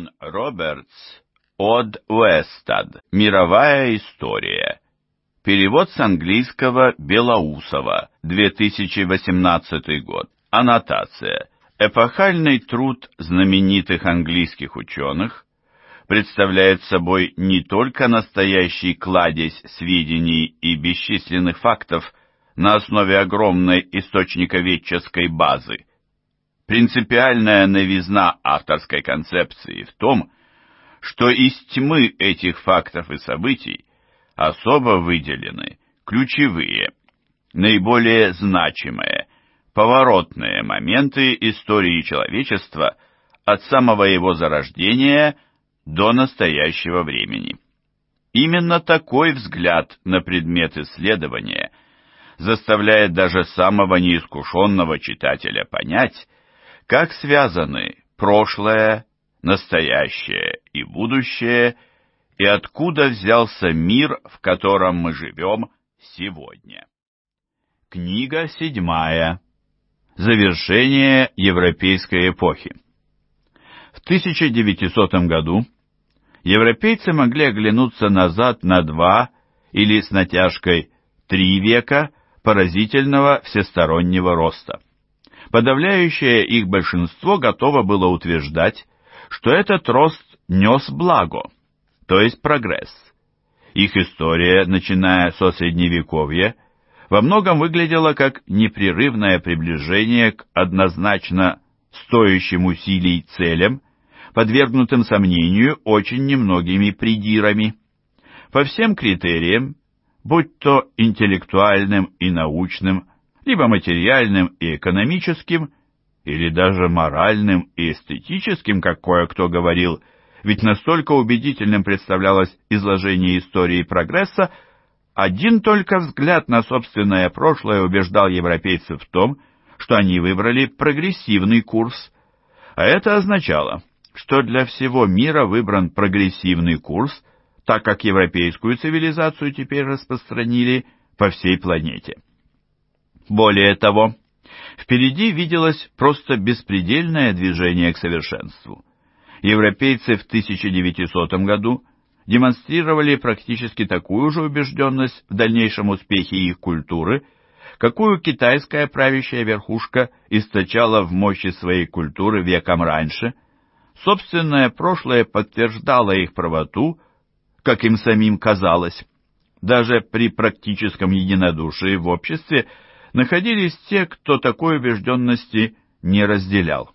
Джон Робертс «Од Уэстад. Мировая история». Перевод с английского Белоусова, 2018 год. Аннотация. Эпохальный труд знаменитых английских ученых представляет собой не только настоящий кладезь сведений и бесчисленных фактов на основе огромной источниковедческой базы, Принципиальная новизна авторской концепции в том, что из тьмы этих фактов и событий особо выделены ключевые, наиболее значимые, поворотные моменты истории человечества от самого его зарождения до настоящего времени. Именно такой взгляд на предмет исследования заставляет даже самого неискушенного читателя понять, как связаны прошлое, настоящее и будущее, и откуда взялся мир, в котором мы живем сегодня? Книга седьмая. Завершение европейской эпохи. В 1900 году европейцы могли оглянуться назад на два или с натяжкой три века поразительного всестороннего роста. Подавляющее их большинство готово было утверждать, что этот рост нес благо, то есть прогресс. Их история, начиная со Средневековья, во многом выглядела как непрерывное приближение к однозначно стоящим усилий целям, подвергнутым сомнению очень немногими придирами. По всем критериям, будь то интеллектуальным и научным, либо материальным и экономическим, или даже моральным и эстетическим, как кое-кто говорил, ведь настолько убедительным представлялось изложение истории прогресса, один только взгляд на собственное прошлое убеждал европейцев в том, что они выбрали прогрессивный курс. А это означало, что для всего мира выбран прогрессивный курс, так как европейскую цивилизацию теперь распространили по всей планете. Более того, впереди виделось просто беспредельное движение к совершенству. Европейцы в 1900 году демонстрировали практически такую же убежденность в дальнейшем успехе их культуры, какую китайская правящая верхушка источала в мощи своей культуры веком раньше. Собственное прошлое подтверждало их правоту, как им самим казалось. Даже при практическом единодушии в обществе – находились те, кто такой убежденности не разделял.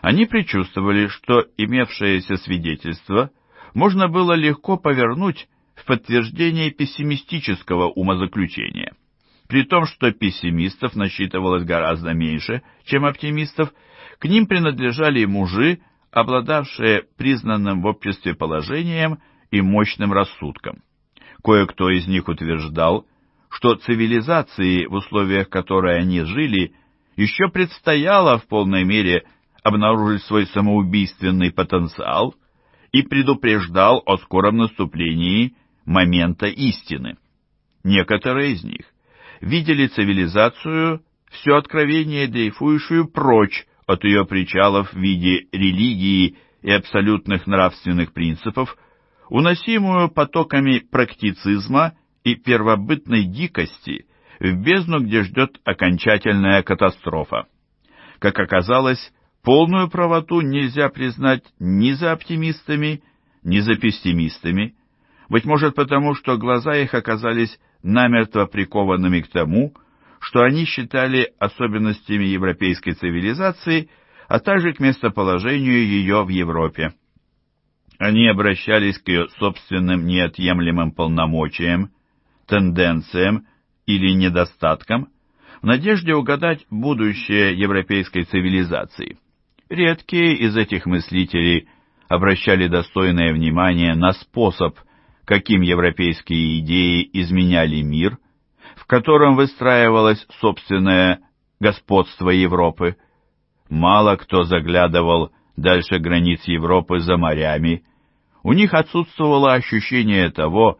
Они предчувствовали, что имевшееся свидетельство можно было легко повернуть в подтверждение пессимистического умозаключения, при том, что пессимистов насчитывалось гораздо меньше, чем оптимистов, к ним принадлежали мужи, обладавшие признанным в обществе положением и мощным рассудком. Кое-кто из них утверждал, что цивилизации, в условиях которой они жили, еще предстояло в полной мере обнаружить свой самоубийственный потенциал и предупреждал о скором наступлении момента истины. Некоторые из них видели цивилизацию, все откровение дрейфующую прочь от ее причалов в виде религии и абсолютных нравственных принципов, уносимую потоками практицизма и первобытной дикости в бездну, где ждет окончательная катастрофа. Как оказалось, полную правоту нельзя признать ни за оптимистами, ни за пессимистами, быть может потому, что глаза их оказались намертво прикованными к тому, что они считали особенностями европейской цивилизации, а также к местоположению ее в Европе. Они обращались к ее собственным неотъемлемым полномочиям, тенденциям или недостаткам в надежде угадать будущее европейской цивилизации. Редкие из этих мыслителей обращали достойное внимание на способ, каким европейские идеи изменяли мир, в котором выстраивалось собственное господство Европы. Мало кто заглядывал дальше границ Европы за морями, у них отсутствовало ощущение того,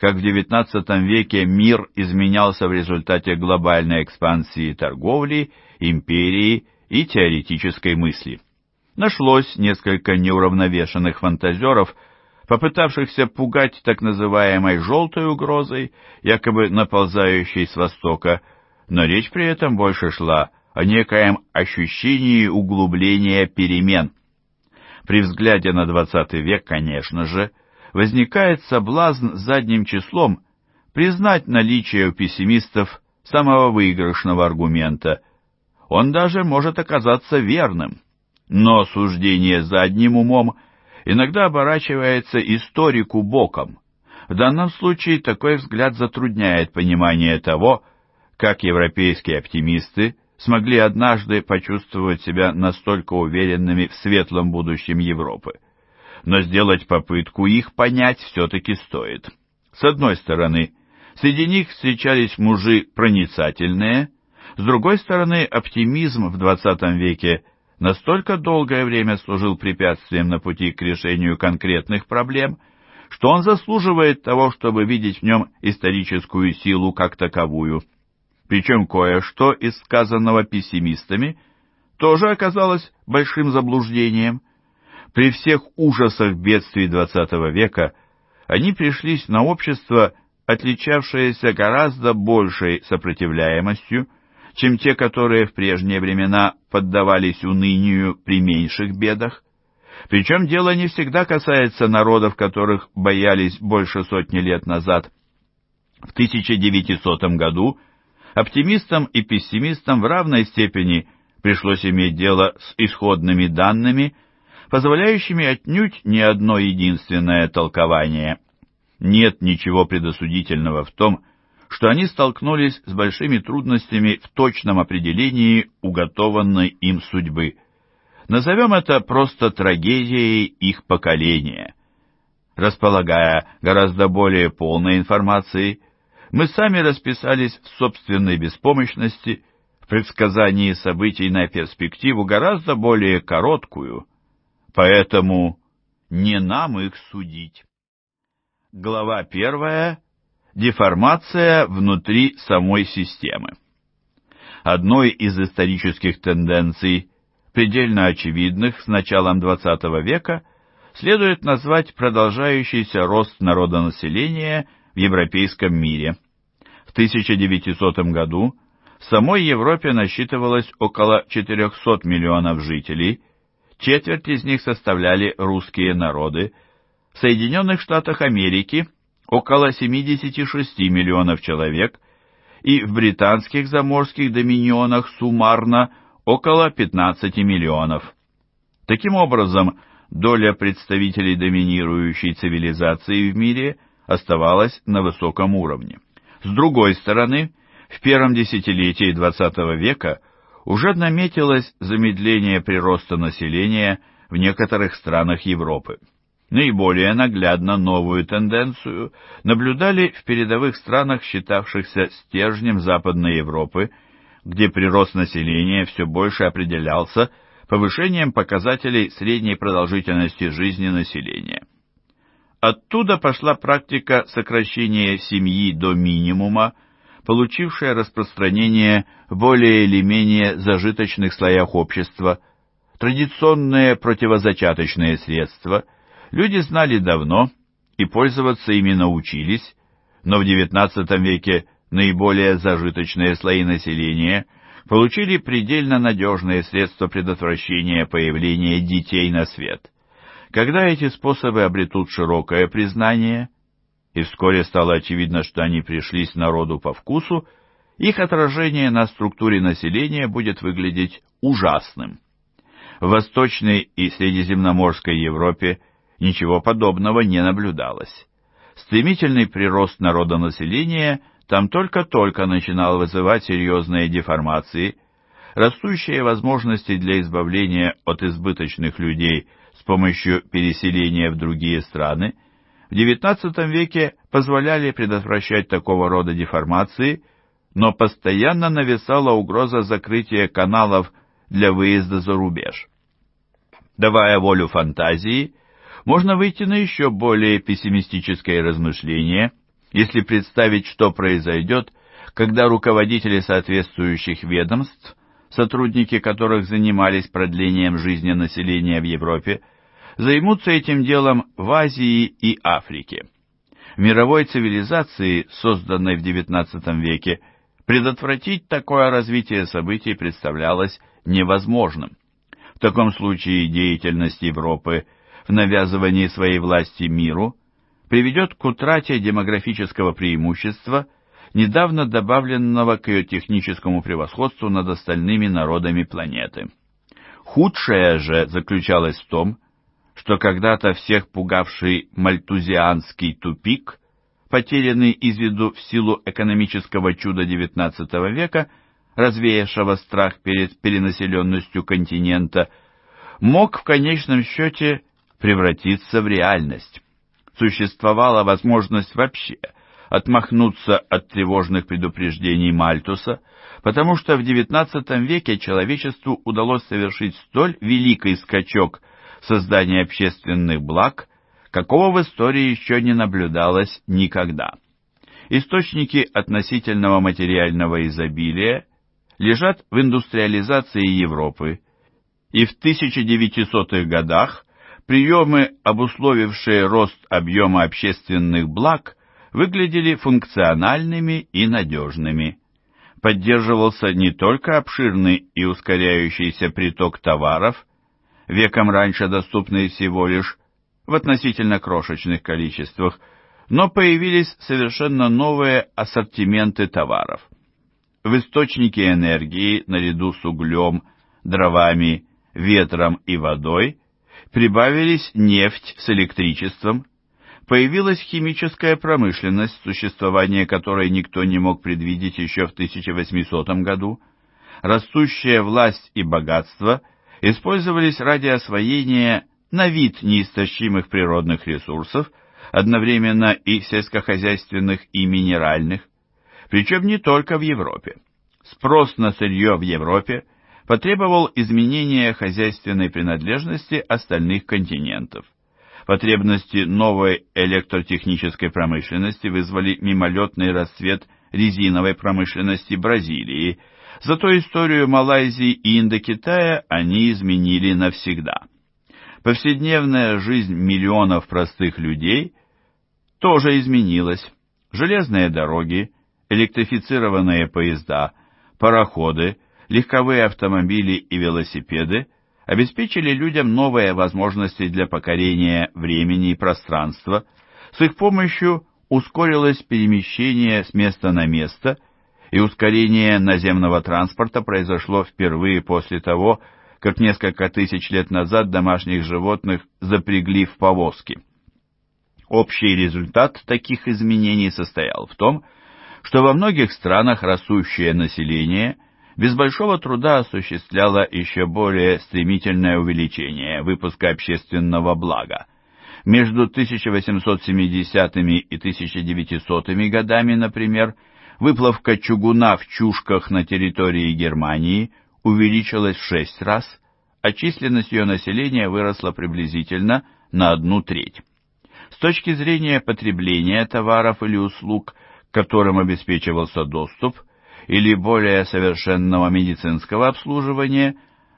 как в XIX веке мир изменялся в результате глобальной экспансии торговли, империи и теоретической мысли. Нашлось несколько неуравновешенных фантазеров, попытавшихся пугать так называемой «желтой угрозой», якобы наползающей с востока, но речь при этом больше шла о некоем ощущении углубления перемен. При взгляде на XX век, конечно же, возникает соблазн задним числом признать наличие у пессимистов самого выигрышного аргумента. Он даже может оказаться верным. Но суждение задним умом иногда оборачивается историку боком. В данном случае такой взгляд затрудняет понимание того, как европейские оптимисты смогли однажды почувствовать себя настолько уверенными в светлом будущем Европы но сделать попытку их понять все-таки стоит. С одной стороны, среди них встречались мужи проницательные, с другой стороны, оптимизм в XX веке настолько долгое время служил препятствием на пути к решению конкретных проблем, что он заслуживает того, чтобы видеть в нем историческую силу как таковую. Причем кое-что из сказанного пессимистами тоже оказалось большим заблуждением – при всех ужасах бедствий XX века они пришлись на общество, отличавшееся гораздо большей сопротивляемостью, чем те, которые в прежние времена поддавались унынию при меньших бедах. Причем дело не всегда касается народов, которых боялись больше сотни лет назад. В 1900 году оптимистам и пессимистам в равной степени пришлось иметь дело с исходными данными – позволяющими отнюдь не одно единственное толкование. Нет ничего предосудительного в том, что они столкнулись с большими трудностями в точном определении уготованной им судьбы. Назовем это просто трагедией их поколения. Располагая гораздо более полной информацией, мы сами расписались в собственной беспомощности, в предсказании событий на перспективу гораздо более короткую, поэтому не нам их судить. Глава первая. Деформация внутри самой системы. Одной из исторических тенденций, предельно очевидных с началом XX века, следует назвать продолжающийся рост народонаселения в европейском мире. В 1900 году в самой Европе насчитывалось около 400 миллионов жителей – четверть из них составляли русские народы, в Соединенных Штатах Америки около 76 миллионов человек и в британских заморских доминионах суммарно около 15 миллионов. Таким образом, доля представителей доминирующей цивилизации в мире оставалась на высоком уровне. С другой стороны, в первом десятилетии XX века – уже наметилось замедление прироста населения в некоторых странах Европы. Наиболее наглядно новую тенденцию наблюдали в передовых странах, считавшихся стержнем Западной Европы, где прирост населения все больше определялся повышением показателей средней продолжительности жизни населения. Оттуда пошла практика сокращения семьи до минимума, получившая распространение в более или менее зажиточных слоях общества, традиционные противозачаточные средства, люди знали давно и пользоваться ими научились, но в XIX веке наиболее зажиточные слои населения получили предельно надежные средства предотвращения появления детей на свет. Когда эти способы обретут широкое признание – и вскоре стало очевидно, что они пришлись народу по вкусу, их отражение на структуре населения будет выглядеть ужасным. В Восточной и Средиземноморской Европе ничего подобного не наблюдалось. Стремительный прирост народонаселения там только-только начинал вызывать серьезные деформации, растущие возможности для избавления от избыточных людей с помощью переселения в другие страны – в XIX веке позволяли предотвращать такого рода деформации, но постоянно нависала угроза закрытия каналов для выезда за рубеж. Давая волю фантазии, можно выйти на еще более пессимистическое размышление, если представить, что произойдет, когда руководители соответствующих ведомств, сотрудники которых занимались продлением жизни населения в Европе, займутся этим делом в Азии и Африке. В мировой цивилизации, созданной в XIX веке, предотвратить такое развитие событий представлялось невозможным. В таком случае деятельность Европы в навязывании своей власти миру приведет к утрате демографического преимущества, недавно добавленного к ее техническому превосходству над остальными народами планеты. Худшее же заключалось в том, что что когда-то всех пугавший мальтузианский тупик, потерянный из виду в силу экономического чуда XIX века, развеявшего страх перед перенаселенностью континента, мог в конечном счете превратиться в реальность. Существовала возможность вообще отмахнуться от тревожных предупреждений Мальтуса, потому что в XIX веке человечеству удалось совершить столь великий скачок – создания общественных благ, какого в истории еще не наблюдалось никогда. Источники относительного материального изобилия лежат в индустриализации Европы, и в 1900-х годах приемы, обусловившие рост объема общественных благ, выглядели функциональными и надежными. Поддерживался не только обширный и ускоряющийся приток товаров, веком раньше доступные всего лишь в относительно крошечных количествах, но появились совершенно новые ассортименты товаров. В источнике энергии наряду с углем, дровами, ветром и водой прибавились нефть с электричеством, появилась химическая промышленность, существование которой никто не мог предвидеть еще в 1800 году, растущая власть и богатство использовались ради освоения на вид неистощимых природных ресурсов, одновременно и сельскохозяйственных, и минеральных, причем не только в Европе. Спрос на сырье в Европе потребовал изменения хозяйственной принадлежности остальных континентов. Потребности новой электротехнической промышленности вызвали мимолетный расцвет резиновой промышленности Бразилии, Зато историю Малайзии и Индокитая они изменили навсегда. Повседневная жизнь миллионов простых людей тоже изменилась. Железные дороги, электрифицированные поезда, пароходы, легковые автомобили и велосипеды обеспечили людям новые возможности для покорения времени и пространства. С их помощью ускорилось перемещение с места на место – и ускорение наземного транспорта произошло впервые после того, как несколько тысяч лет назад домашних животных запрягли в повозки. Общий результат таких изменений состоял в том, что во многих странах растущее население без большого труда осуществляло еще более стремительное увеличение выпуска общественного блага. Между 1870 и 1900 годами, например, Выплавка чугуна в чушках на территории Германии увеличилась в шесть раз, а численность ее населения выросла приблизительно на одну треть. С точки зрения потребления товаров или услуг, которым обеспечивался доступ, или более совершенного медицинского обслуживания,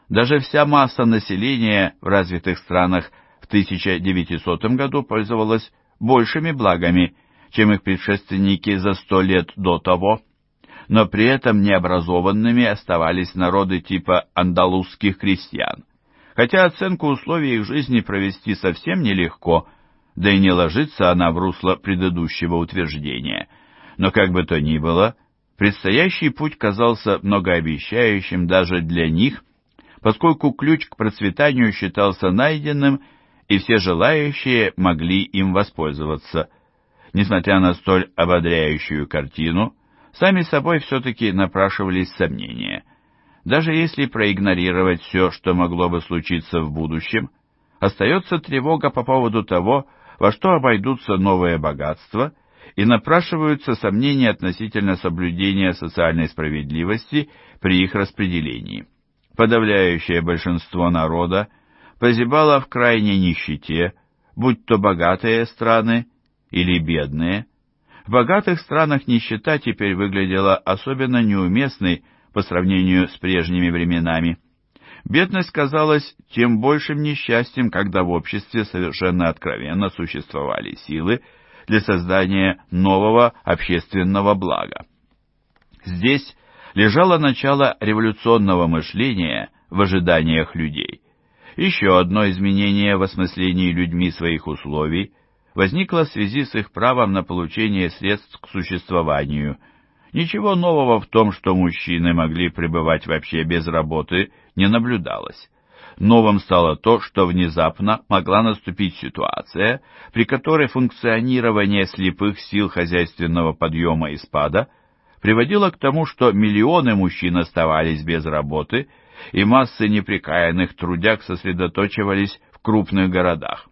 даже вся масса населения в развитых странах в 1900 году пользовалась большими благами, чем их предшественники за сто лет до того, но при этом необразованными оставались народы типа андалузских крестьян. Хотя оценку условий их жизни провести совсем нелегко, да и не ложится она в русло предыдущего утверждения. Но как бы то ни было, предстоящий путь казался многообещающим даже для них, поскольку ключ к процветанию считался найденным, и все желающие могли им воспользоваться – Несмотря на столь ободряющую картину, сами собой все-таки напрашивались сомнения. Даже если проигнорировать все, что могло бы случиться в будущем, остается тревога по поводу того, во что обойдутся новые богатства, и напрашиваются сомнения относительно соблюдения социальной справедливости при их распределении. Подавляющее большинство народа прозябало в крайней нищете, будь то богатые страны или бедные. В богатых странах нищета теперь выглядела особенно неуместной по сравнению с прежними временами. Бедность казалась тем большим несчастьем, когда в обществе совершенно откровенно существовали силы для создания нового общественного блага. Здесь лежало начало революционного мышления в ожиданиях людей. Еще одно изменение в осмыслении людьми своих условий возникла в связи с их правом на получение средств к существованию. Ничего нового в том, что мужчины могли пребывать вообще без работы, не наблюдалось. Новым стало то, что внезапно могла наступить ситуация, при которой функционирование слепых сил хозяйственного подъема и спада приводило к тому, что миллионы мужчин оставались без работы, и массы неприкаянных трудяг сосредоточивались в крупных городах.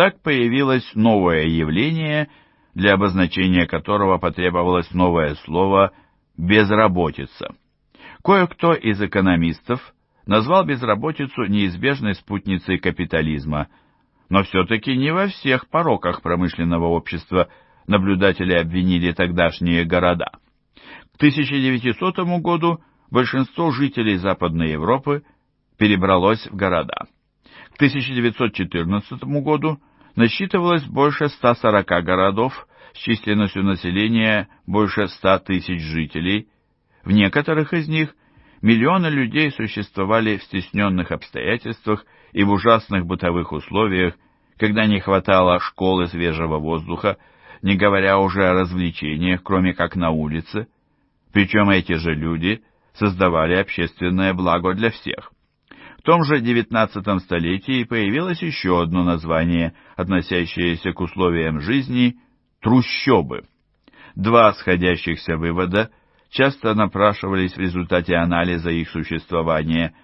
Так появилось новое явление, для обозначения которого потребовалось новое слово «безработица». Кое-кто из экономистов назвал безработицу неизбежной спутницей капитализма, но все-таки не во всех пороках промышленного общества наблюдатели обвинили тогдашние города. К 1900 году большинство жителей Западной Европы перебралось в города. К 1914 году насчитывалось больше 140 городов с численностью населения больше 100 тысяч жителей. В некоторых из них миллионы людей существовали в стесненных обстоятельствах и в ужасных бытовых условиях, когда не хватало школы свежего воздуха, не говоря уже о развлечениях, кроме как на улице. Причем эти же люди создавали общественное благо для всех. В том же XIX столетии появилось еще одно название, относящееся к условиям жизни – трущобы. Два сходящихся вывода часто напрашивались в результате анализа их существования.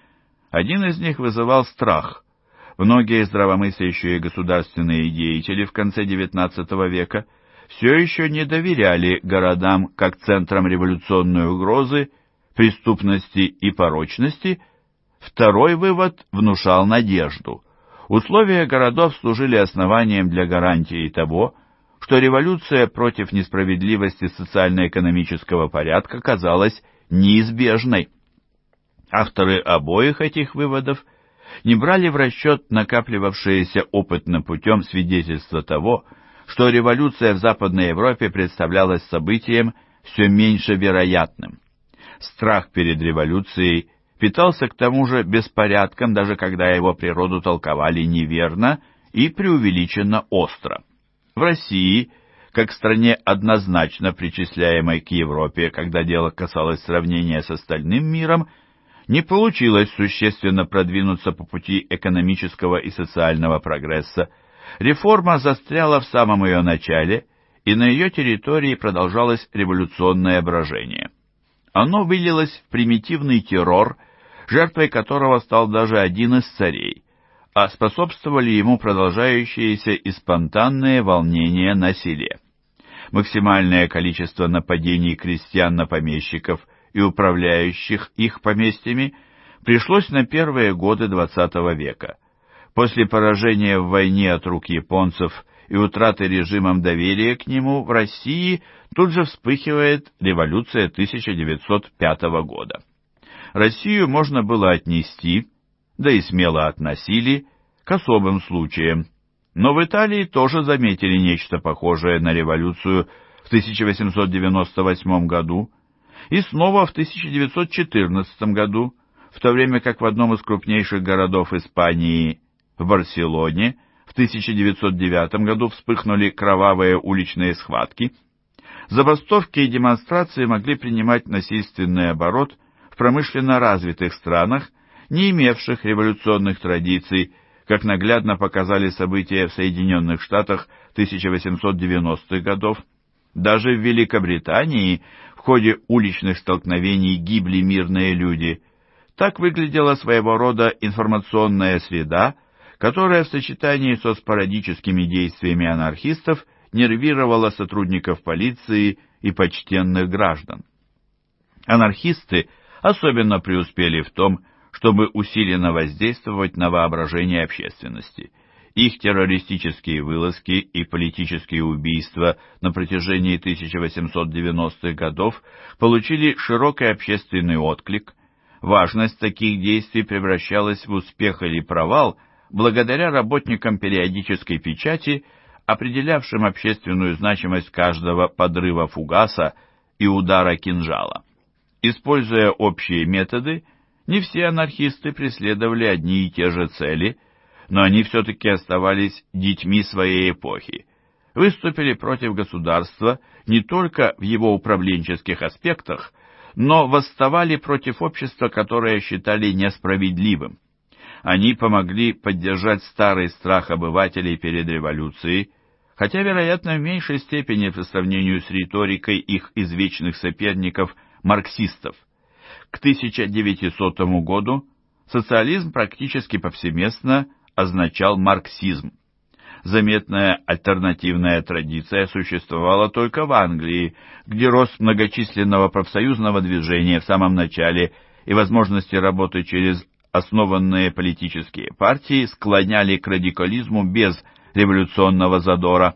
Один из них вызывал страх. Многие здравомыслящие государственные деятели в конце XIX века все еще не доверяли городам как центрам революционной угрозы, преступности и порочности – Второй вывод внушал надежду. Условия городов служили основанием для гарантии того, что революция против несправедливости социально-экономического порядка казалась неизбежной. Авторы обоих этих выводов не брали в расчет накапливавшиеся опытным путем свидетельства того, что революция в Западной Европе представлялась событием все меньше вероятным. Страх перед революцией – питался к тому же беспорядком, даже когда его природу толковали неверно и преувеличенно остро. В России, как стране однозначно причисляемой к Европе, когда дело касалось сравнения с остальным миром, не получилось существенно продвинуться по пути экономического и социального прогресса. Реформа застряла в самом ее начале, и на ее территории продолжалось революционное брожение. Оно вылилось в примитивный террор жертвой которого стал даже один из царей, а способствовали ему продолжающиеся и спонтанные волнения на селе. Максимальное количество нападений крестьян на помещиков и управляющих их поместьями пришлось на первые годы XX века. После поражения в войне от рук японцев и утраты режимом доверия к нему в России тут же вспыхивает революция 1905 года. Россию можно было отнести, да и смело относили, к особым случаям. Но в Италии тоже заметили нечто похожее на революцию в 1898 году и снова в 1914 году, в то время как в одном из крупнейших городов Испании, в Барселоне, в 1909 году вспыхнули кровавые уличные схватки. Забастовки и демонстрации могли принимать насильственный оборот – промышленно развитых странах, не имевших революционных традиций, как наглядно показали события в Соединенных Штатах 1890-х годов. Даже в Великобритании в ходе уличных столкновений гибли мирные люди. Так выглядела своего рода информационная среда, которая в сочетании со спорадическими действиями анархистов нервировала сотрудников полиции и почтенных граждан. Анархисты – особенно преуспели в том, чтобы усиленно воздействовать на воображение общественности. Их террористические вылазки и политические убийства на протяжении 1890-х годов получили широкий общественный отклик. Важность таких действий превращалась в успех или провал благодаря работникам периодической печати, определявшим общественную значимость каждого подрыва фугаса и удара кинжала. Используя общие методы, не все анархисты преследовали одни и те же цели, но они все-таки оставались детьми своей эпохи, выступили против государства не только в его управленческих аспектах, но восставали против общества, которое считали несправедливым. Они помогли поддержать старый страх обывателей перед революцией, хотя, вероятно, в меньшей степени по сравнению с риторикой их извечных соперников – марксистов. К 1900 году социализм практически повсеместно означал марксизм. Заметная альтернативная традиция существовала только в Англии, где рост многочисленного профсоюзного движения в самом начале и возможности работы через основанные политические партии склоняли к радикализму без революционного задора.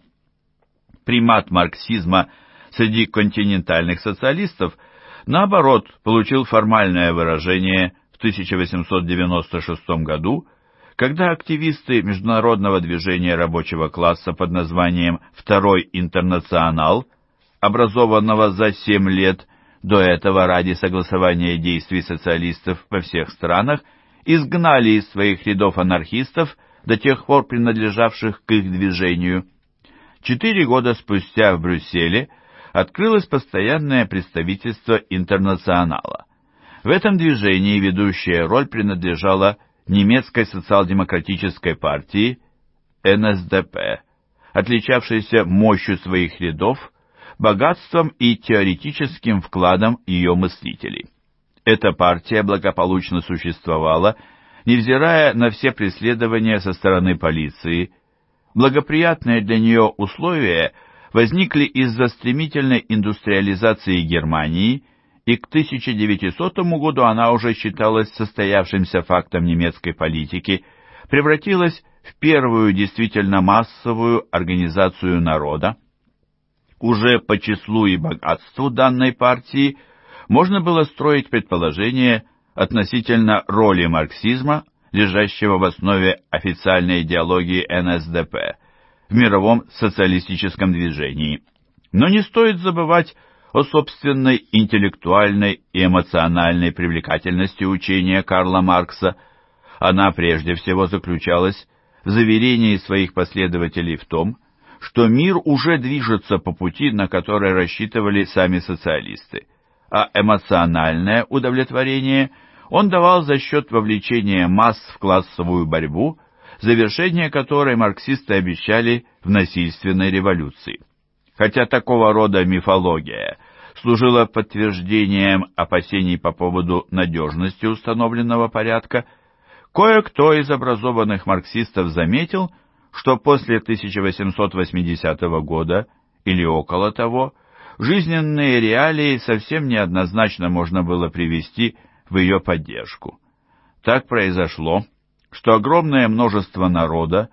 Примат марксизма среди континентальных социалистов – наоборот, получил формальное выражение в 1896 году, когда активисты международного движения рабочего класса под названием «Второй интернационал», образованного за семь лет до этого ради согласования действий социалистов во всех странах, изгнали из своих рядов анархистов, до тех пор принадлежавших к их движению. Четыре года спустя в Брюсселе – открылось постоянное представительство интернационала. В этом движении ведущая роль принадлежала немецкой социал-демократической партии НСДП, отличавшейся мощью своих рядов, богатством и теоретическим вкладом ее мыслителей. Эта партия благополучно существовала, невзирая на все преследования со стороны полиции. Благоприятные для нее условия – возникли из-за стремительной индустриализации Германии, и к 1900 году она уже считалась состоявшимся фактом немецкой политики, превратилась в первую действительно массовую организацию народа. Уже по числу и богатству данной партии можно было строить предположение относительно роли марксизма, лежащего в основе официальной идеологии НСДП – в мировом социалистическом движении. Но не стоит забывать о собственной интеллектуальной и эмоциональной привлекательности учения Карла Маркса. Она прежде всего заключалась в заверении своих последователей в том, что мир уже движется по пути, на который рассчитывали сами социалисты, а эмоциональное удовлетворение он давал за счет вовлечения масс в классовую борьбу – завершение которой марксисты обещали в насильственной революции. Хотя такого рода мифология служила подтверждением опасений по поводу надежности установленного порядка, кое-кто из образованных марксистов заметил, что после 1880 года или около того жизненные реалии совсем неоднозначно можно было привести в ее поддержку. Так произошло что огромное множество народа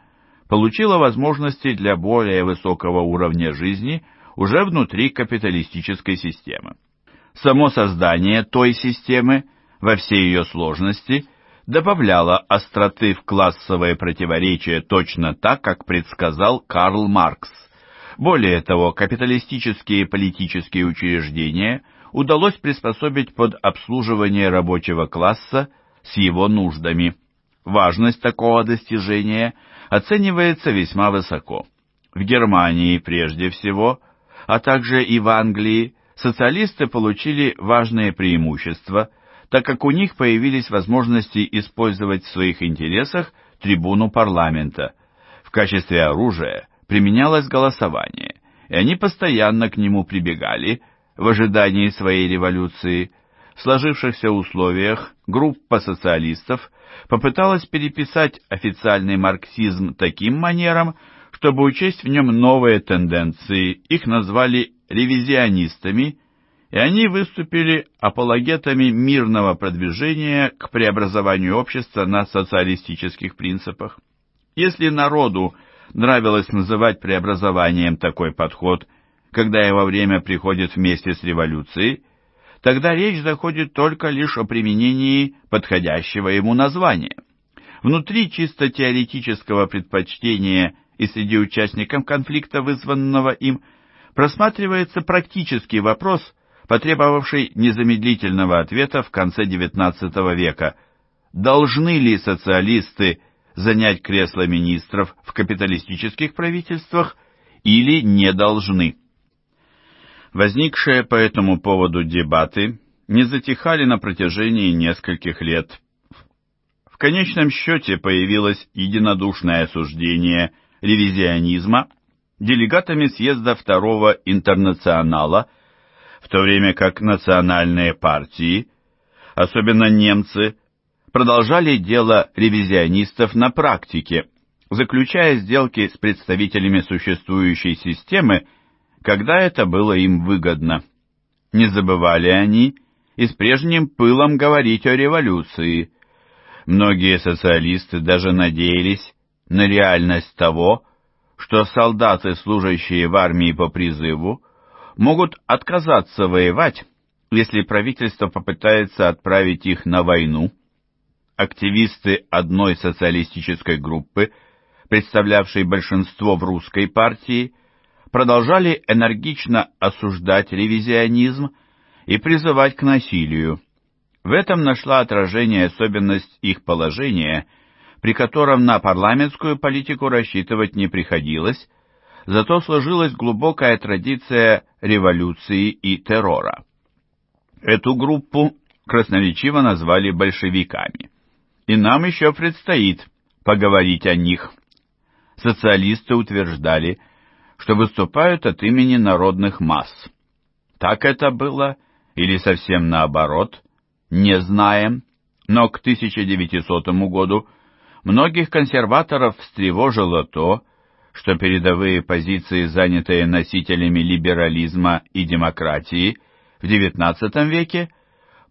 получило возможности для более высокого уровня жизни уже внутри капиталистической системы. Само создание той системы во всей ее сложности добавляло остроты в классовое противоречие точно так, как предсказал Карл Маркс. Более того, капиталистические политические учреждения удалось приспособить под обслуживание рабочего класса с его нуждами. Важность такого достижения оценивается весьма высоко. В Германии прежде всего, а также и в Англии, социалисты получили важные преимущества, так как у них появились возможности использовать в своих интересах трибуну парламента. В качестве оружия применялось голосование, и они постоянно к нему прибегали в ожидании своей революции, в сложившихся условиях группа социалистов попыталась переписать официальный марксизм таким манером, чтобы учесть в нем новые тенденции, их назвали ревизионистами, и они выступили апологетами мирного продвижения к преобразованию общества на социалистических принципах. Если народу нравилось называть преобразованием такой подход, когда его время приходит вместе с революцией, тогда речь заходит только лишь о применении подходящего ему названия. Внутри чисто теоретического предпочтения и среди участников конфликта, вызванного им, просматривается практический вопрос, потребовавший незамедлительного ответа в конце XIX века. Должны ли социалисты занять кресло министров в капиталистических правительствах или не должны? Возникшие по этому поводу дебаты не затихали на протяжении нескольких лет. В конечном счете появилось единодушное осуждение ревизионизма делегатами съезда Второго Интернационала, в то время как национальные партии, особенно немцы, продолжали дело ревизионистов на практике, заключая сделки с представителями существующей системы когда это было им выгодно. Не забывали они и с прежним пылом говорить о революции. Многие социалисты даже надеялись на реальность того, что солдаты, служащие в армии по призыву, могут отказаться воевать, если правительство попытается отправить их на войну. Активисты одной социалистической группы, представлявшей большинство в русской партии, продолжали энергично осуждать ревизионизм и призывать к насилию. В этом нашла отражение особенность их положения, при котором на парламентскую политику рассчитывать не приходилось, зато сложилась глубокая традиция революции и террора. Эту группу красноречиво назвали большевиками. И нам еще предстоит поговорить о них. Социалисты утверждали, что выступают от имени народных масс. Так это было или совсем наоборот, не знаем, но к 1900 году многих консерваторов встревожило то, что передовые позиции, занятые носителями либерализма и демократии в XIX веке,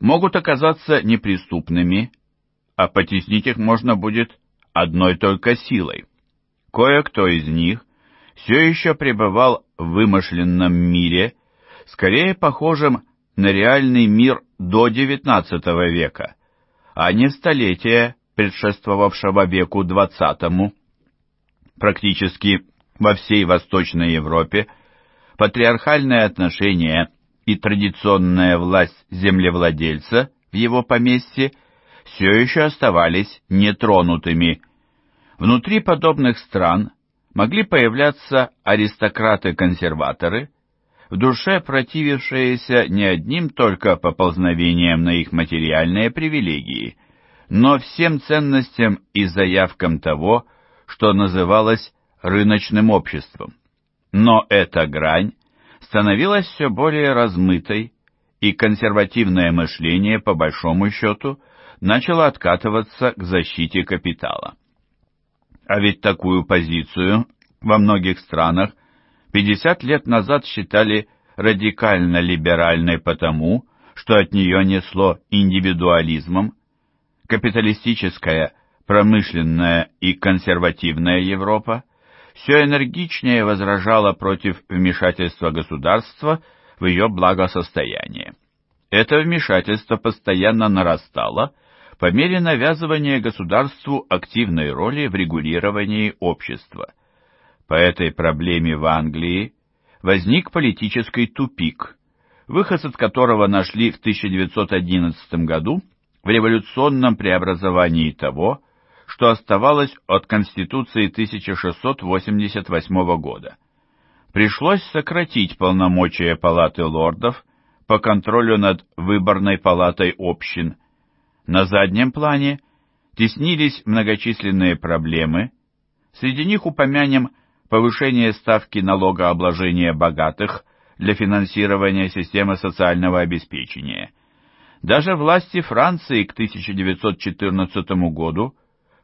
могут оказаться неприступными, а потеснить их можно будет одной только силой. Кое-кто из них все еще пребывал в вымышленном мире, скорее похожем на реальный мир до XIX века, а не столетия, предшествовавшего веку XX. Практически во всей Восточной Европе патриархальные отношения и традиционная власть землевладельца в его поместье все еще оставались нетронутыми. Внутри подобных стран могли появляться аристократы-консерваторы, в душе противившиеся не одним только поползновением на их материальные привилегии, но всем ценностям и заявкам того, что называлось рыночным обществом. Но эта грань становилась все более размытой, и консервативное мышление, по большому счету, начало откатываться к защите капитала. А ведь такую позицию во многих странах 50 лет назад считали радикально либеральной потому, что от нее несло индивидуализмом. Капиталистическая, промышленная и консервативная Европа все энергичнее возражала против вмешательства государства в ее благосостояние. Это вмешательство постоянно нарастало – по мере навязывания государству активной роли в регулировании общества. По этой проблеме в Англии возник политический тупик, выход от которого нашли в 1911 году в революционном преобразовании того, что оставалось от Конституции 1688 года. Пришлось сократить полномочия Палаты лордов по контролю над выборной палатой общин – на заднем плане теснились многочисленные проблемы, среди них упомянем повышение ставки налогообложения богатых для финансирования системы социального обеспечения. Даже власти Франции к 1914 году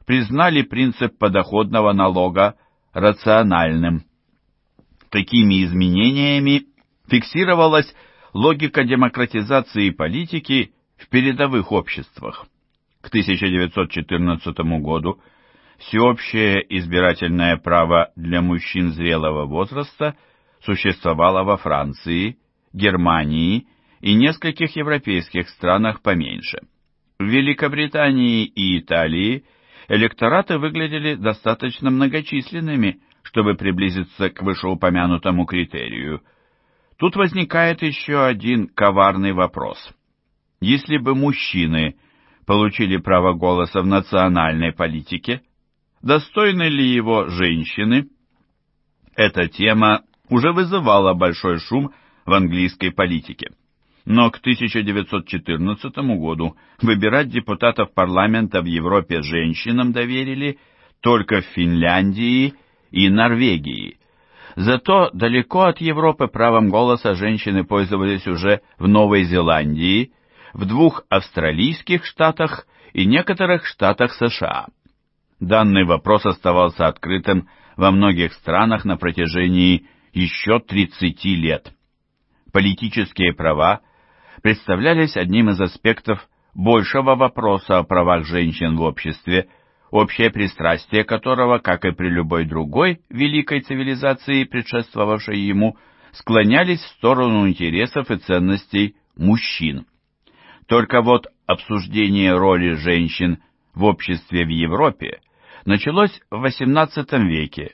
признали принцип подоходного налога рациональным. Такими изменениями фиксировалась логика демократизации политики в передовых обществах. К 1914 году всеобщее избирательное право для мужчин зрелого возраста существовало во Франции, Германии и нескольких европейских странах поменьше. В Великобритании и Италии электораты выглядели достаточно многочисленными, чтобы приблизиться к вышеупомянутому критерию. Тут возникает еще один коварный вопрос – если бы мужчины получили право голоса в национальной политике, достойны ли его женщины? Эта тема уже вызывала большой шум в английской политике. Но к 1914 году выбирать депутатов парламента в Европе женщинам доверили только в Финляндии и Норвегии. Зато далеко от Европы правом голоса женщины пользовались уже в Новой Зеландии – в двух австралийских штатах и некоторых штатах США. Данный вопрос оставался открытым во многих странах на протяжении еще 30 лет. Политические права представлялись одним из аспектов большего вопроса о правах женщин в обществе, общее пристрастие которого, как и при любой другой великой цивилизации, предшествовавшей ему, склонялись в сторону интересов и ценностей мужчин. Только вот обсуждение роли женщин в обществе в Европе началось в XVIII веке,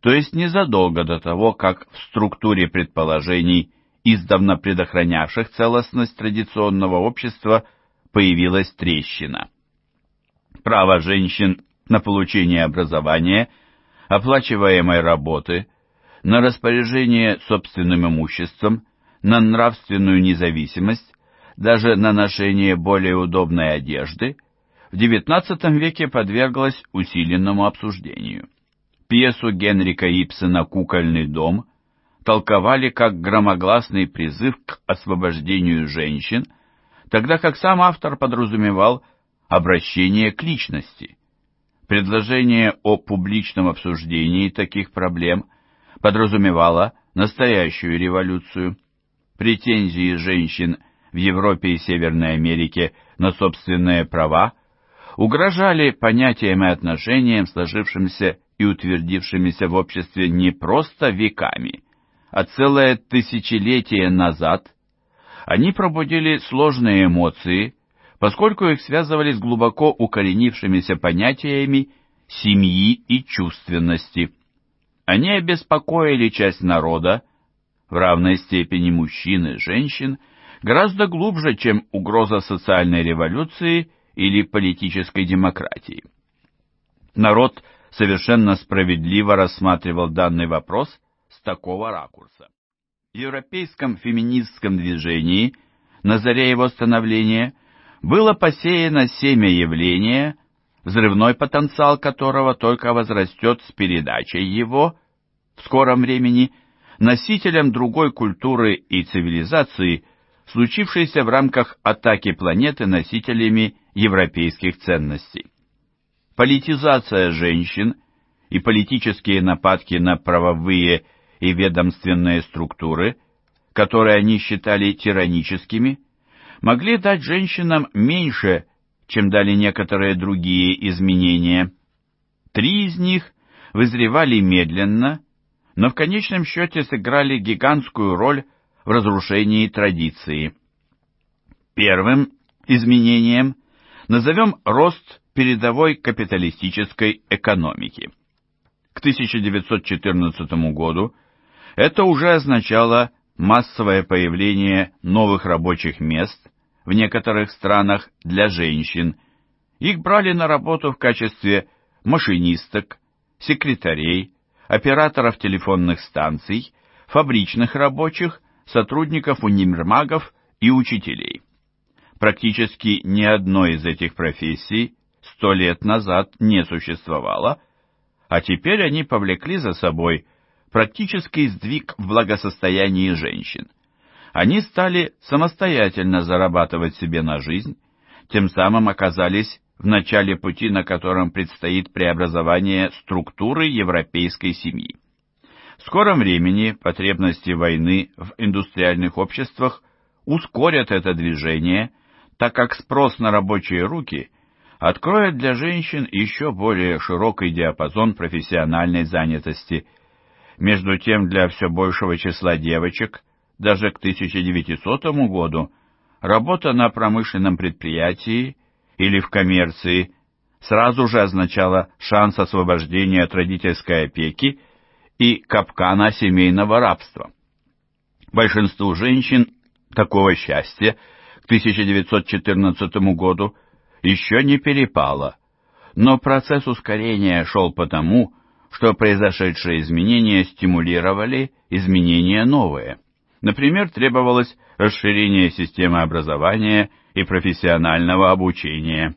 то есть незадолго до того, как в структуре предположений, издавна предохранявших целостность традиционного общества, появилась трещина. Право женщин на получение образования, оплачиваемой работы, на распоряжение собственным имуществом, на нравственную независимость даже на ношение более удобной одежды, в XIX веке подверглась усиленному обсуждению. Пьесу Генрика Ипсена «Кукольный дом» толковали как громогласный призыв к освобождению женщин, тогда как сам автор подразумевал обращение к личности. Предложение о публичном обсуждении таких проблем подразумевало настоящую революцию. Претензии женщин – в Европе и Северной Америке на собственные права, угрожали понятиям и отношениям, сложившимся и утвердившимися в обществе не просто веками, а целое тысячелетие назад, они пробудили сложные эмоции, поскольку их связывали с глубоко укоренившимися понятиями семьи и чувственности. Они обеспокоили часть народа, в равной степени мужчин и женщин, гораздо глубже, чем угроза социальной революции или политической демократии. Народ совершенно справедливо рассматривал данный вопрос с такого ракурса. В европейском феминистском движении на заре его становления было посеяно семя явления, взрывной потенциал которого только возрастет с передачей его, в скором времени, носителям другой культуры и цивилизации случившейся в рамках атаки планеты носителями европейских ценностей. Политизация женщин и политические нападки на правовые и ведомственные структуры, которые они считали тираническими, могли дать женщинам меньше, чем дали некоторые другие изменения. Три из них вызревали медленно, но в конечном счете сыграли гигантскую роль в разрушении традиции. Первым изменением назовем рост передовой капиталистической экономики. К 1914 году это уже означало массовое появление новых рабочих мест в некоторых странах для женщин. Их брали на работу в качестве машинисток, секретарей, операторов телефонных станций, фабричных рабочих сотрудников универмагов и учителей. Практически ни одной из этих профессий сто лет назад не существовало, а теперь они повлекли за собой практический сдвиг в благосостоянии женщин. Они стали самостоятельно зарабатывать себе на жизнь, тем самым оказались в начале пути, на котором предстоит преобразование структуры европейской семьи. В скором времени потребности войны в индустриальных обществах ускорят это движение, так как спрос на рабочие руки откроет для женщин еще более широкий диапазон профессиональной занятости. Между тем, для все большего числа девочек, даже к 1900 году, работа на промышленном предприятии или в коммерции сразу же означала шанс освобождения от родительской опеки – и капкана семейного рабства. Большинству женщин такого счастья к 1914 году еще не перепало, но процесс ускорения шел потому, что произошедшие изменения стимулировали изменения новые. Например, требовалось расширение системы образования и профессионального обучения.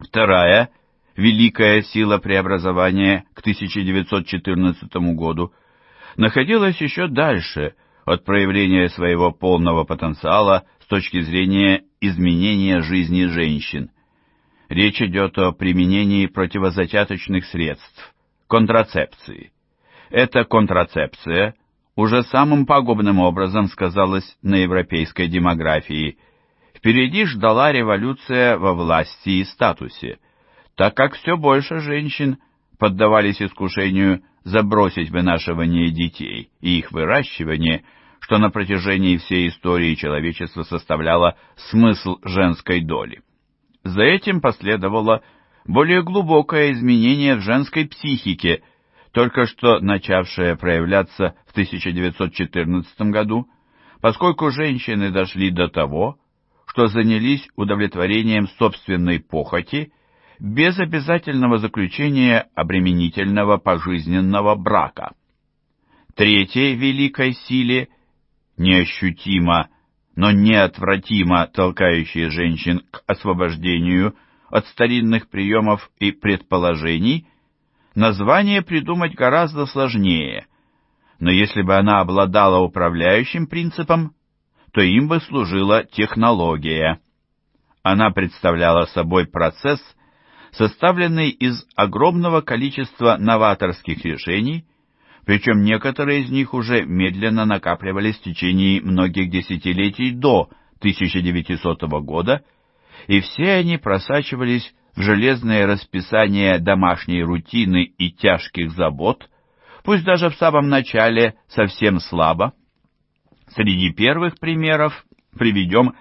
Вторая – «Великая сила преобразования» к 1914 году находилась еще дальше от проявления своего полного потенциала с точки зрения изменения жизни женщин. Речь идет о применении противозачаточных средств, контрацепции. Эта контрацепция уже самым пагубным образом сказалась на европейской демографии – Впереди ждала революция во власти и статусе так как все больше женщин поддавались искушению забросить вынашивание детей и их выращивание, что на протяжении всей истории человечества составляло смысл женской доли. За этим последовало более глубокое изменение в женской психике, только что начавшее проявляться в 1914 году, поскольку женщины дошли до того, что занялись удовлетворением собственной похоти без обязательного заключения обременительного пожизненного брака. Третьей великой силе, неощутимо, но неотвратимо толкающей женщин к освобождению от старинных приемов и предположений, название придумать гораздо сложнее, но если бы она обладала управляющим принципом, то им бы служила технология. Она представляла собой процесс – составленный из огромного количества новаторских решений, причем некоторые из них уже медленно накапливались в течение многих десятилетий до 1900 года, и все они просачивались в железное расписание домашней рутины и тяжких забот, пусть даже в самом начале совсем слабо. Среди первых примеров приведем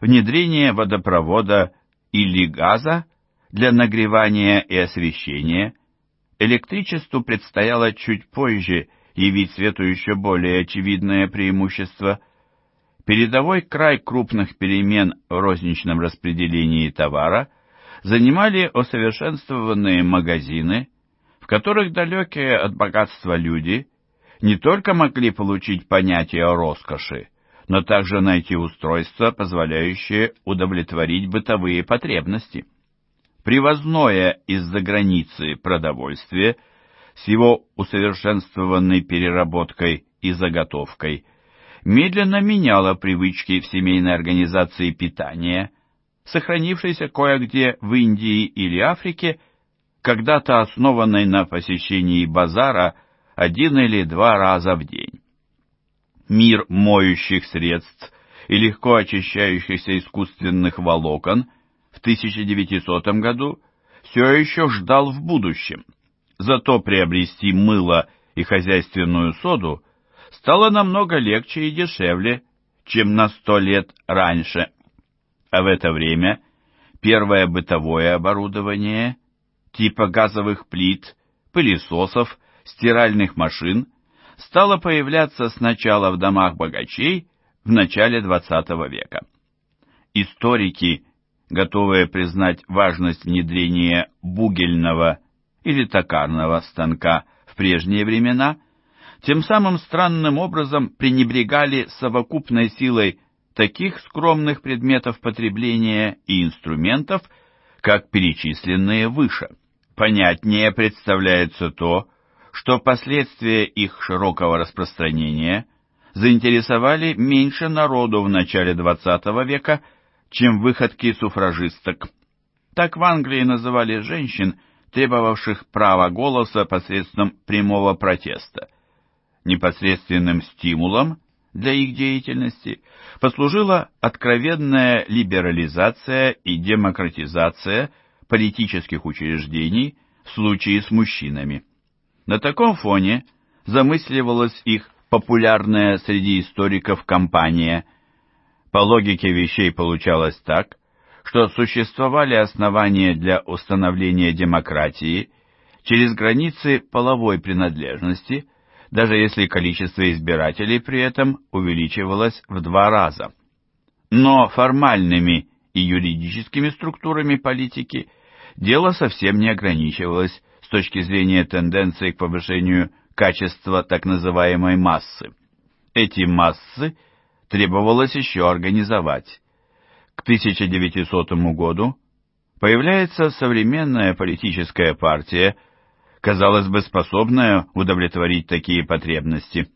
внедрение водопровода или газа для нагревания и освещения, электричеству предстояло чуть позже явить свету еще более очевидное преимущество. Передовой край крупных перемен в розничном распределении товара занимали усовершенствованные магазины, в которых далекие от богатства люди не только могли получить понятие о роскоши, но также найти устройства, позволяющие удовлетворить бытовые потребности привозное из-за границы продовольствие с его усовершенствованной переработкой и заготовкой медленно меняло привычки в семейной организации питания, сохранившейся кое-где в Индии или Африке, когда-то основанной на посещении базара один или два раза в день. Мир моющих средств и легко очищающихся искусственных волокон – в 1900 году все еще ждал в будущем. Зато приобрести мыло и хозяйственную соду стало намного легче и дешевле, чем на сто лет раньше. А в это время первое бытовое оборудование, типа газовых плит, пылесосов, стиральных машин, стало появляться сначала в домах богачей в начале XX века. Историки готовые признать важность внедрения бугельного или токарного станка в прежние времена, тем самым странным образом пренебрегали совокупной силой таких скромных предметов потребления и инструментов, как перечисленные выше. Понятнее представляется то, что последствия их широкого распространения заинтересовали меньше народу в начале XX века – чем выходки суфражисток. Так в Англии называли женщин, требовавших права голоса посредством прямого протеста. Непосредственным стимулом для их деятельности послужила откровенная либерализация и демократизация политических учреждений в случае с мужчинами. На таком фоне замысливалась их популярная среди историков кампания. По логике вещей получалось так, что существовали основания для установления демократии через границы половой принадлежности, даже если количество избирателей при этом увеличивалось в два раза. Но формальными и юридическими структурами политики дело совсем не ограничивалось с точки зрения тенденции к повышению качества так называемой массы. Эти массы – требовалось еще организовать. К 1900 году появляется современная политическая партия, казалось бы, способная удовлетворить такие потребности.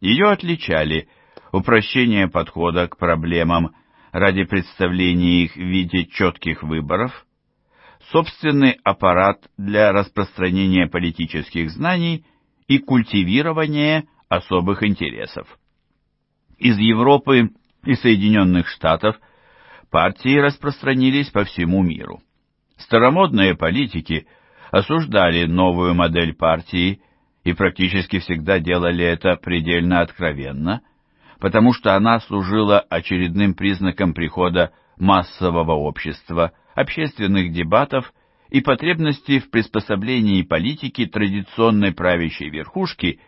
Ее отличали упрощение подхода к проблемам ради представления их в виде четких выборов, собственный аппарат для распространения политических знаний и культивирование особых интересов из Европы и Соединенных Штатов партии распространились по всему миру. Старомодные политики осуждали новую модель партии и практически всегда делали это предельно откровенно, потому что она служила очередным признаком прихода массового общества, общественных дебатов и потребности в приспособлении политики традиционной правящей верхушки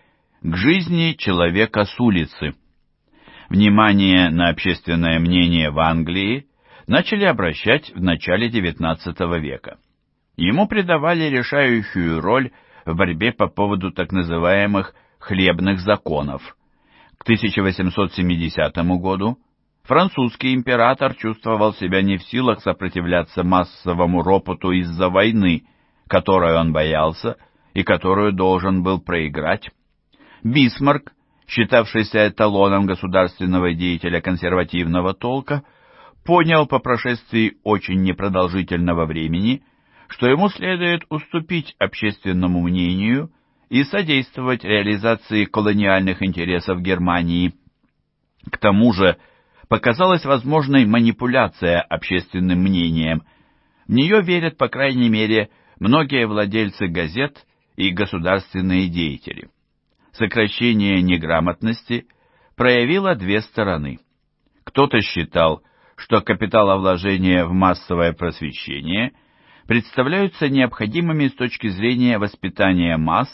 к жизни человека с улицы внимание на общественное мнение в Англии начали обращать в начале XIX века. Ему придавали решающую роль в борьбе по поводу так называемых «хлебных законов». К 1870 году французский император чувствовал себя не в силах сопротивляться массовому ропоту из-за войны, которой он боялся и которую должен был проиграть. Бисмарк считавшийся эталоном государственного деятеля консервативного толка, понял по прошествии очень непродолжительного времени, что ему следует уступить общественному мнению и содействовать реализации колониальных интересов Германии. К тому же показалась возможной манипуляция общественным мнением. В нее верят, по крайней мере, многие владельцы газет и государственные деятели сокращение неграмотности проявило две стороны. Кто-то считал, что капиталовложения в массовое просвещение представляются необходимыми с точки зрения воспитания масс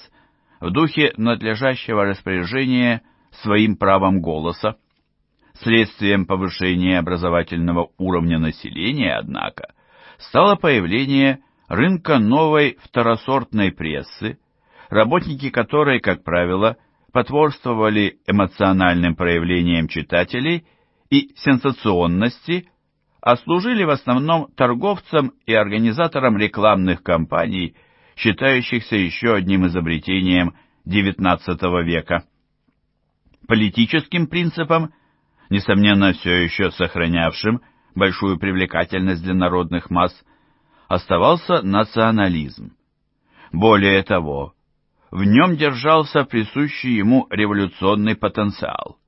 в духе надлежащего распоряжения своим правом голоса. Следствием повышения образовательного уровня населения, однако, стало появление рынка новой второсортной прессы, работники которой, как правило, потворствовали эмоциональным проявлениям читателей и сенсационности, а служили в основном торговцам и организаторам рекламных кампаний, считающихся еще одним изобретением XIX века. Политическим принципом, несомненно все еще сохранявшим большую привлекательность для народных масс, оставался национализм. Более того, в нем держался присущий ему революционный потенциал.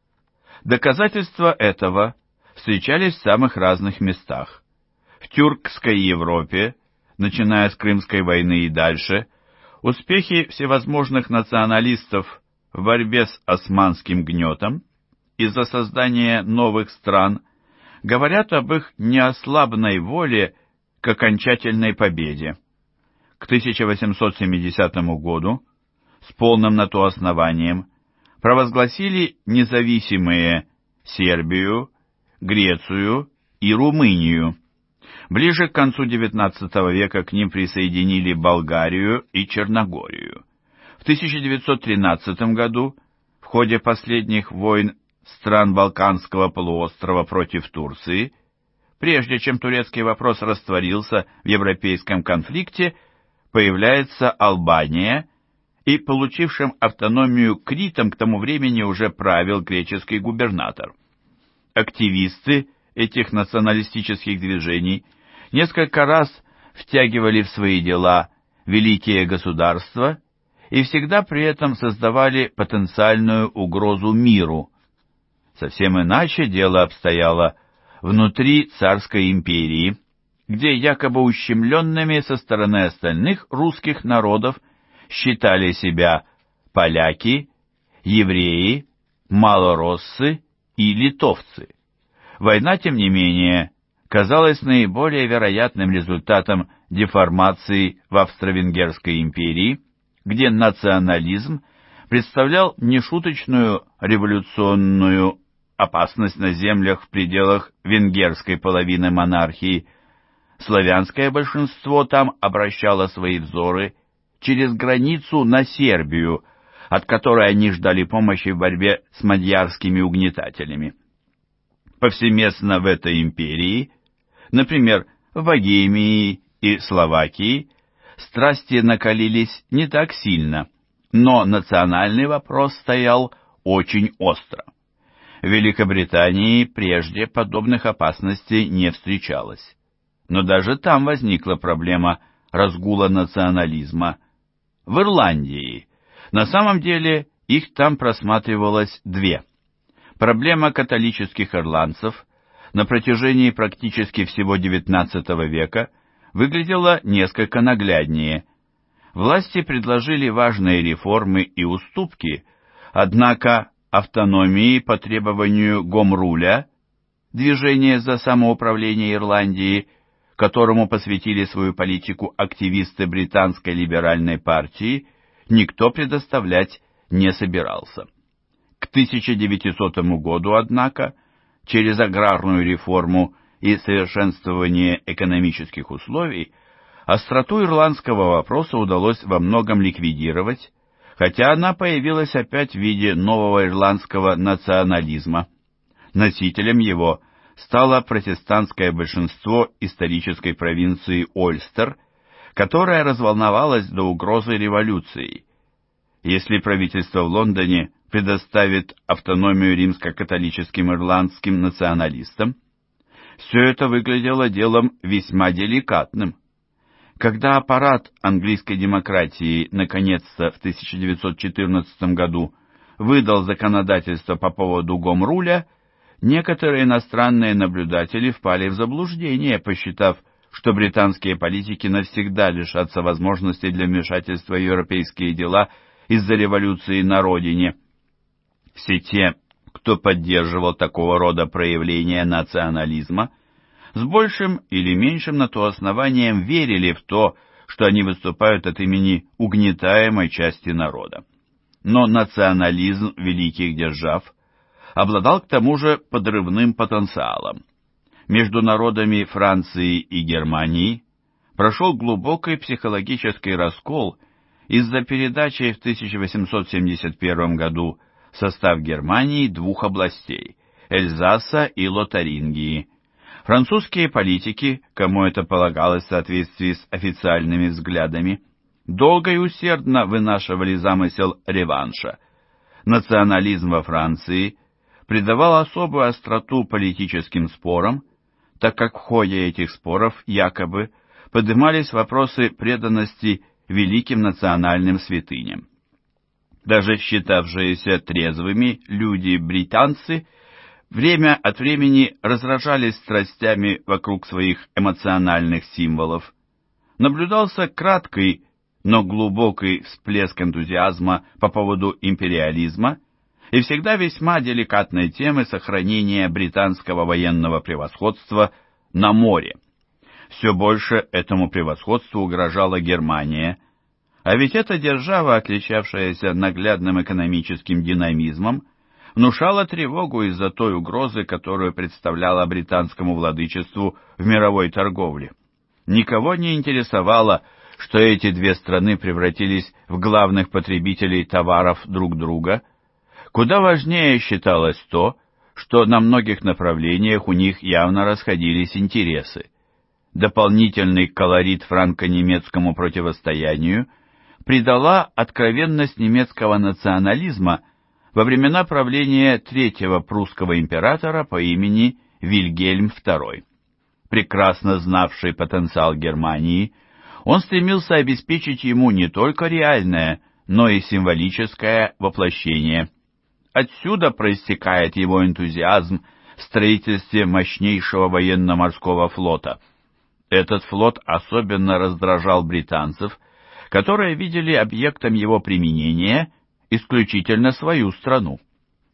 Доказательства этого встречались в самых разных местах. В тюркской Европе, начиная с Крымской войны и дальше, успехи всевозможных националистов в борьбе с османским гнетом из-за создания новых стран говорят об их неослабной воле к окончательной победе. К 1870 году с полным на то основанием, провозгласили независимые Сербию, Грецию и Румынию. Ближе к концу XIX века к ним присоединили Болгарию и Черногорию. В 1913 году в ходе последних войн стран Балканского полуострова против Турции, прежде чем турецкий вопрос растворился в европейском конфликте, появляется Албания – и получившим автономию Критом к тому времени уже правил греческий губернатор. Активисты этих националистических движений несколько раз втягивали в свои дела великие государства и всегда при этом создавали потенциальную угрозу миру. Совсем иначе дело обстояло внутри царской империи, где якобы ущемленными со стороны остальных русских народов – считали себя поляки, евреи, малороссы и литовцы. Война, тем не менее, казалась наиболее вероятным результатом деформации в Австро-Венгерской империи, где национализм представлял нешуточную революционную опасность на землях в пределах венгерской половины монархии. Славянское большинство там обращало свои взоры через границу на Сербию, от которой они ждали помощи в борьбе с мадьярскими угнетателями. Повсеместно в этой империи, например, в Богемии и Словакии, страсти накалились не так сильно, но национальный вопрос стоял очень остро. В Великобритании прежде подобных опасностей не встречалось. Но даже там возникла проблема разгула национализма – в Ирландии. На самом деле их там просматривалось две. Проблема католических ирландцев на протяжении практически всего XIX века выглядела несколько нагляднее. Власти предложили важные реформы и уступки, однако автономии по требованию Гомруля, движения за самоуправление Ирландии, которому посвятили свою политику активисты британской либеральной партии, никто предоставлять не собирался. К 1900 году, однако, через аграрную реформу и совершенствование экономических условий, остроту ирландского вопроса удалось во многом ликвидировать, хотя она появилась опять в виде нового ирландского национализма. Носителем его стало протестантское большинство исторической провинции Ольстер, которая разволновалась до угрозы революции. Если правительство в Лондоне предоставит автономию римско-католическим ирландским националистам, все это выглядело делом весьма деликатным. Когда аппарат английской демократии наконец-то в 1914 году выдал законодательство по поводу Гомруля – некоторые иностранные наблюдатели впали в заблуждение, посчитав, что британские политики навсегда лишатся возможности для вмешательства в европейские дела из-за революции на родине. Все те, кто поддерживал такого рода проявления национализма, с большим или меньшим на то основанием верили в то, что они выступают от имени угнетаемой части народа. Но национализм великих держав – обладал к тому же подрывным потенциалом. Между народами Франции и Германии прошел глубокий психологический раскол из-за передачи в 1871 году состав Германии двух областей – Эльзаса и Лотарингии. Французские политики, кому это полагалось в соответствии с официальными взглядами, долго и усердно вынашивали замысел реванша. Национализм во Франции – придавал особую остроту политическим спорам, так как в ходе этих споров якобы поднимались вопросы преданности великим национальным святыням. Даже считавшиеся трезвыми люди-британцы время от времени разражались страстями вокруг своих эмоциональных символов. Наблюдался краткий, но глубокий всплеск энтузиазма по поводу империализма – и всегда весьма деликатной темы сохранения британского военного превосходства на море. Все больше этому превосходству угрожала Германия, а ведь эта держава, отличавшаяся наглядным экономическим динамизмом, внушала тревогу из-за той угрозы, которую представляла британскому владычеству в мировой торговле. Никого не интересовало, что эти две страны превратились в главных потребителей товаров друг друга – Куда важнее считалось то, что на многих направлениях у них явно расходились интересы. Дополнительный колорит франко-немецкому противостоянию придала откровенность немецкого национализма во времена правления третьего прусского императора по имени Вильгельм II. Прекрасно знавший потенциал Германии, он стремился обеспечить ему не только реальное, но и символическое воплощение – Отсюда проистекает его энтузиазм в строительстве мощнейшего военно-морского флота. Этот флот особенно раздражал британцев, которые видели объектом его применения исключительно свою страну.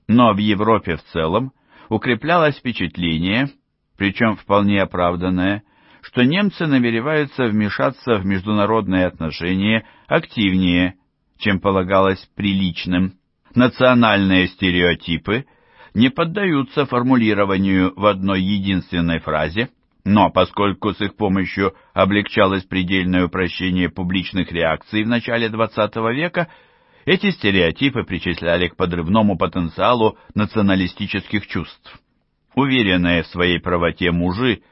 Но в Европе в целом укреплялось впечатление, причем вполне оправданное, что немцы намереваются вмешаться в международные отношения активнее, чем полагалось приличным национальные стереотипы не поддаются формулированию в одной единственной фразе, но поскольку с их помощью облегчалось предельное упрощение публичных реакций в начале XX века, эти стереотипы причисляли к подрывному потенциалу националистических чувств. Уверенные в своей правоте мужи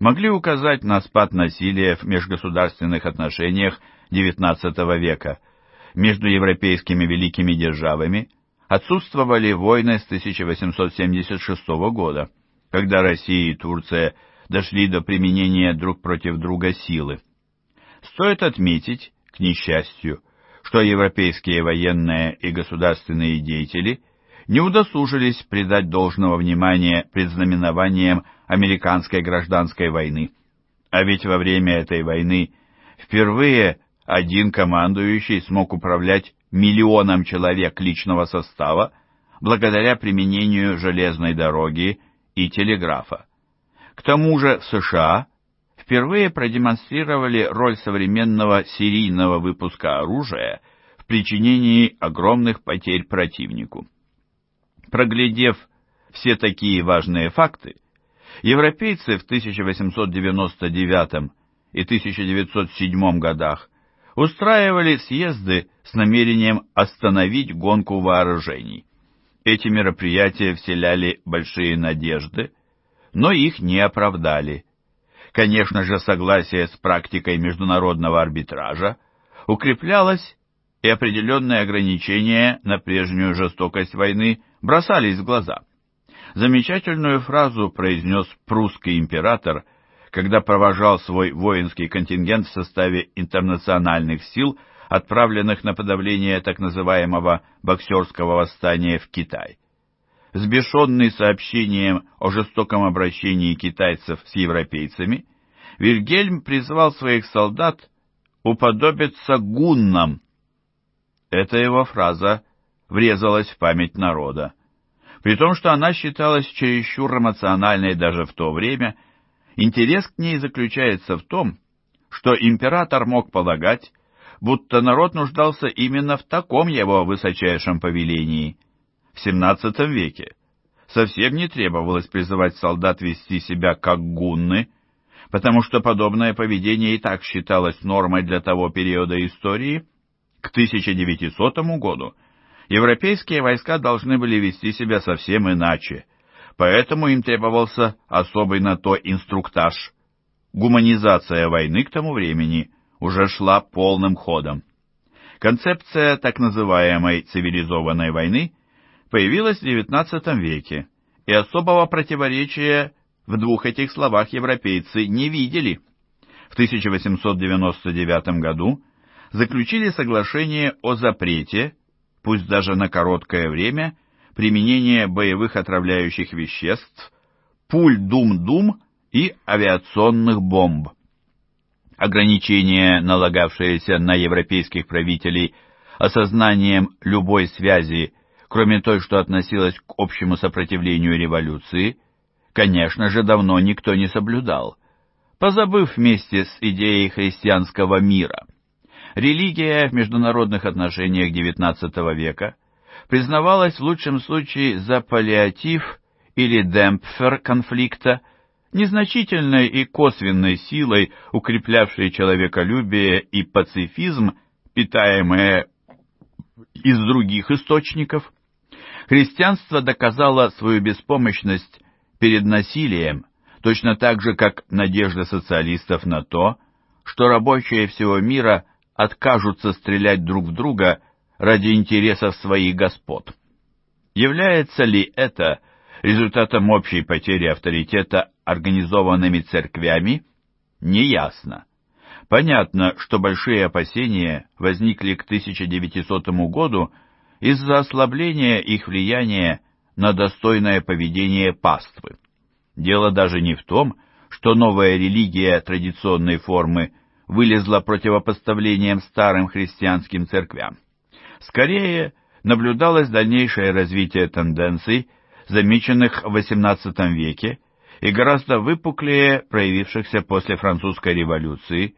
могли указать на спад насилия в межгосударственных отношениях XIX века – между европейскими великими державами отсутствовали войны с 1876 года, когда Россия и Турция дошли до применения друг против друга силы. Стоит отметить, к несчастью, что европейские военные и государственные деятели не удосужились придать должного внимания предзнаменованиям американской гражданской войны. А ведь во время этой войны впервые один командующий смог управлять миллионом человек личного состава благодаря применению железной дороги и телеграфа. К тому же США впервые продемонстрировали роль современного серийного выпуска оружия в причинении огромных потерь противнику. Проглядев все такие важные факты, европейцы в 1899 и 1907 годах устраивали съезды с намерением остановить гонку вооружений. Эти мероприятия вселяли большие надежды, но их не оправдали. Конечно же, согласие с практикой международного арбитража укреплялось, и определенные ограничения на прежнюю жестокость войны бросались в глаза. Замечательную фразу произнес прусский император когда провожал свой воинский контингент в составе интернациональных сил, отправленных на подавление так называемого боксерского восстания в Китай. Сбешенный сообщением о жестоком обращении китайцев с европейцами, Вильгельм призвал своих солдат уподобиться гуннам. Эта его фраза врезалась в память народа, при том, что она считалась чересчур эмоциональной даже в то время, Интерес к ней заключается в том, что император мог полагать, будто народ нуждался именно в таком его высочайшем повелении. В XVII веке совсем не требовалось призывать солдат вести себя как гунны, потому что подобное поведение и так считалось нормой для того периода истории. К 1900 году европейские войска должны были вести себя совсем иначе — поэтому им требовался особый на то инструктаж. Гуманизация войны к тому времени уже шла полным ходом. Концепция так называемой цивилизованной войны появилась в XIX веке, и особого противоречия в двух этих словах европейцы не видели. В 1899 году заключили соглашение о запрете, пусть даже на короткое время, применение боевых отравляющих веществ, пуль «Дум-Дум» и авиационных бомб. Ограничения, налагавшиеся на европейских правителей осознанием любой связи, кроме той, что относилась к общему сопротивлению революции, конечно же, давно никто не соблюдал, позабыв вместе с идеей христианского мира. Религия в международных отношениях XIX века признавалась в лучшем случае за паллиатив или демпфер конфликта, незначительной и косвенной силой, укреплявшей человеколюбие и пацифизм, питаемые из других источников. Христианство доказало свою беспомощность перед насилием, точно так же, как надежда социалистов на то, что рабочие всего мира откажутся стрелять друг в друга – ради интересов своих господ. Является ли это результатом общей потери авторитета организованными церквями? Неясно. Понятно, что большие опасения возникли к 1900 году из-за ослабления их влияния на достойное поведение паствы. Дело даже не в том, что новая религия традиционной формы вылезла противопоставлением старым христианским церквям. Скорее, наблюдалось дальнейшее развитие тенденций, замеченных в XVIII веке и гораздо выпуклее проявившихся после французской революции.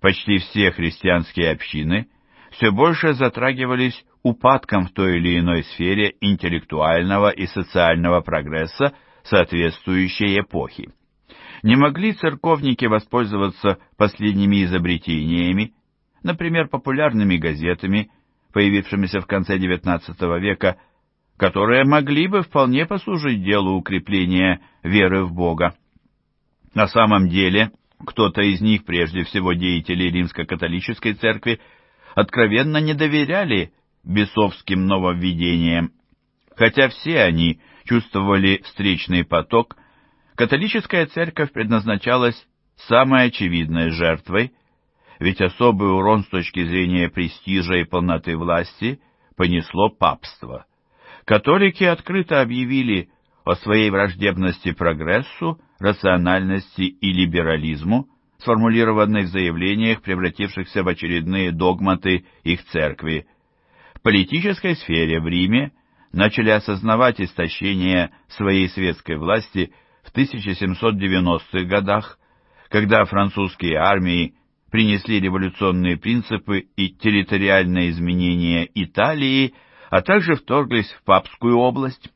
Почти все христианские общины все больше затрагивались упадком в той или иной сфере интеллектуального и социального прогресса соответствующей эпохи. Не могли церковники воспользоваться последними изобретениями, например, популярными газетами – появившимися в конце XIX века, которые могли бы вполне послужить делу укрепления веры в Бога. На самом деле, кто-то из них, прежде всего деятели римско-католической церкви, откровенно не доверяли бесовским нововведениям. Хотя все они чувствовали встречный поток, католическая церковь предназначалась самой очевидной жертвой – ведь особый урон с точки зрения престижа и полноты власти понесло папство. Католики открыто объявили о своей враждебности прогрессу, рациональности и либерализму, сформулированной в заявлениях, превратившихся в очередные догматы их церкви. В политической сфере в Риме начали осознавать истощение своей светской власти в 1790-х годах, когда французские армии принесли революционные принципы и территориальные изменения Италии, а также вторглись в Папскую область,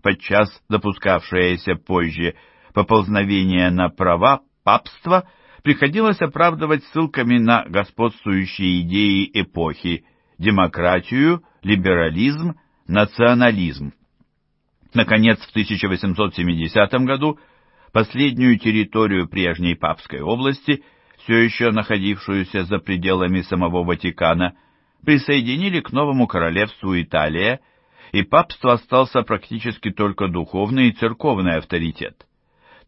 подчас допускавшееся позже поползновение на права папства приходилось оправдывать ссылками на господствующие идеи эпохи – демократию, либерализм, национализм. Наконец, в 1870 году последнюю территорию прежней папской области – все еще находившуюся за пределами самого Ватикана, присоединили к новому королевству Италия, и папство остался практически только духовный и церковный авторитет.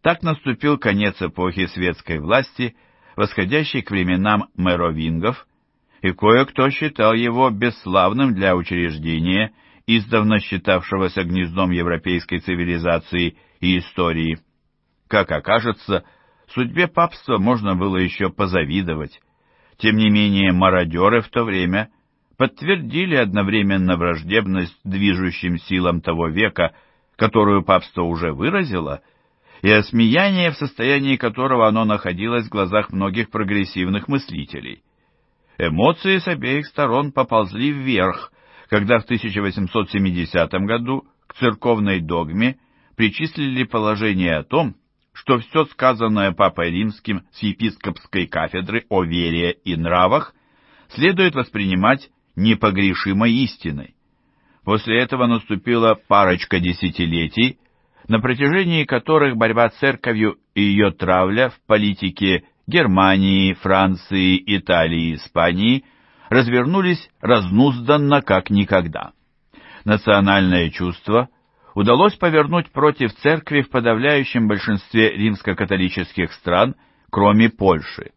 Так наступил конец эпохи светской власти, восходящей к временам мэровингов, и кое-кто считал его бесславным для учреждения, издавна считавшегося гнездом европейской цивилизации и истории. Как окажется, Судьбе папства можно было еще позавидовать. Тем не менее, мародеры в то время подтвердили одновременно враждебность движущим силам того века, которую папство уже выразило, и осмеяние, в состоянии которого оно находилось в глазах многих прогрессивных мыслителей. Эмоции с обеих сторон поползли вверх, когда в 1870 году к церковной догме причислили положение о том, что все сказанное Папой Римским с епископской кафедры о вере и нравах следует воспринимать непогрешимой истиной. После этого наступила парочка десятилетий, на протяжении которых борьба с церковью и ее травля в политике Германии, Франции, Италии Испании развернулись разнузданно как никогда. Национальное чувство – удалось повернуть против церкви в подавляющем большинстве римско-католических стран, кроме Польши.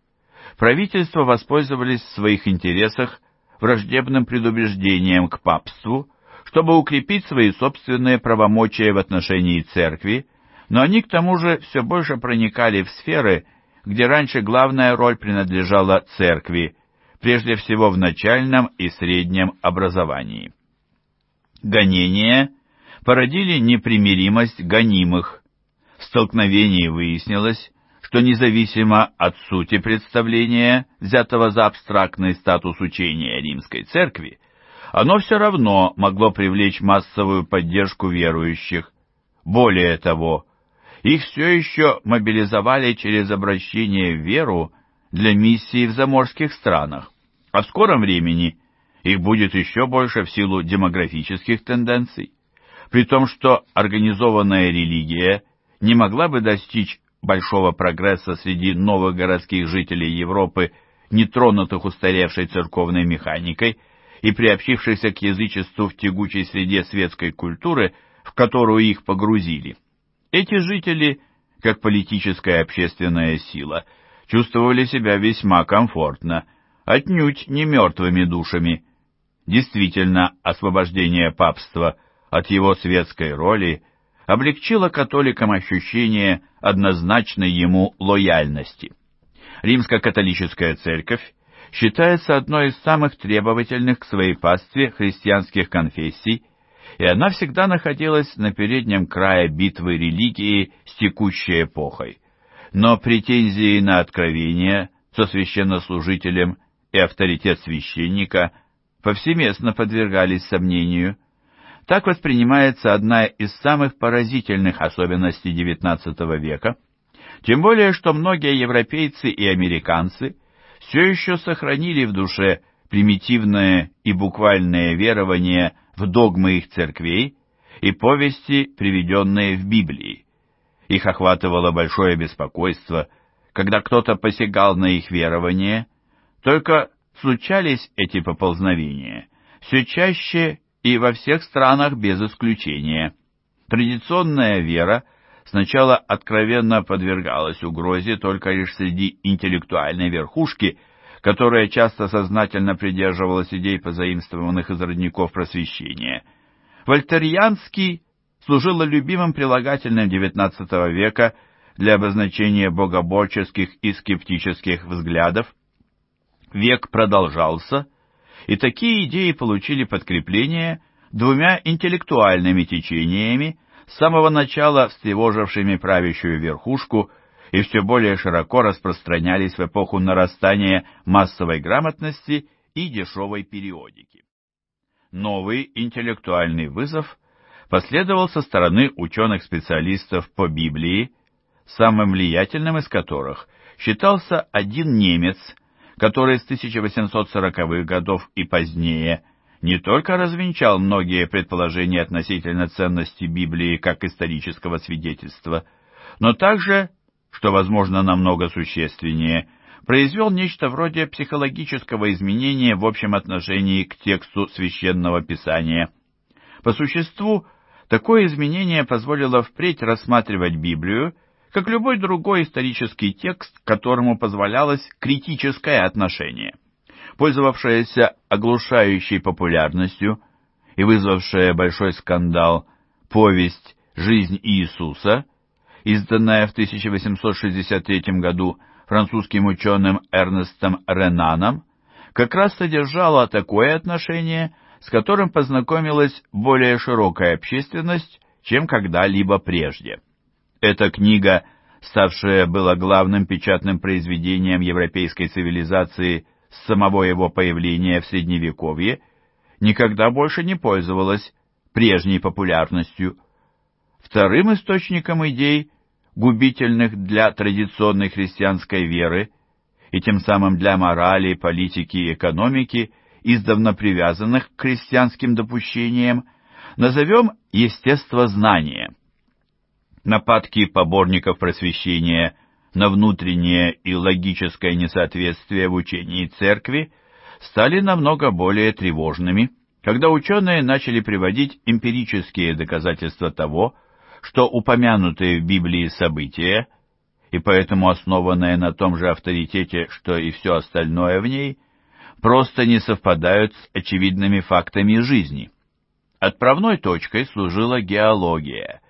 Правительства воспользовались в своих интересах враждебным предубеждением к папству, чтобы укрепить свои собственные правомочия в отношении церкви, но они к тому же все больше проникали в сферы, где раньше главная роль принадлежала церкви, прежде всего в начальном и среднем образовании. Гонения – породили непримиримость гонимых. В столкновении выяснилось, что независимо от сути представления, взятого за абстрактный статус учения Римской Церкви, оно все равно могло привлечь массовую поддержку верующих. Более того, их все еще мобилизовали через обращение в веру для миссии в заморских странах, а в скором времени их будет еще больше в силу демографических тенденций при том, что организованная религия не могла бы достичь большого прогресса среди новых городских жителей Европы, нетронутых устаревшей церковной механикой и приобщившихся к язычеству в тягучей среде светской культуры, в которую их погрузили. Эти жители, как политическая общественная сила, чувствовали себя весьма комфортно, отнюдь не мертвыми душами. Действительно, освобождение папства – от его светской роли облегчило католикам ощущение однозначной ему лояльности. Римско-католическая церковь считается одной из самых требовательных к своей пастве христианских конфессий, и она всегда находилась на переднем крае битвы религии с текущей эпохой. Но претензии на откровение со священнослужителем и авторитет священника повсеместно подвергались сомнению – так воспринимается одна из самых поразительных особенностей XIX века, тем более что многие европейцы и американцы все еще сохранили в душе примитивное и буквальное верование в догмы их церквей и повести, приведенные в Библии. Их охватывало большое беспокойство, когда кто-то посягал на их верование, только случались эти поползновения все чаще и во всех странах без исключения. Традиционная вера сначала откровенно подвергалась угрозе только лишь среди интеллектуальной верхушки, которая часто сознательно придерживалась идей, позаимствованных из родников просвещения. Вольтерианский служило любимым прилагательным XIX века для обозначения богоборческих и скептических взглядов. Век продолжался — и такие идеи получили подкрепление двумя интеллектуальными течениями, с самого начала встревожившими правящую верхушку и все более широко распространялись в эпоху нарастания массовой грамотности и дешевой периодики. Новый интеллектуальный вызов последовал со стороны ученых-специалистов по Библии, самым влиятельным из которых считался один немец который с 1840-х годов и позднее не только развенчал многие предположения относительно ценности Библии как исторического свидетельства, но также, что, возможно, намного существеннее, произвел нечто вроде психологического изменения в общем отношении к тексту Священного Писания. По существу, такое изменение позволило впредь рассматривать Библию как любой другой исторический текст, к которому позволялось критическое отношение. Пользовавшаяся оглушающей популярностью и вызвавшая большой скандал повесть «Жизнь Иисуса», изданная в 1863 году французским ученым Эрнестом Ренаном, как раз содержала такое отношение, с которым познакомилась более широкая общественность, чем когда-либо прежде. Эта книга, ставшая было главным печатным произведением европейской цивилизации с самого его появления в Средневековье, никогда больше не пользовалась прежней популярностью. Вторым источником идей, губительных для традиционной христианской веры и тем самым для морали, политики и экономики, издавна привязанных к христианским допущениям, назовем естествознание нападки поборников просвещения на внутреннее и логическое несоответствие в учении церкви стали намного более тревожными, когда ученые начали приводить эмпирические доказательства того, что упомянутые в Библии события, и поэтому основанные на том же авторитете, что и все остальное в ней, просто не совпадают с очевидными фактами жизни. Отправной точкой служила геология –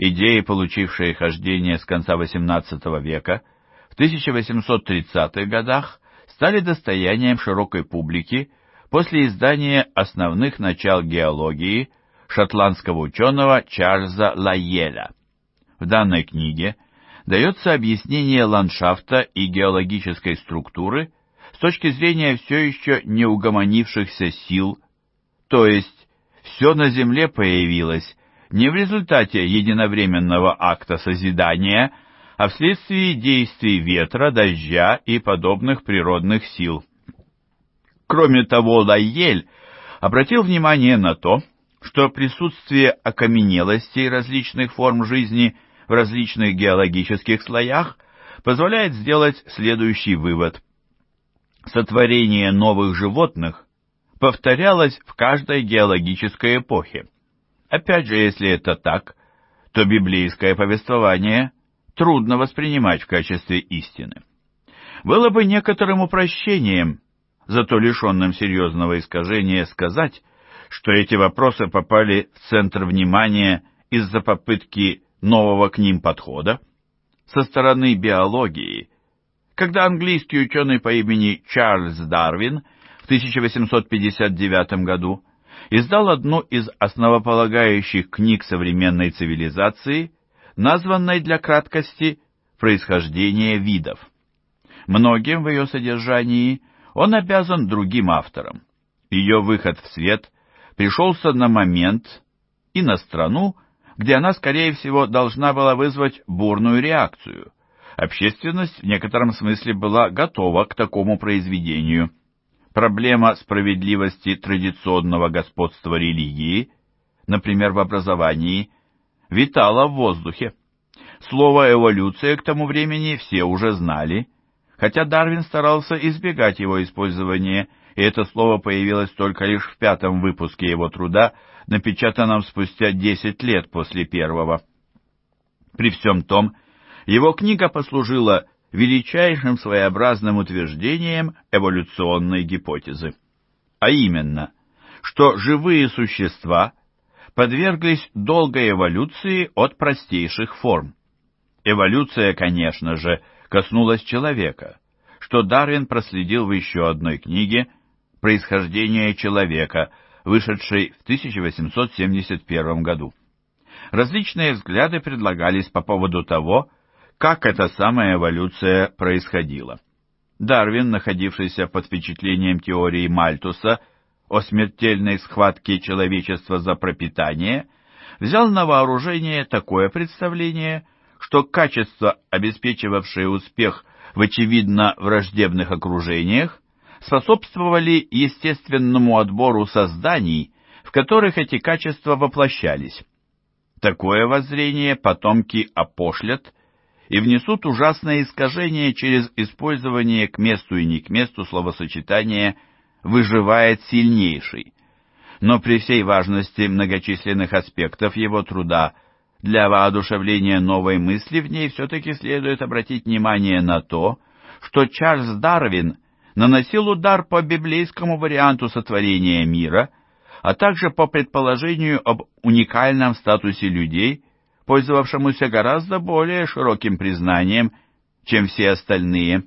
Идеи, получившие хождение с конца XVIII века, в 1830-х годах стали достоянием широкой публики после издания основных начал геологии шотландского ученого Чарльза Лайеля. В данной книге дается объяснение ландшафта и геологической структуры с точки зрения все еще неугомонившихся сил, то есть все на Земле появилось не в результате единовременного акта созидания, а вследствие действий ветра, дождя и подобных природных сил. Кроме того, Лайель обратил внимание на то, что присутствие окаменелостей различных форм жизни в различных геологических слоях позволяет сделать следующий вывод. Сотворение новых животных повторялось в каждой геологической эпохе. Опять же, если это так, то библейское повествование трудно воспринимать в качестве истины. Было бы некоторым упрощением, зато лишенным серьезного искажения, сказать, что эти вопросы попали в центр внимания из-за попытки нового к ним подхода со стороны биологии, когда английский ученый по имени Чарльз Дарвин в 1859 году издал одну из основополагающих книг современной цивилизации, названной для краткости «Происхождение видов». Многим в ее содержании он обязан другим авторам. Ее выход в свет пришелся на момент и на страну, где она, скорее всего, должна была вызвать бурную реакцию. Общественность в некотором смысле была готова к такому произведению – Проблема справедливости традиционного господства религии, например, в образовании, витала в воздухе. Слово «эволюция» к тому времени все уже знали, хотя Дарвин старался избегать его использования, и это слово появилось только лишь в пятом выпуске его труда, напечатанном спустя десять лет после первого. При всем том, его книга послужила величайшим своеобразным утверждением эволюционной гипотезы. А именно, что живые существа подверглись долгой эволюции от простейших форм. Эволюция, конечно же, коснулась человека, что Дарвин проследил в еще одной книге «Происхождение человека», вышедшей в 1871 году. Различные взгляды предлагались по поводу того, как эта самая эволюция происходила. Дарвин, находившийся под впечатлением теории Мальтуса о смертельной схватке человечества за пропитание, взял на вооружение такое представление, что качества, обеспечивавшие успех в очевидно враждебных окружениях, способствовали естественному отбору созданий, в которых эти качества воплощались. Такое воззрение потомки опошлят и внесут ужасное искажение через использование к месту и не к месту словосочетания «выживает сильнейший». Но при всей важности многочисленных аспектов его труда для воодушевления новой мысли в ней все-таки следует обратить внимание на то, что Чарльз Дарвин наносил удар по библейскому варианту сотворения мира, а также по предположению об уникальном статусе людей – пользовавшемуся гораздо более широким признанием, чем все остальные.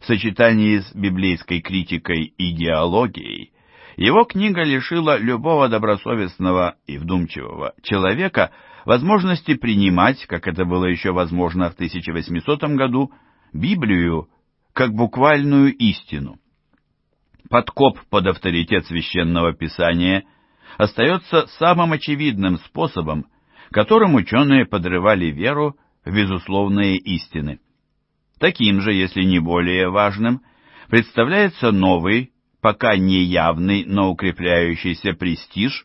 В сочетании с библейской критикой и идеологией его книга лишила любого добросовестного и вдумчивого человека возможности принимать, как это было еще возможно в 1800 году, Библию как буквальную истину. Подкоп под авторитет священного писания остается самым очевидным способом которым ученые подрывали веру в безусловные истины. Таким же, если не более важным, представляется новый, пока не явный, но укрепляющийся престиж,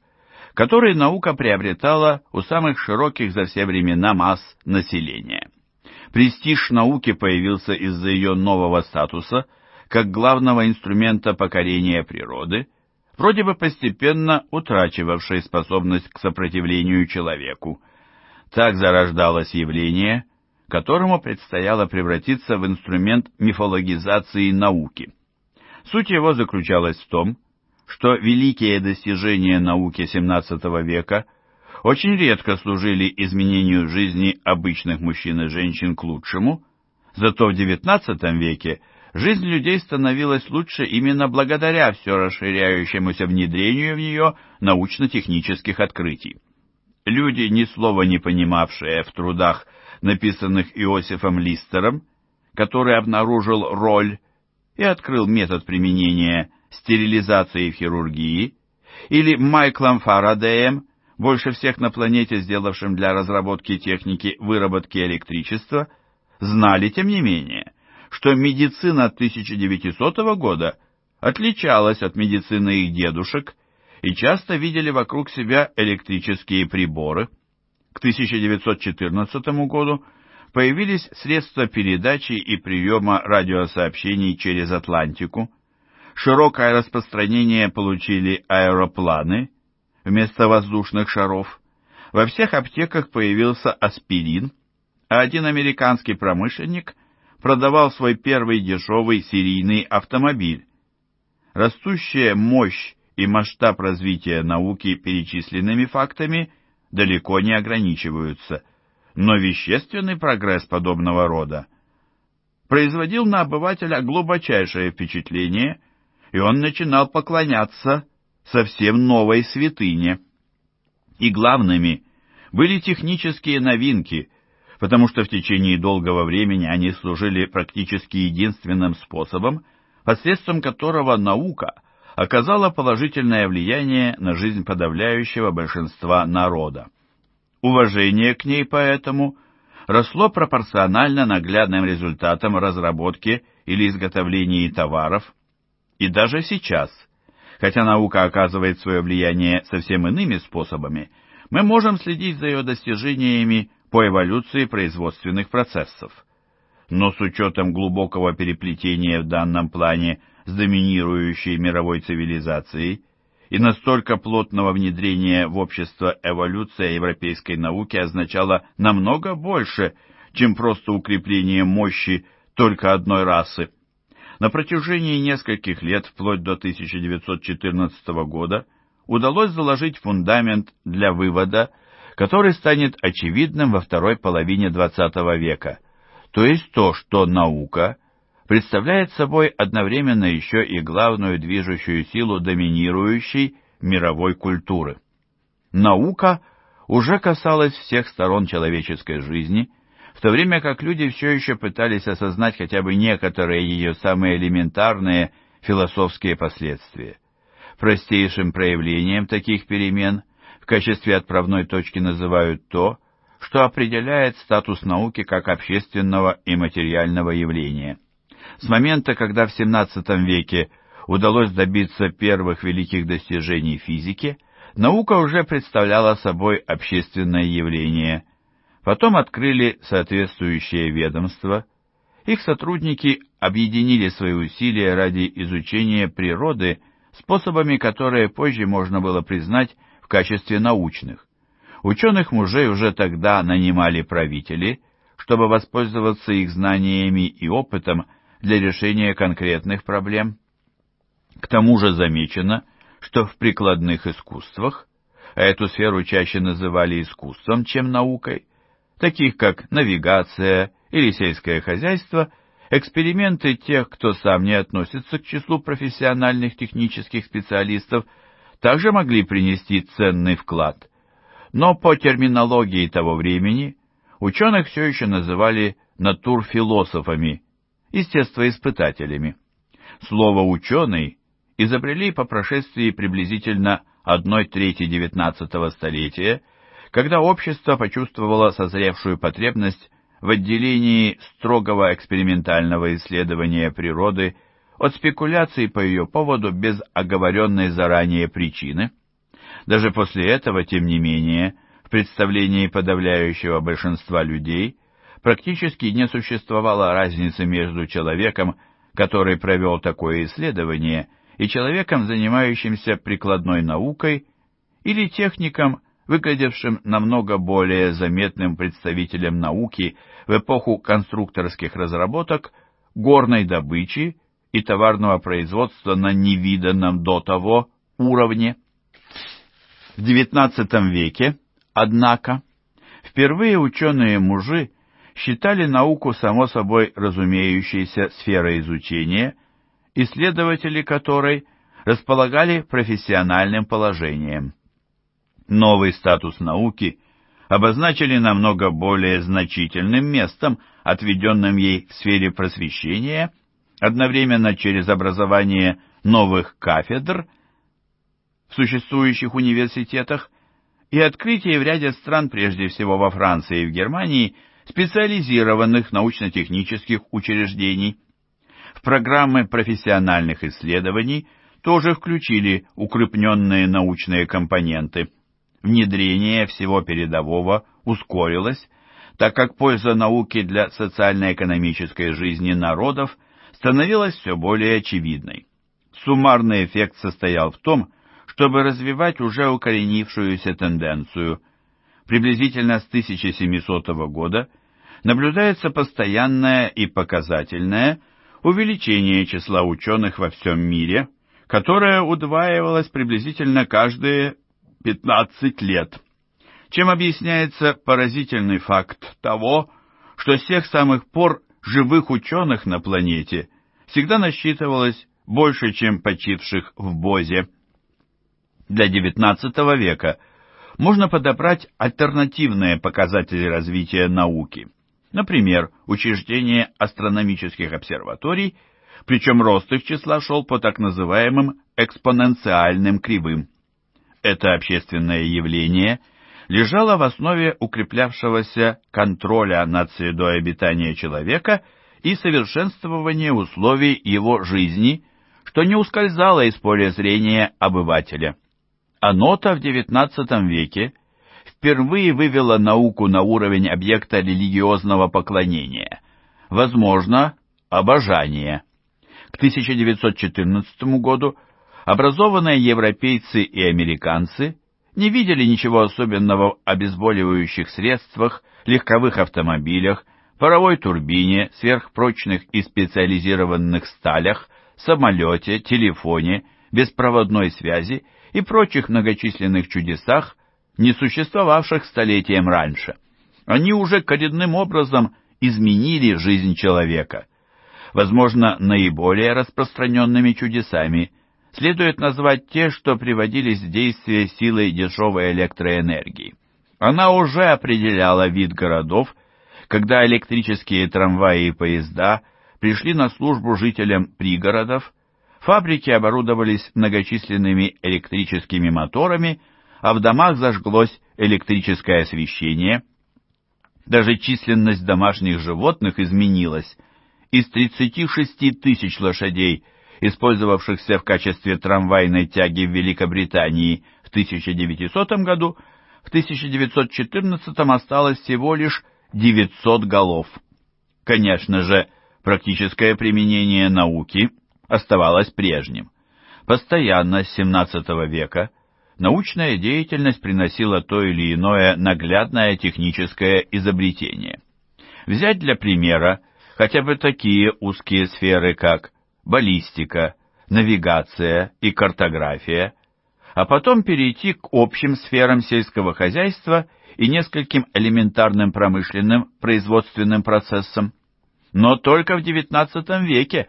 который наука приобретала у самых широких за все времена масс населения. Престиж науки появился из-за ее нового статуса как главного инструмента покорения природы – вроде бы постепенно утрачивавшей способность к сопротивлению человеку. Так зарождалось явление, которому предстояло превратиться в инструмент мифологизации науки. Суть его заключалась в том, что великие достижения науки XVII века очень редко служили изменению жизни обычных мужчин и женщин к лучшему, зато в XIX веке Жизнь людей становилась лучше именно благодаря все расширяющемуся внедрению в нее научно-технических открытий. Люди, ни слова не понимавшие в трудах, написанных Иосифом Листером, который обнаружил роль и открыл метод применения стерилизации в хирургии, или Майклом Фарадеем, больше всех на планете сделавшим для разработки техники выработки электричества, знали, тем не менее – что медицина 1900 года отличалась от медицины их дедушек и часто видели вокруг себя электрические приборы. К 1914 году появились средства передачи и приема радиосообщений через Атлантику. Широкое распространение получили аэропланы вместо воздушных шаров. Во всех аптеках появился аспирин, а один американский промышленник продавал свой первый дешевый серийный автомобиль. Растущая мощь и масштаб развития науки перечисленными фактами далеко не ограничиваются, но вещественный прогресс подобного рода производил на обывателя глубочайшее впечатление, и он начинал поклоняться совсем новой святыне. И главными были технические новинки – потому что в течение долгого времени они служили практически единственным способом, посредством которого наука оказала положительное влияние на жизнь подавляющего большинства народа. Уважение к ней поэтому росло пропорционально наглядным результатам разработки или изготовления товаров, и даже сейчас, хотя наука оказывает свое влияние совсем иными способами, мы можем следить за ее достижениями по эволюции производственных процессов. Но с учетом глубокого переплетения в данном плане с доминирующей мировой цивилизацией и настолько плотного внедрения в общество эволюция европейской науки означала намного больше, чем просто укрепление мощи только одной расы. На протяжении нескольких лет, вплоть до 1914 года, удалось заложить фундамент для вывода, который станет очевидным во второй половине XX века, то есть то, что наука представляет собой одновременно еще и главную движущую силу доминирующей мировой культуры. Наука уже касалась всех сторон человеческой жизни, в то время как люди все еще пытались осознать хотя бы некоторые ее самые элементарные философские последствия. Простейшим проявлением таких перемен – в качестве отправной точки называют то, что определяет статус науки как общественного и материального явления. С момента, когда в XVII веке удалось добиться первых великих достижений физики, наука уже представляла собой общественное явление. Потом открыли соответствующие ведомства. Их сотрудники объединили свои усилия ради изучения природы способами, которые позже можно было признать качестве научных. Ученых-мужей уже тогда нанимали правители, чтобы воспользоваться их знаниями и опытом для решения конкретных проблем. К тому же замечено, что в прикладных искусствах, а эту сферу чаще называли искусством, чем наукой, таких как навигация или сельское хозяйство, эксперименты тех, кто сам не относится к числу профессиональных технических специалистов – также могли принести ценный вклад. Но по терминологии того времени ученых все еще называли натурфилософами, естествоиспытателями. Слово «ученый» изобрели по прошествии приблизительно одной трети XIX столетия, когда общество почувствовало созревшую потребность в отделении строгого экспериментального исследования природы от спекуляций по ее поводу без оговоренной заранее причины. Даже после этого, тем не менее, в представлении подавляющего большинства людей практически не существовало разницы между человеком, который провел такое исследование, и человеком, занимающимся прикладной наукой, или техником, выглядевшим намного более заметным представителем науки в эпоху конструкторских разработок, горной добычи и товарного производства на невиданном до того уровне. В XIX веке, однако, впервые ученые-мужи считали науку само собой разумеющейся сферой изучения, исследователи которой располагали профессиональным положением. Новый статус науки обозначили намного более значительным местом, отведенным ей в сфере просвещения – одновременно через образование новых кафедр в существующих университетах и открытие в ряде стран, прежде всего во Франции и в Германии, специализированных научно-технических учреждений. В программы профессиональных исследований тоже включили укрепненные научные компоненты. Внедрение всего передового ускорилось, так как польза науки для социально-экономической жизни народов – становилась все более очевидной. Суммарный эффект состоял в том, чтобы развивать уже укоренившуюся тенденцию. Приблизительно с 1700 года наблюдается постоянное и показательное увеличение числа ученых во всем мире, которое удваивалось приблизительно каждые 15 лет, чем объясняется поразительный факт того, что с тех самых пор живых ученых на планете всегда насчитывалось больше, чем почивших в Бозе. Для XIX века можно подобрать альтернативные показатели развития науки, например, учреждение астрономических обсерваторий, причем рост их числа шел по так называемым экспоненциальным кривым. Это общественное явление лежало в основе укреплявшегося контроля над средой обитания человека – и совершенствование условий его жизни, что не ускользало из поля зрения обывателя. Оно-то в XIX веке впервые вывела науку на уровень объекта религиозного поклонения, возможно, обожания. К 1914 году образованные европейцы и американцы не видели ничего особенного в обезболивающих средствах, легковых автомобилях, паровой турбине, сверхпрочных и специализированных сталях, самолете, телефоне, беспроводной связи и прочих многочисленных чудесах, не существовавших столетием раньше. Они уже коренным образом изменили жизнь человека. Возможно, наиболее распространенными чудесами следует назвать те, что приводились в действие силой дешевой электроэнергии. Она уже определяла вид городов когда электрические трамваи и поезда пришли на службу жителям пригородов, фабрики оборудовались многочисленными электрическими моторами, а в домах зажглось электрическое освещение. Даже численность домашних животных изменилась. Из 36 тысяч лошадей, использовавшихся в качестве трамвайной тяги в Великобритании в 1900 году, в 1914 осталось всего лишь 900 голов. Конечно же, практическое применение науки оставалось прежним. Постоянно с XVII века научная деятельность приносила то или иное наглядное техническое изобретение. Взять для примера хотя бы такие узкие сферы, как баллистика, навигация и картография, а потом перейти к общим сферам сельского хозяйства и нескольким элементарным промышленным производственным процессам. Но только в XIX веке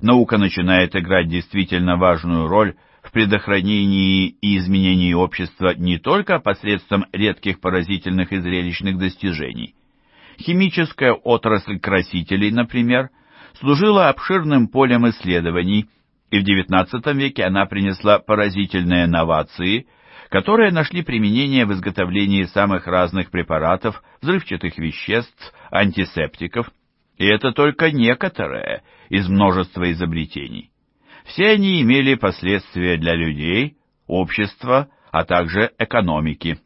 наука начинает играть действительно важную роль в предохранении и изменении общества не только посредством редких поразительных и зрелищных достижений. Химическая отрасль красителей, например, служила обширным полем исследований, и в XIX веке она принесла поразительные новации, которые нашли применение в изготовлении самых разных препаратов, взрывчатых веществ, антисептиков, и это только некоторые из множества изобретений. Все они имели последствия для людей, общества, а также экономики.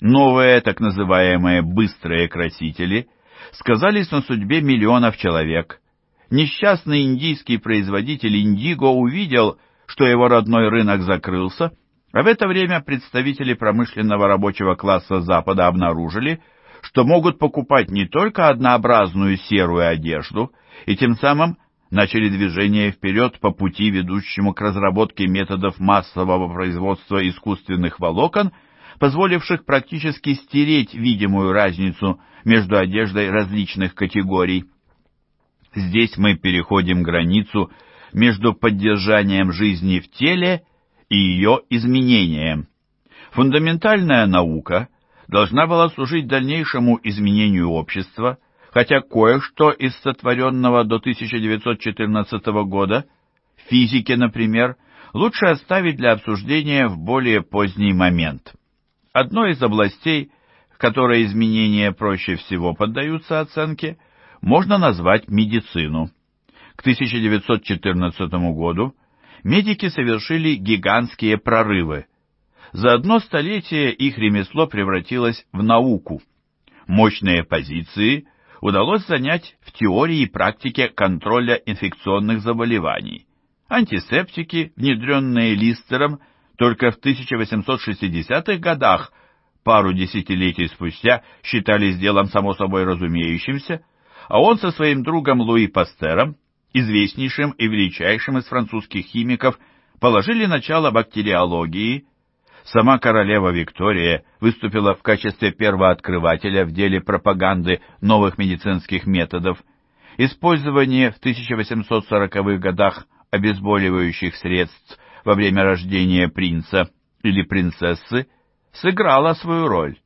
Новые так называемые «быстрые красители» сказались на судьбе миллионов человек. Несчастный индийский производитель «Индиго» увидел, что его родной рынок закрылся, а в это время представители промышленного рабочего класса Запада обнаружили, что могут покупать не только однообразную серую одежду, и тем самым начали движение вперед по пути, ведущему к разработке методов массового производства искусственных волокон, позволивших практически стереть видимую разницу между одеждой различных категорий. Здесь мы переходим границу между поддержанием жизни в теле и ее изменениям. Фундаментальная наука должна была служить дальнейшему изменению общества, хотя кое-что из сотворенного до 1914 года, физики, например, лучше оставить для обсуждения в более поздний момент. Одной из областей, в которой изменения проще всего поддаются оценке, можно назвать медицину. К 1914 году медики совершили гигантские прорывы. За одно столетие их ремесло превратилось в науку. Мощные позиции удалось занять в теории и практике контроля инфекционных заболеваний. Антисептики, внедренные Листером, только в 1860-х годах, пару десятилетий спустя, считались делом само собой разумеющимся, а он со своим другом Луи Пастером известнейшим и величайшим из французских химиков, положили начало бактериологии. Сама королева Виктория выступила в качестве первооткрывателя в деле пропаганды новых медицинских методов. Использование в 1840-х годах обезболивающих средств во время рождения принца или принцессы сыграло свою роль.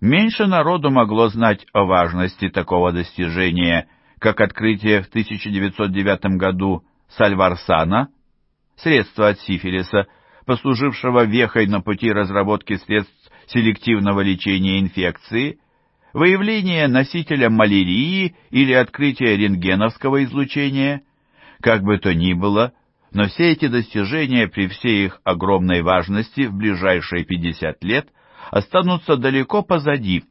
Меньше народу могло знать о важности такого достижения – как открытие в 1909 году сальварсана, средства от сифилиса, послужившего вехой на пути разработки средств селективного лечения инфекции, выявление носителя малярии или открытие рентгеновского излучения, как бы то ни было, но все эти достижения при всей их огромной важности в ближайшие 50 лет останутся далеко позади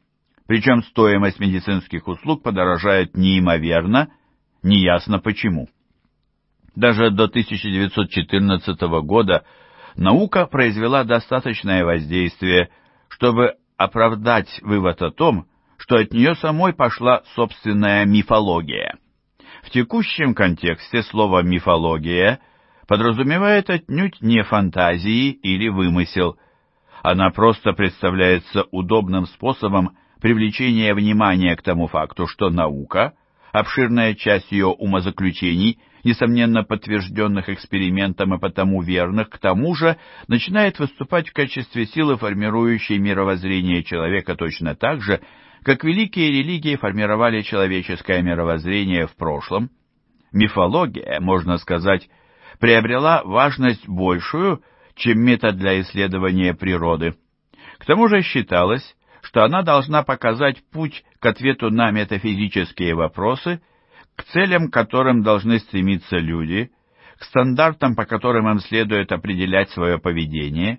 причем стоимость медицинских услуг подорожает неимоверно, неясно почему. Даже до 1914 года наука произвела достаточное воздействие, чтобы оправдать вывод о том, что от нее самой пошла собственная мифология. В текущем контексте слово «мифология» подразумевает отнюдь не фантазии или вымысел. Она просто представляется удобным способом привлечение внимания к тому факту, что наука, обширная часть ее умозаключений, несомненно подтвержденных экспериментом и потому верных, к тому же начинает выступать в качестве силы, формирующей мировоззрение человека точно так же, как великие религии формировали человеческое мировоззрение в прошлом. Мифология, можно сказать, приобрела важность большую, чем метод для исследования природы. К тому же считалось, что она должна показать путь к ответу на метафизические вопросы, к целям, к которым должны стремиться люди, к стандартам, по которым им следует определять свое поведение.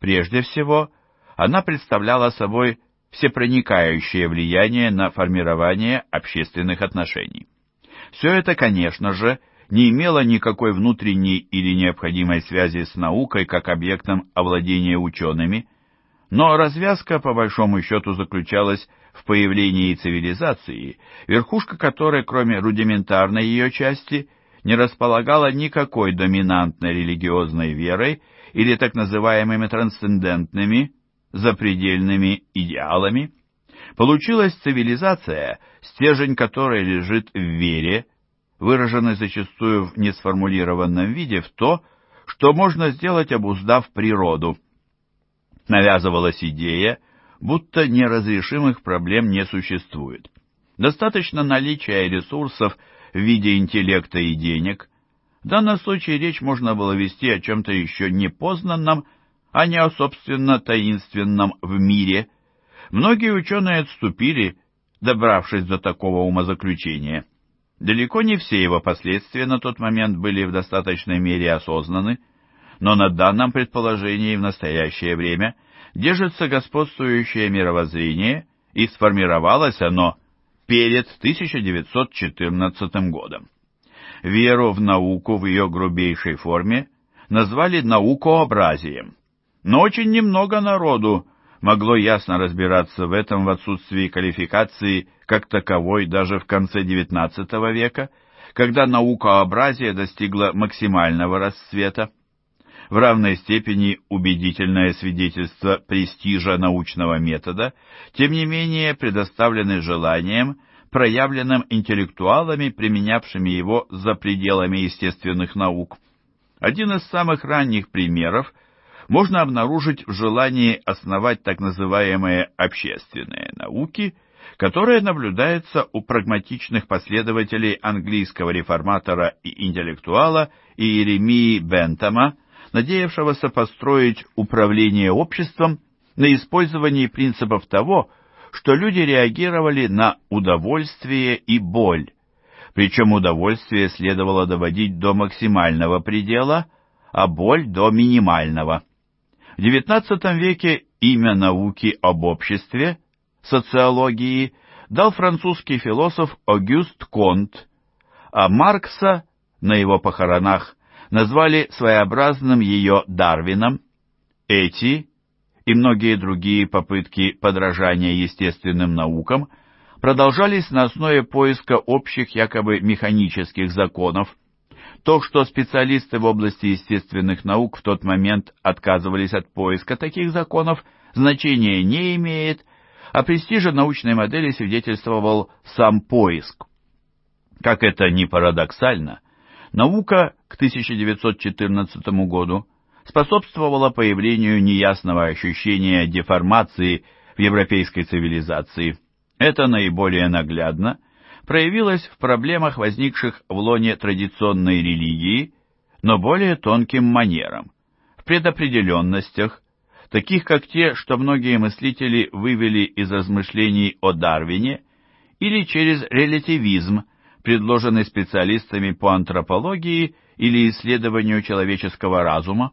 Прежде всего, она представляла собой всепроникающее влияние на формирование общественных отношений. Все это, конечно же, не имело никакой внутренней или необходимой связи с наукой как объектом овладения учеными – но развязка, по большому счету, заключалась в появлении цивилизации, верхушка которой, кроме рудиментарной ее части, не располагала никакой доминантной религиозной верой или так называемыми трансцендентными, запредельными идеалами. Получилась цивилизация, стержень которой лежит в вере, выраженной зачастую в несформулированном виде в то, что можно сделать, обуздав природу – навязывалась идея, будто неразрешимых проблем не существует. Достаточно наличия ресурсов в виде интеллекта и денег. В данном случае речь можно было вести о чем-то еще непознанном, а не о, собственно, таинственном в мире. Многие ученые отступили, добравшись до такого умозаключения. Далеко не все его последствия на тот момент были в достаточной мере осознаны но на данном предположении в настоящее время держится господствующее мировоззрение, и сформировалось оно перед 1914 годом. Веру в науку в ее грубейшей форме назвали наукообразием, но очень немного народу могло ясно разбираться в этом в отсутствии квалификации как таковой даже в конце XIX века, когда наукообразие достигло максимального расцвета в равной степени убедительное свидетельство престижа научного метода, тем не менее предоставлены желанием, проявленным интеллектуалами, применявшими его за пределами естественных наук. Один из самых ранних примеров можно обнаружить в желании основать так называемые общественные науки, которое наблюдается у прагматичных последователей английского реформатора и интеллектуала Иеремии Бентома надеявшегося построить управление обществом на использовании принципов того, что люди реагировали на удовольствие и боль, причем удовольствие следовало доводить до максимального предела, а боль до минимального. В XIX веке имя науки об обществе, социологии, дал французский философ Огюст Конт, а Маркса на его похоронах назвали своеобразным ее Дарвином, эти и многие другие попытки подражания естественным наукам продолжались на основе поиска общих якобы механических законов, то, что специалисты в области естественных наук в тот момент отказывались от поиска таких законов, значения не имеет, а престижа научной модели свидетельствовал сам поиск. Как это ни парадоксально, наука к 1914 году способствовало появлению неясного ощущения деформации в европейской цивилизации. Это наиболее наглядно проявилось в проблемах, возникших в лоне традиционной религии, но более тонким манером, в предопределенностях, таких как те, что многие мыслители вывели из размышлений о Дарвине, или через релятивизм, предложенный специалистами по антропологии – или исследованию человеческого разума,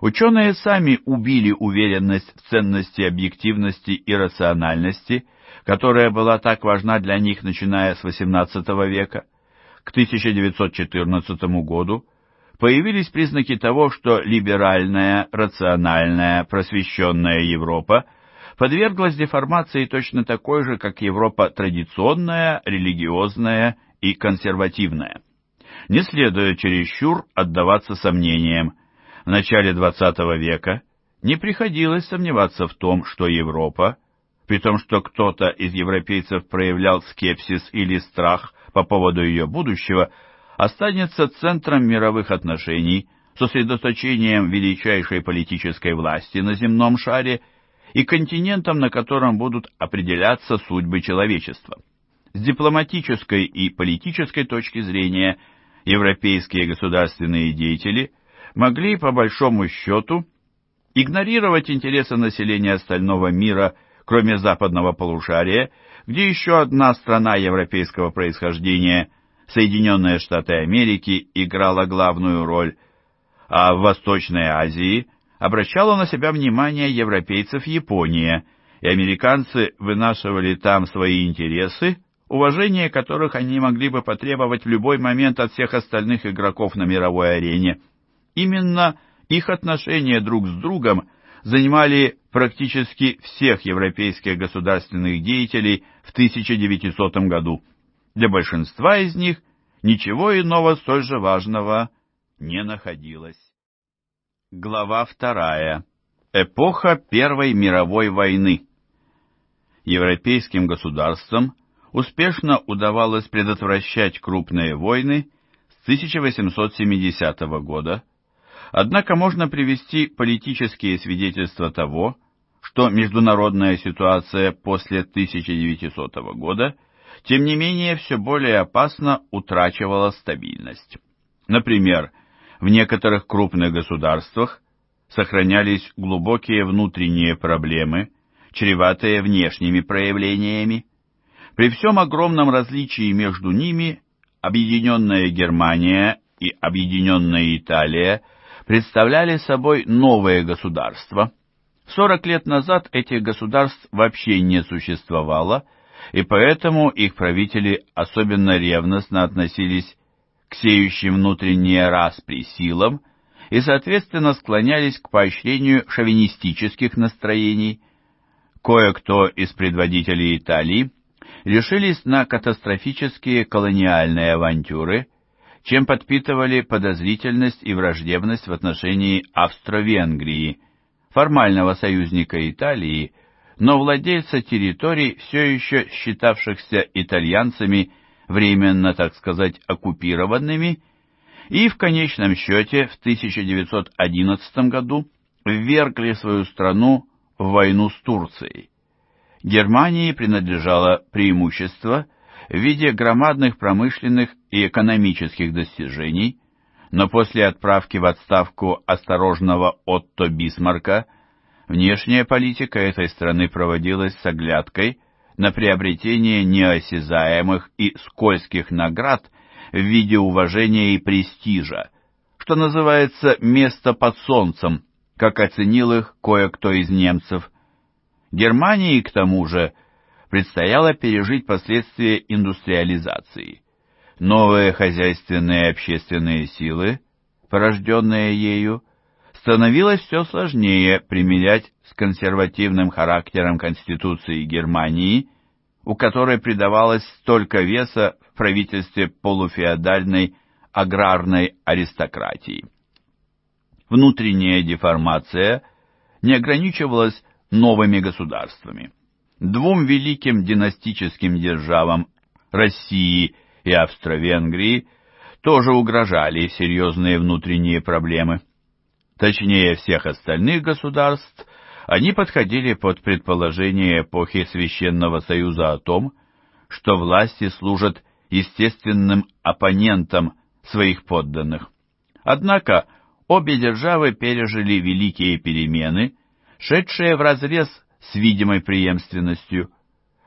ученые сами убили уверенность в ценности объективности и рациональности, которая была так важна для них начиная с XVIII века. К 1914 году появились признаки того, что либеральная, рациональная, просвещенная Европа подверглась деформации точно такой же, как Европа традиционная, религиозная и консервативная не следует чересчур отдаваться сомнениям. В начале XX века не приходилось сомневаться в том, что Европа, при том, что кто-то из европейцев проявлял скепсис или страх по поводу ее будущего, останется центром мировых отношений, сосредоточением величайшей политической власти на земном шаре и континентом, на котором будут определяться судьбы человечества. С дипломатической и политической точки зрения – европейские государственные деятели могли, по большому счету, игнорировать интересы населения остального мира, кроме западного полушария, где еще одна страна европейского происхождения, Соединенные Штаты Америки, играла главную роль, а в Восточной Азии обращала на себя внимание европейцев Япония, и американцы вынашивали там свои интересы, уважение которых они могли бы потребовать в любой момент от всех остальных игроков на мировой арене. Именно их отношения друг с другом занимали практически всех европейских государственных деятелей в 1900 году. Для большинства из них ничего иного столь же важного не находилось. Глава вторая. Эпоха Первой мировой войны. Европейским государствам – успешно удавалось предотвращать крупные войны с 1870 года, однако можно привести политические свидетельства того, что международная ситуация после 1900 года, тем не менее, все более опасно утрачивала стабильность. Например, в некоторых крупных государствах сохранялись глубокие внутренние проблемы, чреватые внешними проявлениями, при всем огромном различии между ними Объединенная Германия и Объединенная Италия представляли собой новые государства. Сорок лет назад этих государств вообще не существовало, и поэтому их правители особенно ревностно относились к сеющим внутренние распри силам и, соответственно, склонялись к поощрению шовинистических настроений. Кое-кто из предводителей Италии решились на катастрофические колониальные авантюры, чем подпитывали подозрительность и враждебность в отношении Австро-Венгрии, формального союзника Италии, но владельца территорий, все еще считавшихся итальянцами, временно, так сказать, оккупированными, и в конечном счете в 1911 году ввергли свою страну в войну с Турцией. Германии принадлежало преимущество в виде громадных промышленных и экономических достижений, но после отправки в отставку осторожного Отто Бисмарка внешняя политика этой страны проводилась с оглядкой на приобретение неосязаемых и скользких наград в виде уважения и престижа, что называется «место под солнцем», как оценил их кое-кто из немцев – Германии, к тому же, предстояло пережить последствия индустриализации. Новые хозяйственные и общественные силы, порожденные ею, становилось все сложнее примирять с консервативным характером Конституции Германии, у которой придавалось столько веса в правительстве полуфеодальной аграрной аристократии. Внутренняя деформация не ограничивалась новыми государствами. Двум великим династическим державам России и Австро-Венгрии тоже угрожали серьезные внутренние проблемы. Точнее всех остальных государств, они подходили под предположение эпохи Священного Союза о том, что власти служат естественным оппонентом своих подданных. Однако обе державы пережили великие перемены – шедшие вразрез с видимой преемственностью.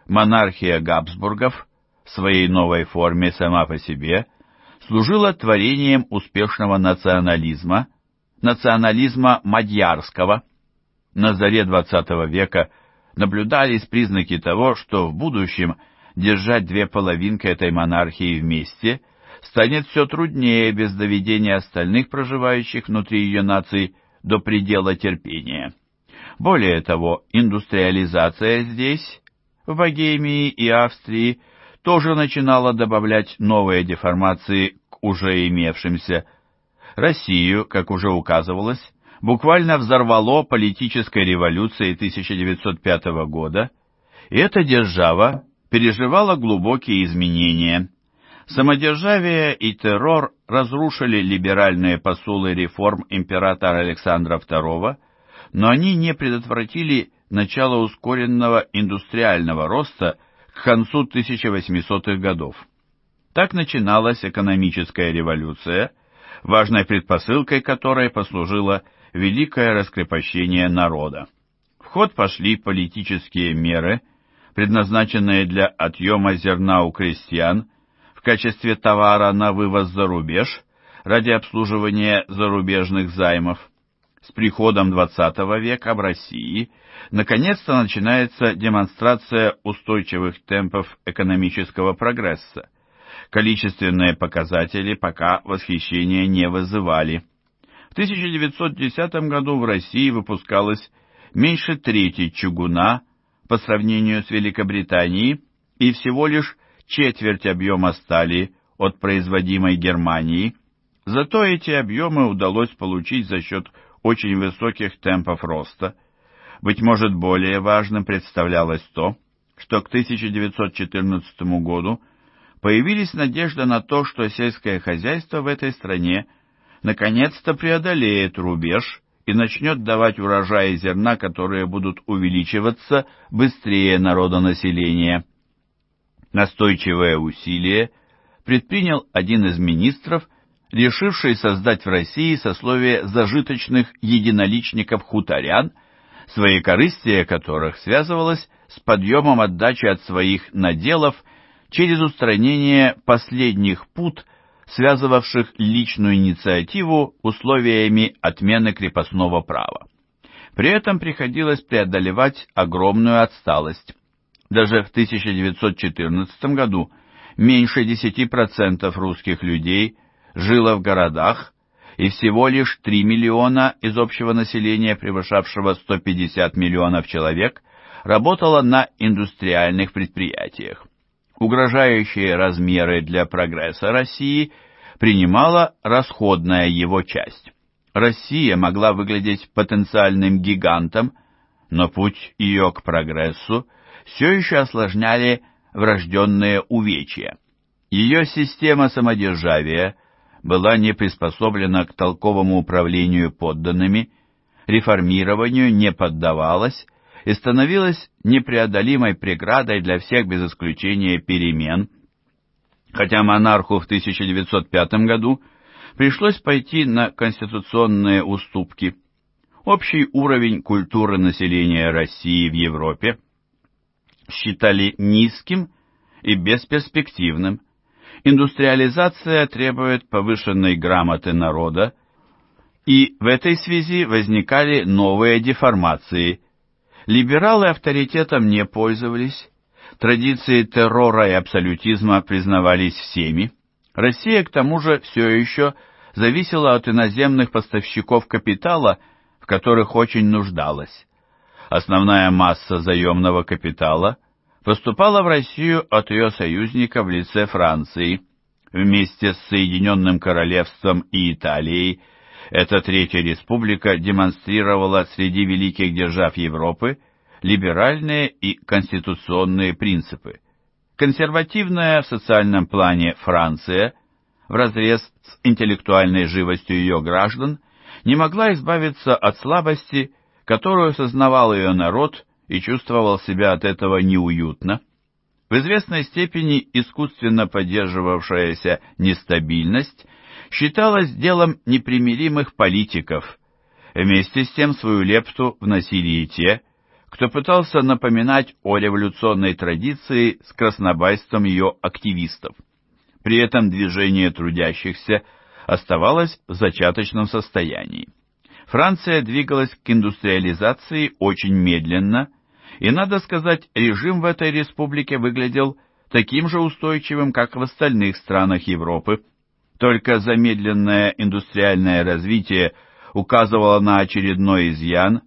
Монархия Габсбургов в своей новой форме сама по себе служила творением успешного национализма, национализма мадьярского. На заре XX века наблюдались признаки того, что в будущем держать две половинки этой монархии вместе станет все труднее без доведения остальных проживающих внутри ее наций до предела терпения. Более того, индустриализация здесь, в Богемии и Австрии, тоже начинала добавлять новые деформации к уже имевшимся. Россию, как уже указывалось, буквально взорвало политической революцией 1905 года, и эта держава переживала глубокие изменения. Самодержавие и террор разрушили либеральные посулы реформ императора Александра II – но они не предотвратили начало ускоренного индустриального роста к концу 1800-х годов. Так начиналась экономическая революция, важной предпосылкой которой послужило великое раскрепощение народа. В ход пошли политические меры, предназначенные для отъема зерна у крестьян в качестве товара на вывоз за рубеж ради обслуживания зарубежных займов. С приходом XX века в России наконец-то начинается демонстрация устойчивых темпов экономического прогресса. Количественные показатели пока восхищения не вызывали. В 1910 году в России выпускалось меньше трети чугуна по сравнению с Великобританией и всего лишь четверть объема стали от производимой Германии, зато эти объемы удалось получить за счет очень высоких темпов роста. Быть может, более важным представлялось то, что к 1914 году появились надежда на то, что сельское хозяйство в этой стране наконец-то преодолеет рубеж и начнет давать урожаи зерна, которые будут увеличиваться быстрее народонаселения. Настойчивое усилие предпринял один из министров – решивший создать в России сословие зажиточных единоличников-хуторян, свои корыстия которых связывалось с подъемом отдачи от своих наделов через устранение последних пут, связывавших личную инициативу условиями отмены крепостного права. При этом приходилось преодолевать огромную отсталость. Даже в 1914 году меньше 10% русских людей – жило в городах, и всего лишь 3 миллиона из общего населения, превышавшего 150 миллионов человек, работало на индустриальных предприятиях. Угрожающие размеры для прогресса России принимала расходная его часть. Россия могла выглядеть потенциальным гигантом, но путь ее к прогрессу все еще осложняли врожденные увечья. Ее система самодержавия – была не приспособлена к толковому управлению подданными, реформированию не поддавалась и становилась непреодолимой преградой для всех без исключения перемен, хотя монарху в 1905 году пришлось пойти на конституционные уступки. Общий уровень культуры населения России в Европе считали низким и бесперспективным – Индустриализация требует повышенной грамоты народа, и в этой связи возникали новые деформации. Либералы авторитетом не пользовались, традиции террора и абсолютизма признавались всеми. Россия, к тому же, все еще зависела от иноземных поставщиков капитала, в которых очень нуждалась. Основная масса заемного капитала – поступала в Россию от ее союзника в лице Франции. Вместе с Соединенным Королевством и Италией эта Третья Республика демонстрировала среди великих держав Европы либеральные и конституционные принципы. Консервативная в социальном плане Франция, вразрез с интеллектуальной живостью ее граждан, не могла избавиться от слабости, которую сознавал ее народ – и чувствовал себя от этого неуютно. В известной степени искусственно поддерживавшаяся нестабильность считалась делом непримиримых политиков. Вместе с тем свою лепту вносили и те, кто пытался напоминать о революционной традиции с краснобайством ее активистов. При этом движение трудящихся оставалось в зачаточном состоянии. Франция двигалась к индустриализации очень медленно – и, надо сказать, режим в этой республике выглядел таким же устойчивым, как в остальных странах Европы. Только замедленное индустриальное развитие указывало на очередной изъян,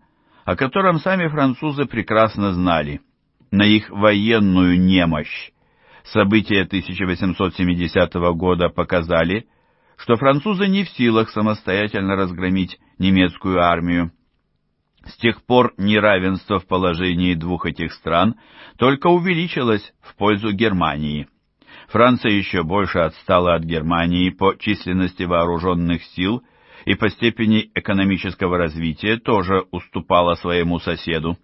о котором сами французы прекрасно знали, на их военную немощь. События 1870 года показали, что французы не в силах самостоятельно разгромить немецкую армию. С тех пор неравенство в положении двух этих стран только увеличилось в пользу Германии. Франция еще больше отстала от Германии по численности вооруженных сил и по степени экономического развития тоже уступала своему соседу.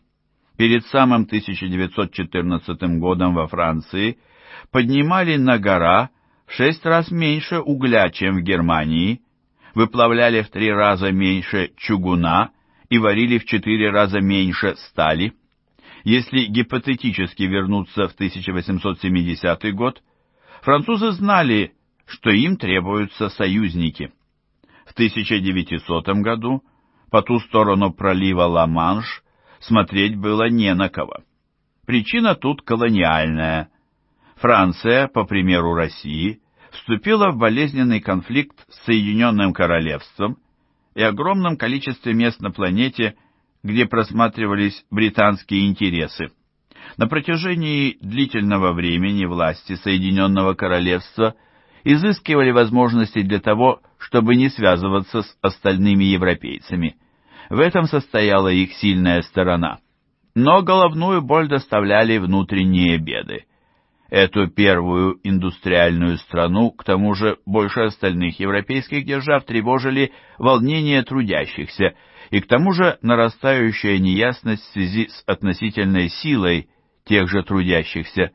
Перед самым 1914 годом во Франции поднимали на гора в шесть раз меньше угля, чем в Германии, выплавляли в три раза меньше чугуна и варили в четыре раза меньше стали. Если гипотетически вернуться в 1870 год, французы знали, что им требуются союзники. В 1900 году по ту сторону пролива Ла-Манш смотреть было не на кого. Причина тут колониальная. Франция, по примеру России, вступила в болезненный конфликт с Соединенным Королевством – и огромном количестве мест на планете, где просматривались британские интересы. На протяжении длительного времени власти Соединенного Королевства изыскивали возможности для того, чтобы не связываться с остальными европейцами. В этом состояла их сильная сторона. Но головную боль доставляли внутренние беды эту первую индустриальную страну, к тому же больше остальных европейских держав тревожили волнения трудящихся, и к тому же нарастающая неясность в связи с относительной силой тех же трудящихся.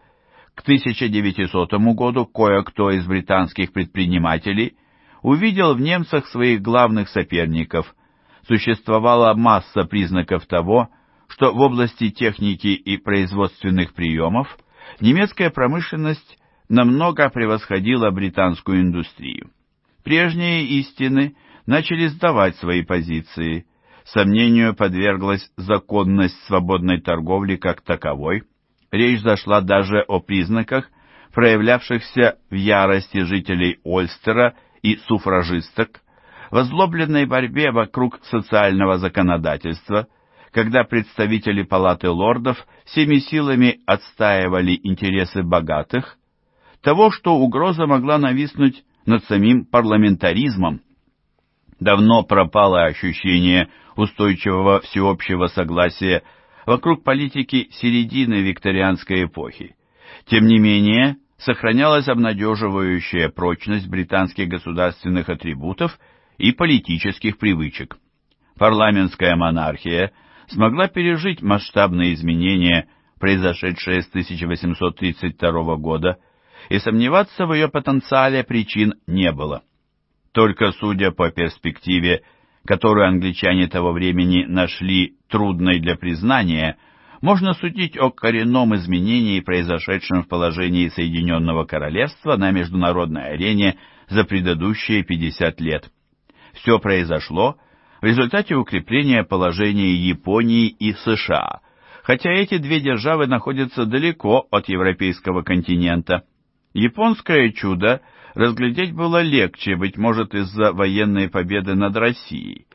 К 1900 году кое-кто из британских предпринимателей увидел в немцах своих главных соперников. Существовала масса признаков того, что в области техники и производственных приемов немецкая промышленность намного превосходила британскую индустрию. Прежние истины начали сдавать свои позиции, сомнению подверглась законность свободной торговли как таковой, речь зашла даже о признаках, проявлявшихся в ярости жителей Ольстера и суфражисток, в озлобленной борьбе вокруг социального законодательства – когда представители Палаты лордов всеми силами отстаивали интересы богатых, того, что угроза могла нависнуть над самим парламентаризмом. Давно пропало ощущение устойчивого всеобщего согласия вокруг политики середины викторианской эпохи. Тем не менее, сохранялась обнадеживающая прочность британских государственных атрибутов и политических привычек. Парламентская монархия смогла пережить масштабные изменения, произошедшие с 1832 года, и сомневаться в ее потенциале причин не было. Только судя по перспективе, которую англичане того времени нашли трудной для признания, можно судить о коренном изменении, произошедшем в положении Соединенного Королевства на международной арене за предыдущие 50 лет. Все произошло – в результате укрепления положения Японии и США, хотя эти две державы находятся далеко от европейского континента. Японское чудо разглядеть было легче, быть может, из-за военной победы над Россией.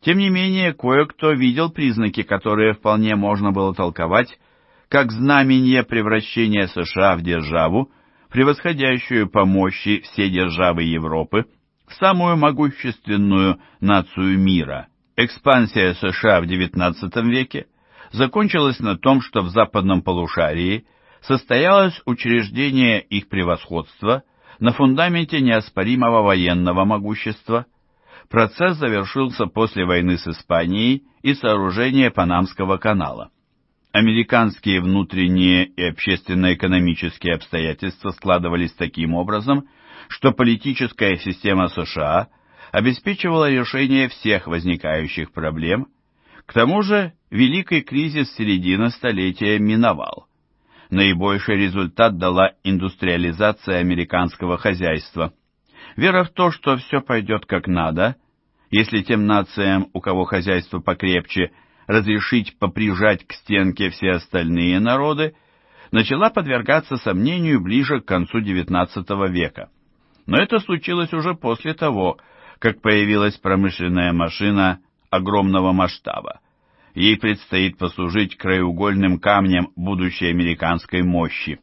Тем не менее, кое-кто видел признаки, которые вполне можно было толковать как знамение превращения США в державу, превосходящую по мощи все державы Европы самую могущественную нацию мира, экспансия США в XIX веке закончилась на том, что в западном полушарии состоялось учреждение их превосходства на фундаменте неоспоримого военного могущества. Процесс завершился после войны с Испанией и сооружения Панамского канала. Американские внутренние и общественно-экономические обстоятельства складывались таким образом, что политическая система США обеспечивала решение всех возникающих проблем, к тому же великий кризис середины столетия миновал. Наибольший результат дала индустриализация американского хозяйства. Вера в то, что все пойдет как надо, если тем нациям, у кого хозяйство покрепче, разрешить поприжать к стенке все остальные народы, начала подвергаться сомнению ближе к концу XIX века. Но это случилось уже после того, как появилась промышленная машина огромного масштаба. Ей предстоит послужить краеугольным камнем будущей американской мощи.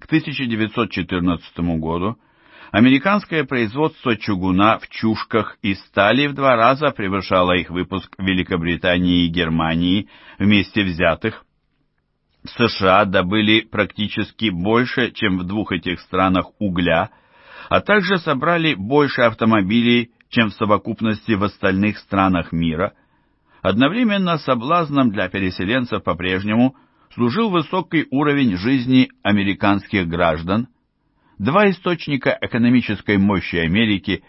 К 1914 году американское производство чугуна в чушках и стали в два раза превышало их выпуск в Великобритании и Германии вместе взятых. В США добыли практически больше, чем в двух этих странах угля – а также собрали больше автомобилей, чем в совокупности в остальных странах мира. Одновременно соблазном для переселенцев по-прежнему служил высокий уровень жизни американских граждан. Два источника экономической мощи Америки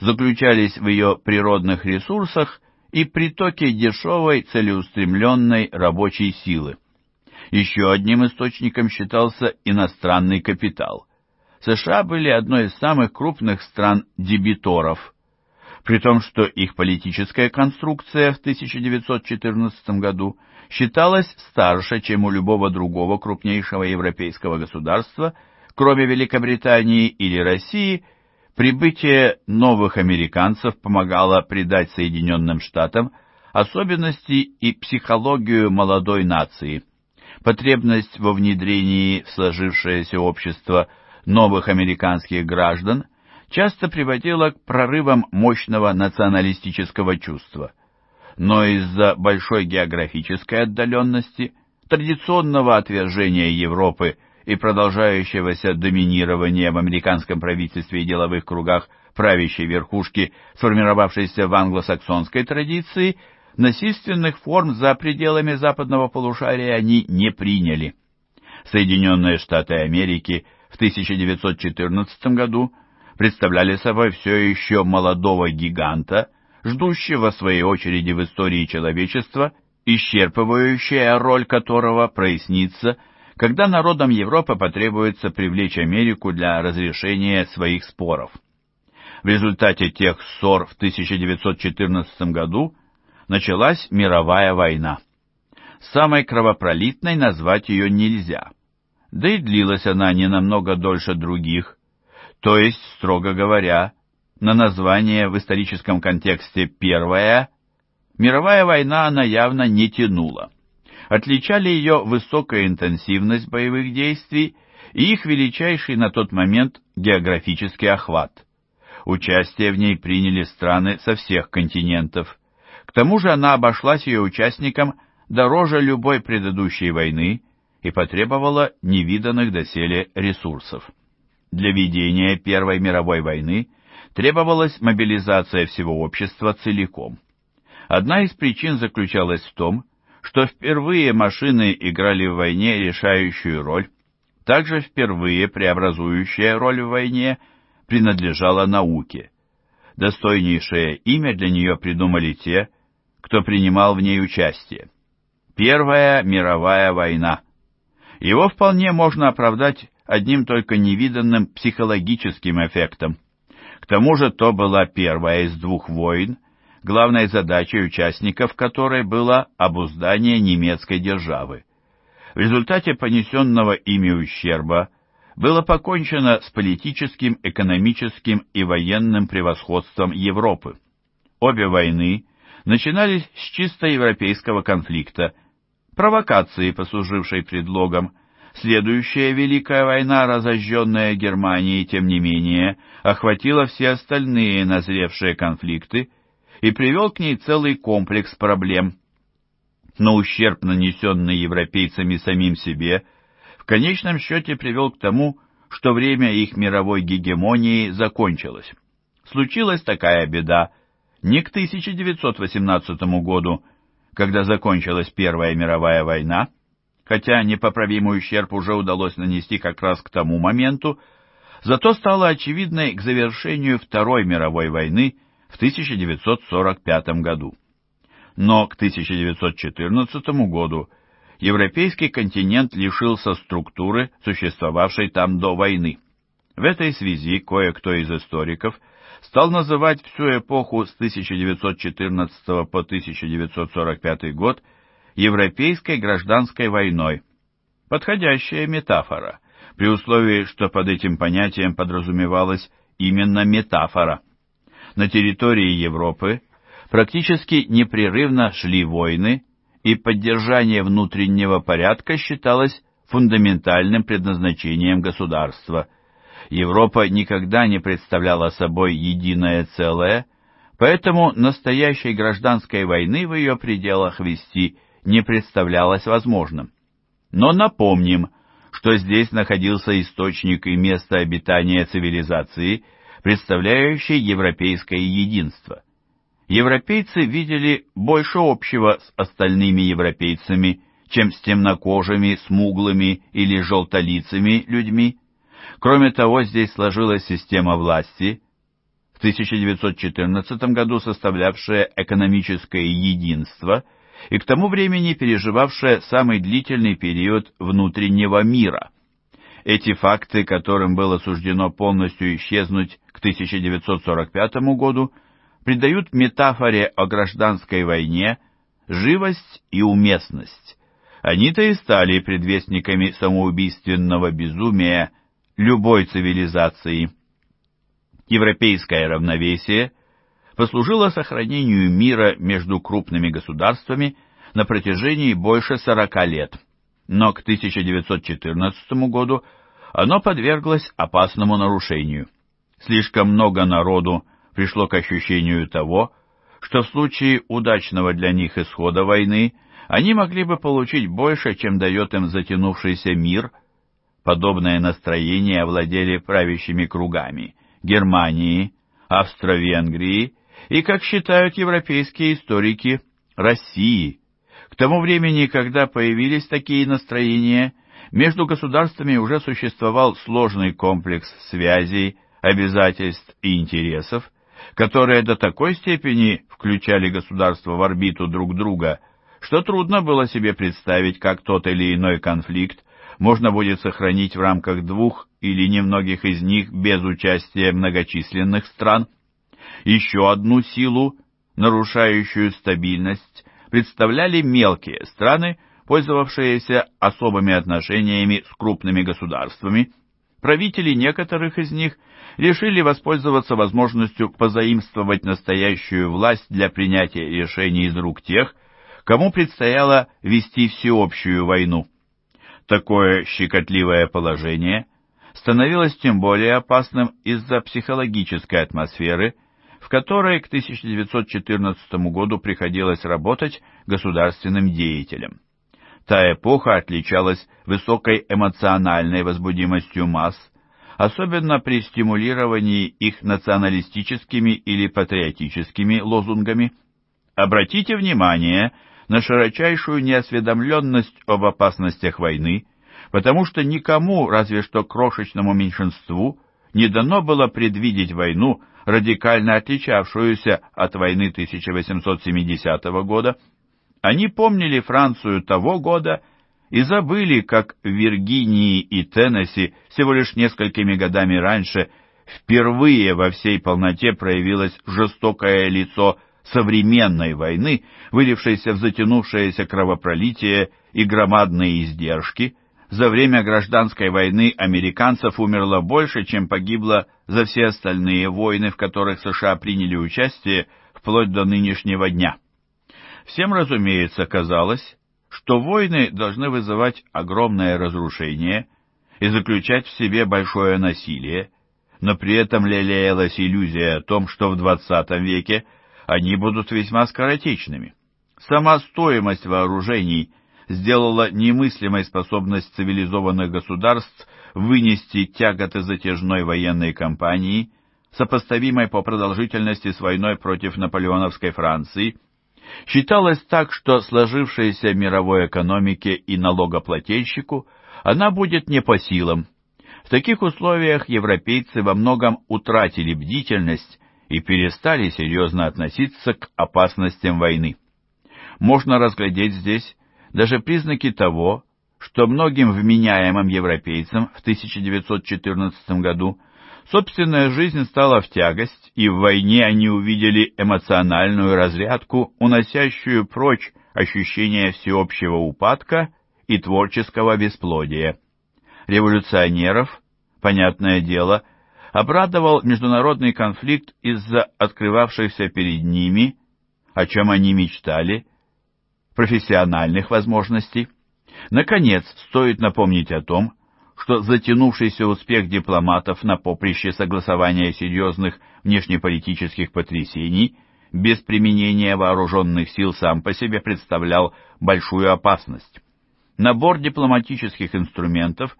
заключались в ее природных ресурсах и притоке дешевой целеустремленной рабочей силы. Еще одним источником считался иностранный капитал. США были одной из самых крупных стран-дебиторов, при том, что их политическая конструкция в 1914 году считалась старше, чем у любого другого крупнейшего европейского государства, кроме Великобритании или России, прибытие новых американцев помогало придать Соединенным Штатам особенности и психологию молодой нации. Потребность во внедрении в сложившееся общество – новых американских граждан часто приводило к прорывам мощного националистического чувства. Но из-за большой географической отдаленности, традиционного отвержения Европы и продолжающегося доминирования в американском правительстве и деловых кругах правящей верхушки, сформировавшейся в англосаксонской традиции, насильственных форм за пределами западного полушария они не приняли. Соединенные Штаты Америки – 1914 году представляли собой все еще молодого гиганта, ждущего своей очереди в истории человечества, исчерпывающая роль которого прояснится, когда народам Европы потребуется привлечь Америку для разрешения своих споров. В результате тех ссор в 1914 году началась мировая война. Самой кровопролитной назвать ее нельзя – да и длилась она не намного дольше других, то есть, строго говоря, на название в историческом контексте «Первая» мировая война она явно не тянула. Отличали ее высокая интенсивность боевых действий и их величайший на тот момент географический охват. Участие в ней приняли страны со всех континентов. К тому же она обошлась ее участникам дороже любой предыдущей войны, и потребовала невиданных доселе ресурсов. Для ведения Первой мировой войны требовалась мобилизация всего общества целиком. Одна из причин заключалась в том, что впервые машины играли в войне решающую роль, также впервые преобразующая роль в войне принадлежала науке. Достойнейшее имя для нее придумали те, кто принимал в ней участие. Первая мировая война – его вполне можно оправдать одним только невиданным психологическим эффектом. К тому же то была первая из двух войн, главной задачей участников которой было обуздание немецкой державы. В результате понесенного ими ущерба было покончено с политическим, экономическим и военным превосходством Европы. Обе войны начинались с чисто европейского конфликта, провокации, послужившей предлогом. Следующая Великая война, разожженная Германией, тем не менее, охватила все остальные назревшие конфликты и привел к ней целый комплекс проблем. Но ущерб, нанесенный европейцами самим себе, в конечном счете привел к тому, что время их мировой гегемонии закончилось. Случилась такая беда не к 1918 году, когда закончилась Первая мировая война, хотя непоправимый ущерб уже удалось нанести как раз к тому моменту, зато стала очевидной к завершению Второй мировой войны в 1945 году. Но к 1914 году европейский континент лишился структуры, существовавшей там до войны. В этой связи кое-кто из историков – стал называть всю эпоху с 1914 по 1945 год Европейской гражданской войной. Подходящая метафора, при условии, что под этим понятием подразумевалась именно метафора. На территории Европы практически непрерывно шли войны, и поддержание внутреннего порядка считалось фундаментальным предназначением государства – Европа никогда не представляла собой единое целое, поэтому настоящей гражданской войны в ее пределах вести не представлялось возможным. Но напомним, что здесь находился источник и место обитания цивилизации, представляющей европейское единство. Европейцы видели больше общего с остальными европейцами, чем с темнокожими, смуглыми или желтолицами людьми, Кроме того, здесь сложилась система власти, в 1914 году составлявшая экономическое единство и к тому времени переживавшая самый длительный период внутреннего мира. Эти факты, которым было суждено полностью исчезнуть к 1945 году, придают метафоре о гражданской войне живость и уместность. Они-то и стали предвестниками самоубийственного безумия любой цивилизации. Европейское равновесие послужило сохранению мира между крупными государствами на протяжении больше 40 лет, но к 1914 году оно подверглось опасному нарушению. Слишком много народу пришло к ощущению того, что в случае удачного для них исхода войны они могли бы получить больше, чем дает им затянувшийся мир – Подобное настроение овладели правящими кругами Германии, Австро-Венгрии и, как считают европейские историки, России. К тому времени, когда появились такие настроения, между государствами уже существовал сложный комплекс связей, обязательств и интересов, которые до такой степени включали государства в орбиту друг друга, что трудно было себе представить, как тот или иной конфликт можно будет сохранить в рамках двух или немногих из них без участия многочисленных стран. Еще одну силу, нарушающую стабильность, представляли мелкие страны, пользовавшиеся особыми отношениями с крупными государствами. Правители некоторых из них решили воспользоваться возможностью позаимствовать настоящую власть для принятия решений из рук тех, кому предстояло вести всеобщую войну. Такое щекотливое положение становилось тем более опасным из-за психологической атмосферы, в которой к 1914 году приходилось работать государственным деятелям. Та эпоха отличалась высокой эмоциональной возбудимостью масс, особенно при стимулировании их националистическими или патриотическими лозунгами. Обратите внимание на широчайшую неосведомленность об опасностях войны, потому что никому, разве что крошечному меньшинству, не дано было предвидеть войну, радикально отличавшуюся от войны 1870 года. Они помнили Францию того года и забыли, как в Виргинии и Теннесси всего лишь несколькими годами раньше впервые во всей полноте проявилось жестокое лицо современной войны, вылившейся в затянувшееся кровопролитие и громадные издержки, за время гражданской войны американцев умерло больше, чем погибло за все остальные войны, в которых США приняли участие вплоть до нынешнего дня. Всем, разумеется, казалось, что войны должны вызывать огромное разрушение и заключать в себе большое насилие, но при этом лелеялась иллюзия о том, что в XX веке – они будут весьма скоротечными. Сама стоимость вооружений сделала немыслимой способность цивилизованных государств вынести тяготы затяжной военной кампании, сопоставимой по продолжительности с войной против наполеоновской Франции, считалось так, что сложившейся мировой экономике и налогоплательщику она будет не по силам. В таких условиях европейцы во многом утратили бдительность и перестали серьезно относиться к опасностям войны. Можно разглядеть здесь даже признаки того, что многим вменяемым европейцам в 1914 году собственная жизнь стала в тягость, и в войне они увидели эмоциональную разрядку, уносящую прочь ощущение всеобщего упадка и творческого бесплодия. Революционеров, понятное дело, обрадовал международный конфликт из-за открывавшихся перед ними, о чем они мечтали, профессиональных возможностей. Наконец, стоит напомнить о том, что затянувшийся успех дипломатов на поприще согласования серьезных внешнеполитических потрясений без применения вооруженных сил сам по себе представлял большую опасность. Набор дипломатических инструментов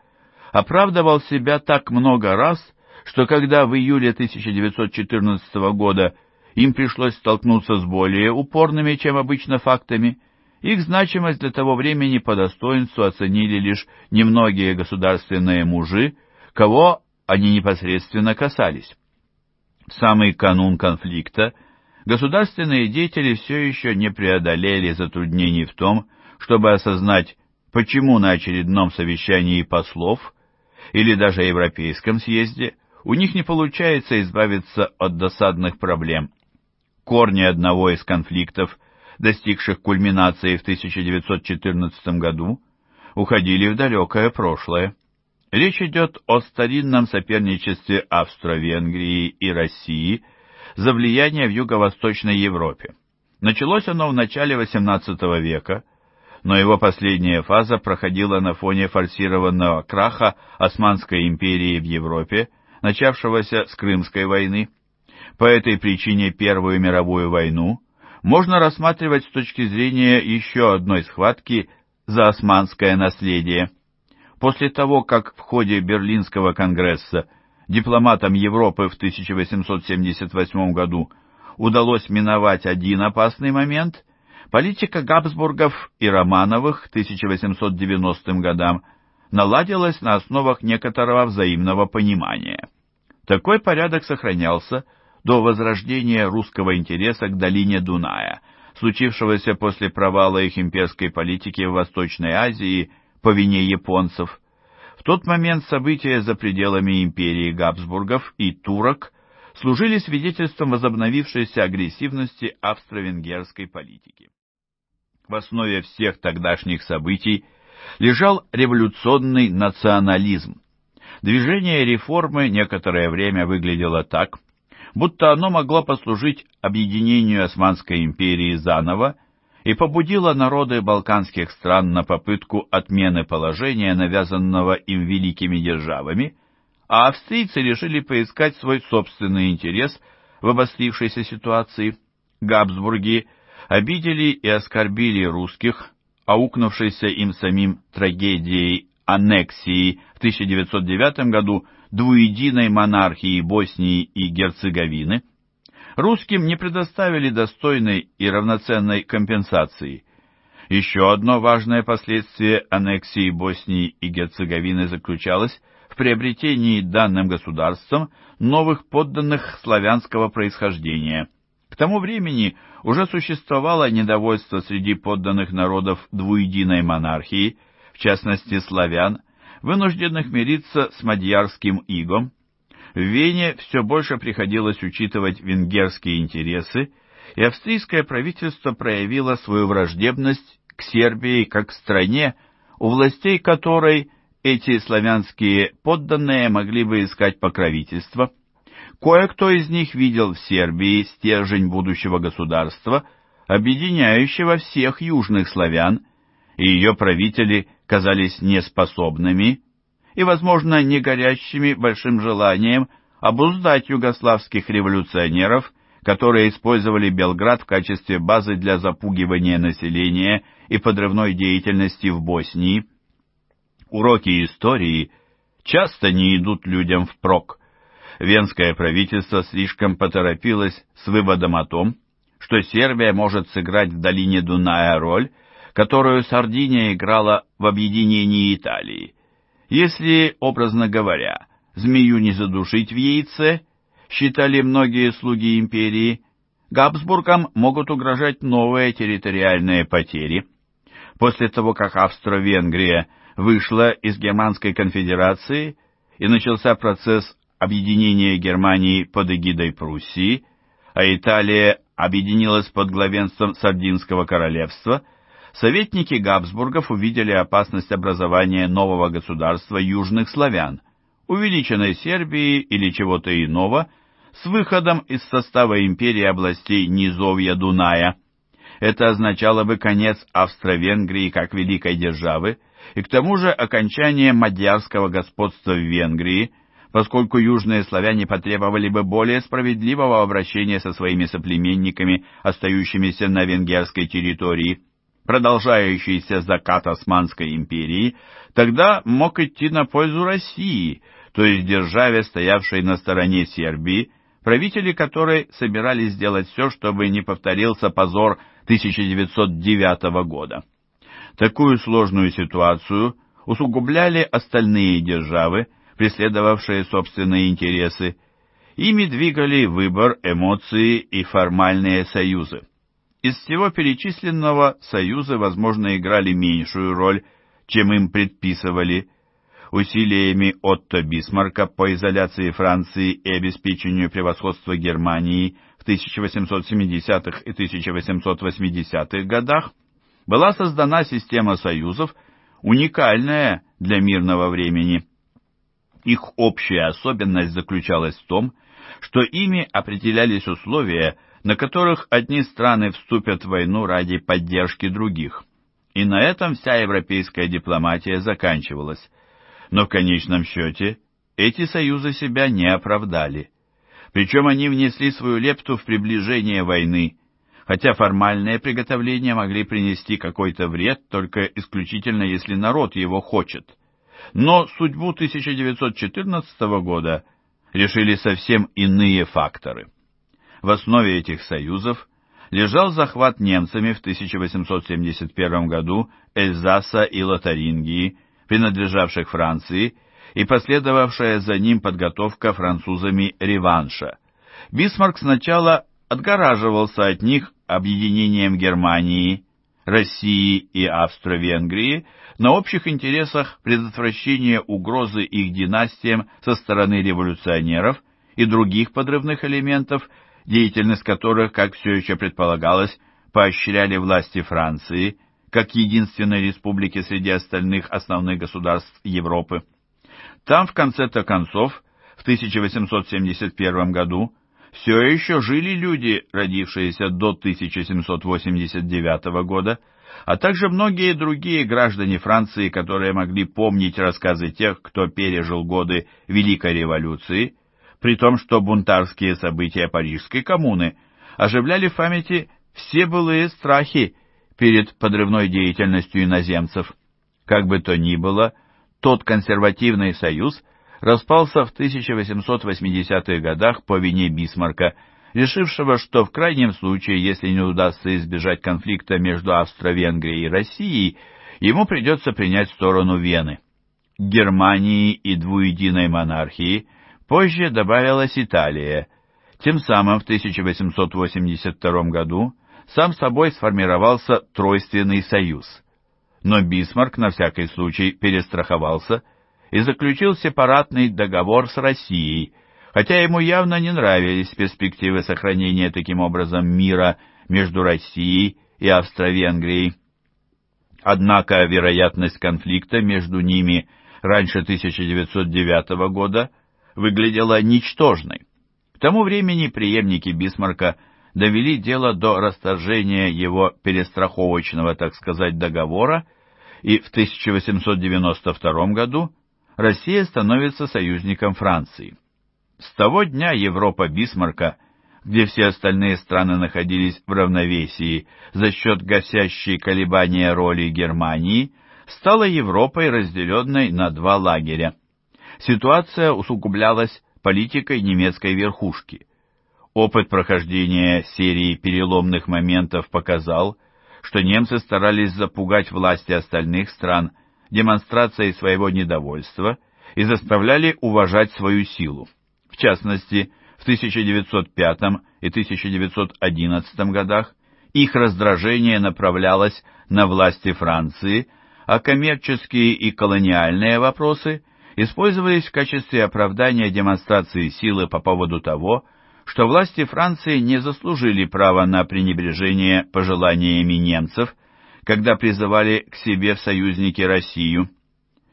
оправдывал себя так много раз – что когда в июле 1914 года им пришлось столкнуться с более упорными, чем обычно, фактами, их значимость для того времени по достоинству оценили лишь немногие государственные мужи, кого они непосредственно касались. В самый канун конфликта государственные деятели все еще не преодолели затруднений в том, чтобы осознать, почему на очередном совещании послов или даже Европейском съезде у них не получается избавиться от досадных проблем. Корни одного из конфликтов, достигших кульминации в 1914 году, уходили в далекое прошлое. Речь идет о старинном соперничестве Австро-Венгрии и России за влияние в Юго-Восточной Европе. Началось оно в начале XVIII века, но его последняя фаза проходила на фоне форсированного краха Османской империи в Европе – начавшегося с Крымской войны. По этой причине Первую мировую войну можно рассматривать с точки зрения еще одной схватки за османское наследие. После того, как в ходе Берлинского конгресса дипломатам Европы в 1878 году удалось миновать один опасный момент, политика Габсбургов и Романовых к 1890 годам – наладилась на основах некоторого взаимного понимания. Такой порядок сохранялся до возрождения русского интереса к долине Дуная, случившегося после провала их имперской политики в Восточной Азии по вине японцев. В тот момент события за пределами империи Габсбургов и турок служили свидетельством возобновившейся агрессивности австро-венгерской политики. В основе всех тогдашних событий – лежал революционный национализм. Движение реформы некоторое время выглядело так, будто оно могло послужить объединению Османской империи заново и побудило народы балканских стран на попытку отмены положения, навязанного им великими державами, а австрийцы решили поискать свой собственный интерес в обострившейся ситуации. Габсбурги обидели и оскорбили русских, аукнувшейся им самим трагедией аннексии в 1909 году двуединой монархии Боснии и Герцеговины, русским не предоставили достойной и равноценной компенсации. Еще одно важное последствие аннексии Боснии и Герцеговины заключалось в приобретении данным государством новых подданных славянского происхождения – к тому времени уже существовало недовольство среди подданных народов двуединой монархии, в частности славян, вынужденных мириться с мадьярским игом. В Вене все больше приходилось учитывать венгерские интересы, и австрийское правительство проявило свою враждебность к Сербии как стране, у властей которой эти славянские подданные могли бы искать покровительство. Кое-кто из них видел в Сербии стержень будущего государства, объединяющего всех южных славян, и ее правители казались неспособными и, возможно, не горящими большим желанием обуздать югославских революционеров, которые использовали Белград в качестве базы для запугивания населения и подрывной деятельности в Боснии. Уроки истории часто не идут людям впрок венское правительство слишком поторопилось с выводом о том, что Сербия может сыграть в долине Дуная роль, которую Сардиния играла в объединении Италии. Если, образно говоря, змею не задушить в яйце, считали многие слуги империи, Габсбургам могут угрожать новые территориальные потери. После того, как Австро-Венгрия вышла из Германской конфедерации и начался процесс объединение Германии под эгидой Пруссии, а Италия объединилась под главенством Сардинского королевства, советники Габсбургов увидели опасность образования нового государства южных славян, увеличенной Сербии или чего-то иного, с выходом из состава империи областей Низовья Дуная. Это означало бы конец Австро-Венгрии как великой державы, и к тому же окончание мадьярского господства в Венгрии – поскольку южные славяне потребовали бы более справедливого обращения со своими соплеменниками, остающимися на венгерской территории. Продолжающийся закат Османской империи тогда мог идти на пользу России, то есть державе, стоявшей на стороне Сербии, правители которой собирались сделать все, чтобы не повторился позор 1909 года. Такую сложную ситуацию усугубляли остальные державы, преследовавшие собственные интересы, ими двигали выбор, эмоции и формальные союзы. Из всего перечисленного союзы, возможно, играли меньшую роль, чем им предписывали. Усилиями Отто Бисмарка по изоляции Франции и обеспечению превосходства Германии в 1870-х и 1880-х годах была создана система союзов, уникальная для мирного времени – их общая особенность заключалась в том, что ими определялись условия, на которых одни страны вступят в войну ради поддержки других. И на этом вся европейская дипломатия заканчивалась. Но в конечном счете эти союзы себя не оправдали. Причем они внесли свою лепту в приближение войны, хотя формальные приготовления могли принести какой-то вред, только исключительно если народ его хочет но судьбу 1914 года решили совсем иные факторы. В основе этих союзов лежал захват немцами в 1871 году Эльзаса и Лотарингии, принадлежавших Франции, и последовавшая за ним подготовка французами реванша. Бисмарк сначала отгораживался от них объединением Германии, России и Австро-Венгрии, на общих интересах предотвращения угрозы их династиям со стороны революционеров и других подрывных элементов, деятельность которых, как все еще предполагалось, поощряли власти Франции, как единственной республики среди остальных основных государств Европы. Там, в конце-то концов, в 1871 году, все еще жили люди, родившиеся до 1789 года, а также многие другие граждане Франции, которые могли помнить рассказы тех, кто пережил годы Великой революции, при том, что бунтарские события Парижской коммуны оживляли в памяти все былые страхи перед подрывной деятельностью иноземцев. Как бы то ни было, тот консервативный союз распался в 1880-х годах по вине Бисмарка – решившего, что в крайнем случае, если не удастся избежать конфликта между Австро-Венгрией и Россией, ему придется принять сторону Вены. Германии и двуединой монархии позже добавилась Италия. Тем самым в 1882 году сам собой сформировался Тройственный союз. Но Бисмарк на всякий случай перестраховался и заключил сепаратный договор с Россией – хотя ему явно не нравились перспективы сохранения таким образом мира между Россией и Австро-Венгрией. Однако вероятность конфликта между ними раньше 1909 года выглядела ничтожной. К тому времени преемники Бисмарка довели дело до расторжения его перестраховочного, так сказать, договора, и в 1892 году Россия становится союзником Франции. С того дня Европа Бисмарка, где все остальные страны находились в равновесии за счет гасящей колебания роли Германии, стала Европой, разделенной на два лагеря. Ситуация усугублялась политикой немецкой верхушки. Опыт прохождения серии переломных моментов показал, что немцы старались запугать власти остальных стран демонстрацией своего недовольства и заставляли уважать свою силу частности, в 1905 и 1911 годах их раздражение направлялось на власти Франции, а коммерческие и колониальные вопросы использовались в качестве оправдания демонстрации силы по поводу того, что власти Франции не заслужили права на пренебрежение пожеланиями немцев, когда призывали к себе в союзники Россию.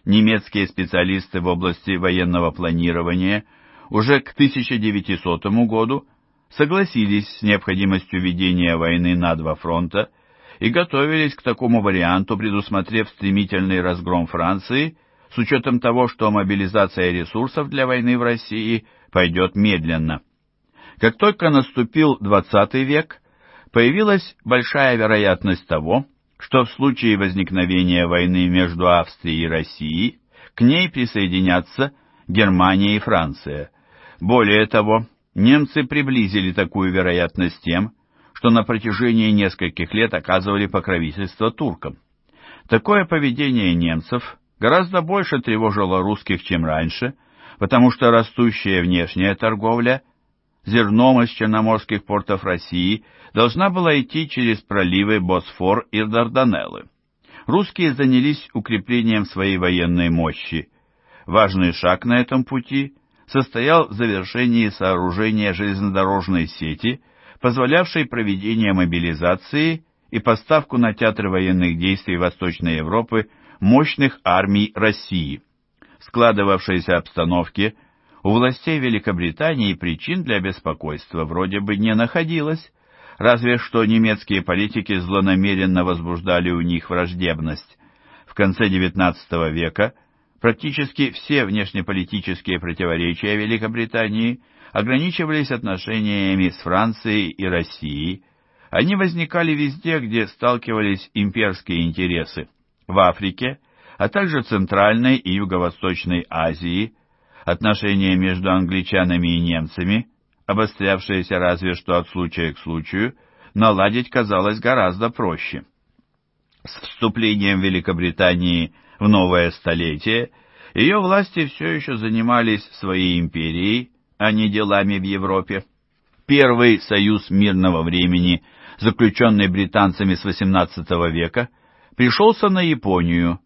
Немецкие специалисты в области военного планирования – уже к 1900 году согласились с необходимостью ведения войны на два фронта и готовились к такому варианту, предусмотрев стремительный разгром Франции, с учетом того, что мобилизация ресурсов для войны в России пойдет медленно. Как только наступил XX век, появилась большая вероятность того, что в случае возникновения войны между Австрией и Россией к ней присоединятся Германия и Франция – более того, немцы приблизили такую вероятность тем, что на протяжении нескольких лет оказывали покровительство туркам. Такое поведение немцев гораздо больше тревожило русских, чем раньше, потому что растущая внешняя торговля зерном из черноморских портов России должна была идти через проливы Босфор и Дарданеллы. Русские занялись укреплением своей военной мощи. Важный шаг на этом пути – состоял в завершении сооружения железнодорожной сети, позволявшей проведение мобилизации и поставку на театры военных действий Восточной Европы мощных армий России. В складывавшейся обстановке у властей Великобритании причин для беспокойства вроде бы не находилось, разве что немецкие политики злонамеренно возбуждали у них враждебность. В конце XIX века – Практически все внешнеполитические противоречия Великобритании ограничивались отношениями с Францией и Россией. Они возникали везде, где сталкивались имперские интересы – в Африке, а также Центральной и Юго-Восточной Азии, отношения между англичанами и немцами, обострявшиеся разве что от случая к случаю, наладить казалось гораздо проще. С вступлением Великобритании – в новое столетие, ее власти все еще занимались своей империей, а не делами в Европе. Первый союз мирного времени, заключенный британцами с XVIII века, пришелся на Японию.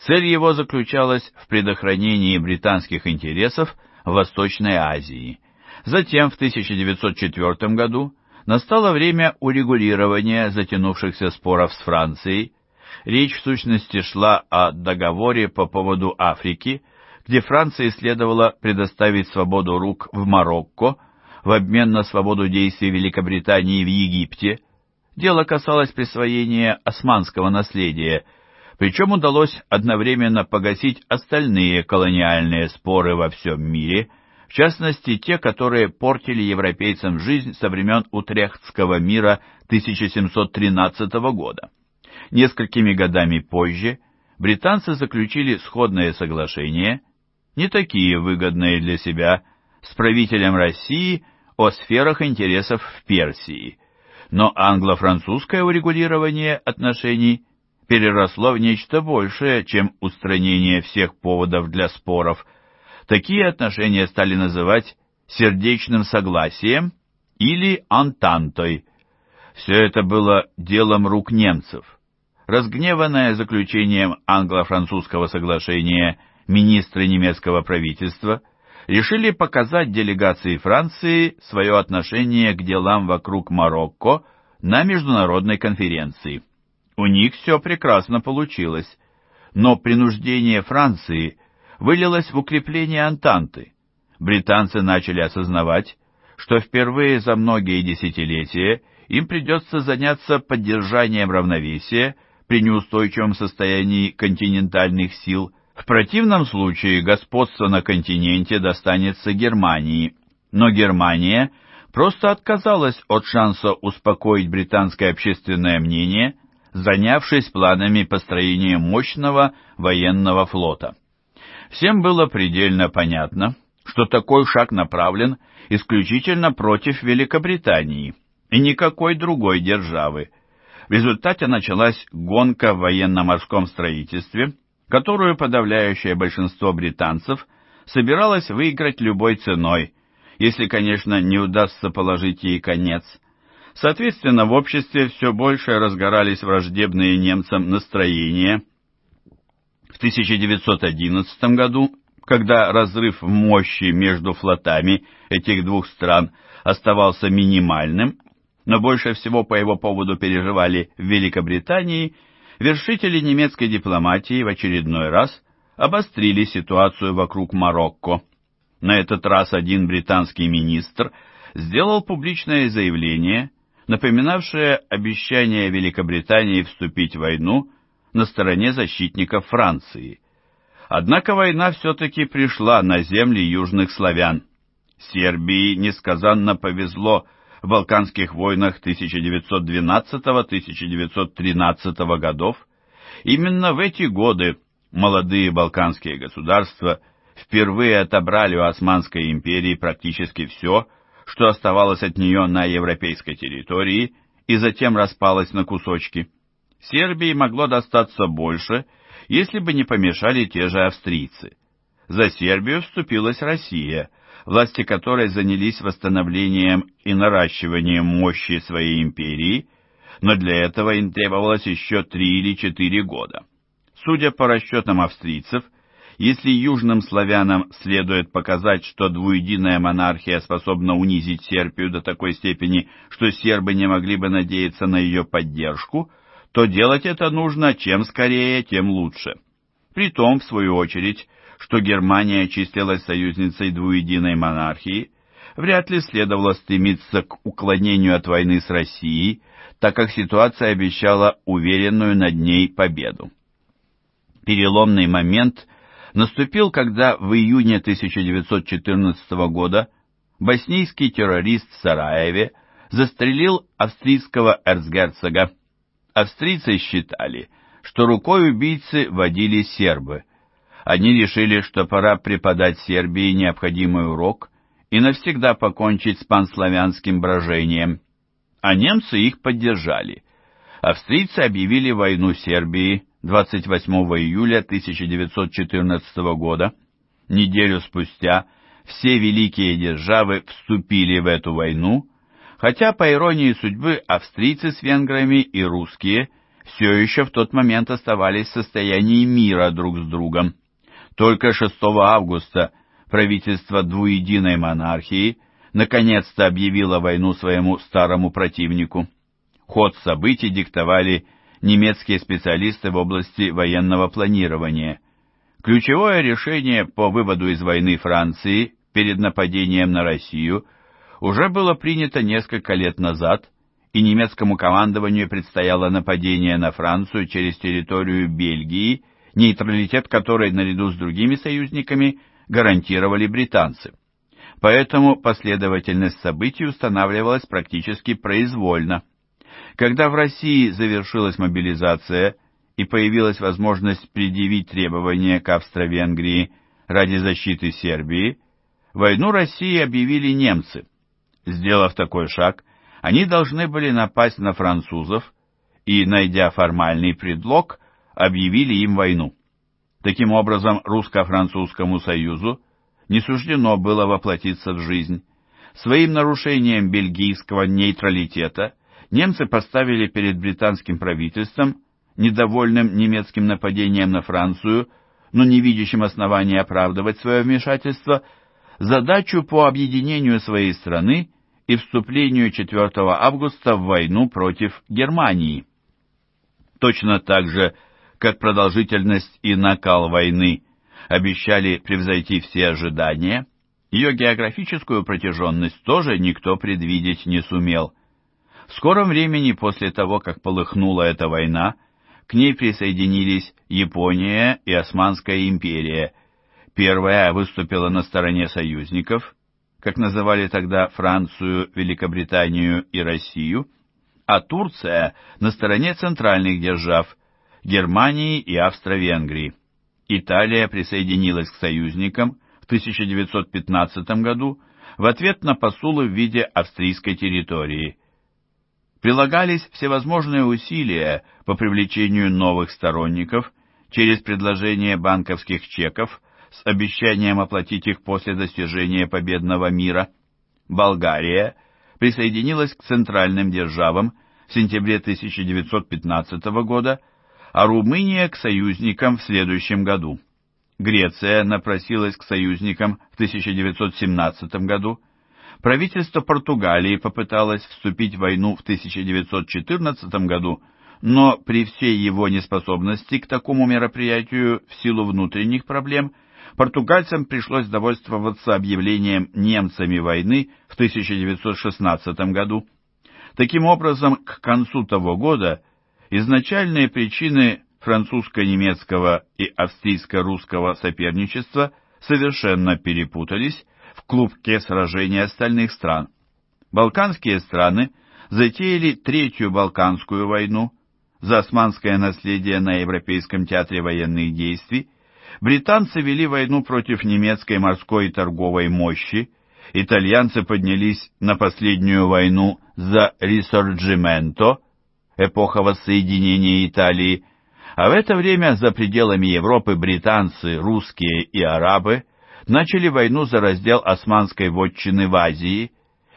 Цель его заключалась в предохранении британских интересов в Восточной Азии. Затем в 1904 году настало время урегулирования затянувшихся споров с Францией, Речь в сущности шла о договоре по поводу Африки, где Франции следовало предоставить свободу рук в Марокко в обмен на свободу действий Великобритании в Египте. Дело касалось присвоения османского наследия, причем удалось одновременно погасить остальные колониальные споры во всем мире, в частности те, которые портили европейцам жизнь со времен Утрехтского мира 1713 года. Несколькими годами позже британцы заключили сходное соглашение, не такие выгодные для себя, с правителем России о сферах интересов в Персии, но англо-французское урегулирование отношений переросло в нечто большее, чем устранение всех поводов для споров. Такие отношения стали называть сердечным согласием или антантой. Все это было делом рук немцев разгневанная заключением англо-французского соглашения министры немецкого правительства, решили показать делегации Франции свое отношение к делам вокруг Марокко на международной конференции. У них все прекрасно получилось, но принуждение Франции вылилось в укрепление Антанты. Британцы начали осознавать, что впервые за многие десятилетия им придется заняться поддержанием равновесия при неустойчивом состоянии континентальных сил. В противном случае господство на континенте достанется Германии. Но Германия просто отказалась от шанса успокоить британское общественное мнение, занявшись планами построения мощного военного флота. Всем было предельно понятно, что такой шаг направлен исключительно против Великобритании и никакой другой державы – в результате началась гонка в военно-морском строительстве, которую подавляющее большинство британцев собиралось выиграть любой ценой, если, конечно, не удастся положить ей конец. Соответственно, в обществе все больше разгорались враждебные немцам настроения. В 1911 году, когда разрыв мощи между флотами этих двух стран оставался минимальным, но больше всего по его поводу переживали в Великобритании, вершители немецкой дипломатии в очередной раз обострили ситуацию вокруг Марокко. На этот раз один британский министр сделал публичное заявление, напоминавшее обещание Великобритании вступить в войну на стороне защитников Франции. Однако война все-таки пришла на земли южных славян. Сербии несказанно повезло в Балканских войнах 1912-1913 годов, именно в эти годы молодые балканские государства впервые отобрали у Османской империи практически все, что оставалось от нее на европейской территории и затем распалось на кусочки. Сербии могло достаться больше, если бы не помешали те же австрийцы. За Сербию вступилась Россия – власти которой занялись восстановлением и наращиванием мощи своей империи, но для этого им требовалось еще три или четыре года. Судя по расчетам австрийцев, если южным славянам следует показать, что двуединая монархия способна унизить Сербию до такой степени, что сербы не могли бы надеяться на ее поддержку, то делать это нужно чем скорее, тем лучше. Притом, в свою очередь, что Германия числилась союзницей двуединой монархии, вряд ли следовало стремиться к уклонению от войны с Россией, так как ситуация обещала уверенную над ней победу. Переломный момент наступил, когда в июне 1914 года боснийский террорист в Сараеве застрелил австрийского эрцгерцога. Австрийцы считали, что рукой убийцы водили сербы – они решили, что пора преподать Сербии необходимый урок и навсегда покончить с панславянским брожением. А немцы их поддержали. Австрийцы объявили войну Сербии 28 июля 1914 года. Неделю спустя все великие державы вступили в эту войну, хотя, по иронии судьбы, австрийцы с венграми и русские все еще в тот момент оставались в состоянии мира друг с другом. Только 6 августа правительство двуединой монархии наконец-то объявило войну своему старому противнику. Ход событий диктовали немецкие специалисты в области военного планирования. Ключевое решение по выводу из войны Франции перед нападением на Россию уже было принято несколько лет назад, и немецкому командованию предстояло нападение на Францию через территорию Бельгии – нейтралитет которой наряду с другими союзниками гарантировали британцы. Поэтому последовательность событий устанавливалась практически произвольно. Когда в России завершилась мобилизация и появилась возможность предъявить требования к Австро-Венгрии ради защиты Сербии, войну России объявили немцы. Сделав такой шаг, они должны были напасть на французов и, найдя формальный предлог, объявили им войну. Таким образом, русско-французскому союзу не суждено было воплотиться в жизнь. Своим нарушением бельгийского нейтралитета немцы поставили перед британским правительством, недовольным немецким нападением на Францию, но не видящим оснований оправдывать свое вмешательство, задачу по объединению своей страны и вступлению 4 августа в войну против Германии. Точно так же как продолжительность и накал войны обещали превзойти все ожидания, ее географическую протяженность тоже никто предвидеть не сумел. В скором времени после того, как полыхнула эта война, к ней присоединились Япония и Османская империя. Первая выступила на стороне союзников, как называли тогда Францию, Великобританию и Россию, а Турция на стороне центральных держав, Германии и Австро-Венгрии. Италия присоединилась к союзникам в 1915 году в ответ на посулы в виде австрийской территории. Прилагались всевозможные усилия по привлечению новых сторонников через предложение банковских чеков с обещанием оплатить их после достижения победного мира. Болгария присоединилась к центральным державам в сентябре 1915 года – а Румыния к союзникам в следующем году. Греция напросилась к союзникам в 1917 году. Правительство Португалии попыталось вступить в войну в 1914 году, но при всей его неспособности к такому мероприятию в силу внутренних проблем португальцам пришлось довольствоваться объявлением немцами войны в 1916 году. Таким образом, к концу того года – Изначальные причины французско-немецкого и австрийско-русского соперничества совершенно перепутались в клубке сражений остальных стран. Балканские страны затеяли Третью Балканскую войну за османское наследие на Европейском театре военных действий, британцы вели войну против немецкой морской и торговой мощи, итальянцы поднялись на последнюю войну за Рисорджименто – эпоха воссоединения Италии, а в это время за пределами Европы британцы, русские и арабы начали войну за раздел османской вотчины в Азии,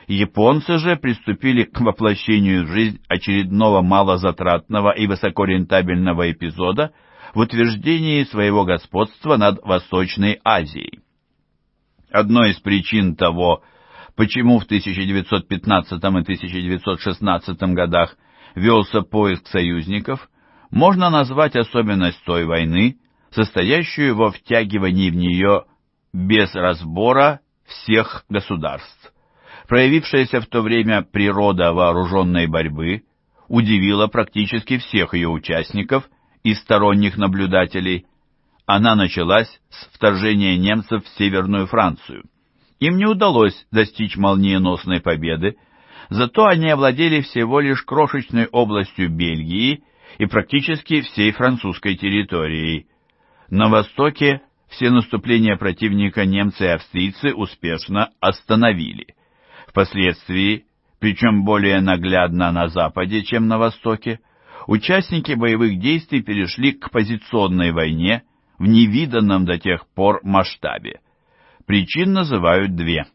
японцы же приступили к воплощению в жизнь очередного малозатратного и высокорентабельного эпизода в утверждении своего господства над Восточной Азией. Одной из причин того, почему в 1915 и 1916 годах велся поиск союзников, можно назвать особенность той войны, состоящую во втягивании в нее без разбора всех государств. Проявившаяся в то время природа вооруженной борьбы удивила практически всех ее участников и сторонних наблюдателей. Она началась с вторжения немцев в Северную Францию. Им не удалось достичь молниеносной победы, Зато они овладели всего лишь крошечной областью Бельгии и практически всей французской территорией. На востоке все наступления противника немцы и австрийцы успешно остановили. Впоследствии, причем более наглядно на западе, чем на востоке, участники боевых действий перешли к позиционной войне в невиданном до тех пор масштабе. Причин называют две –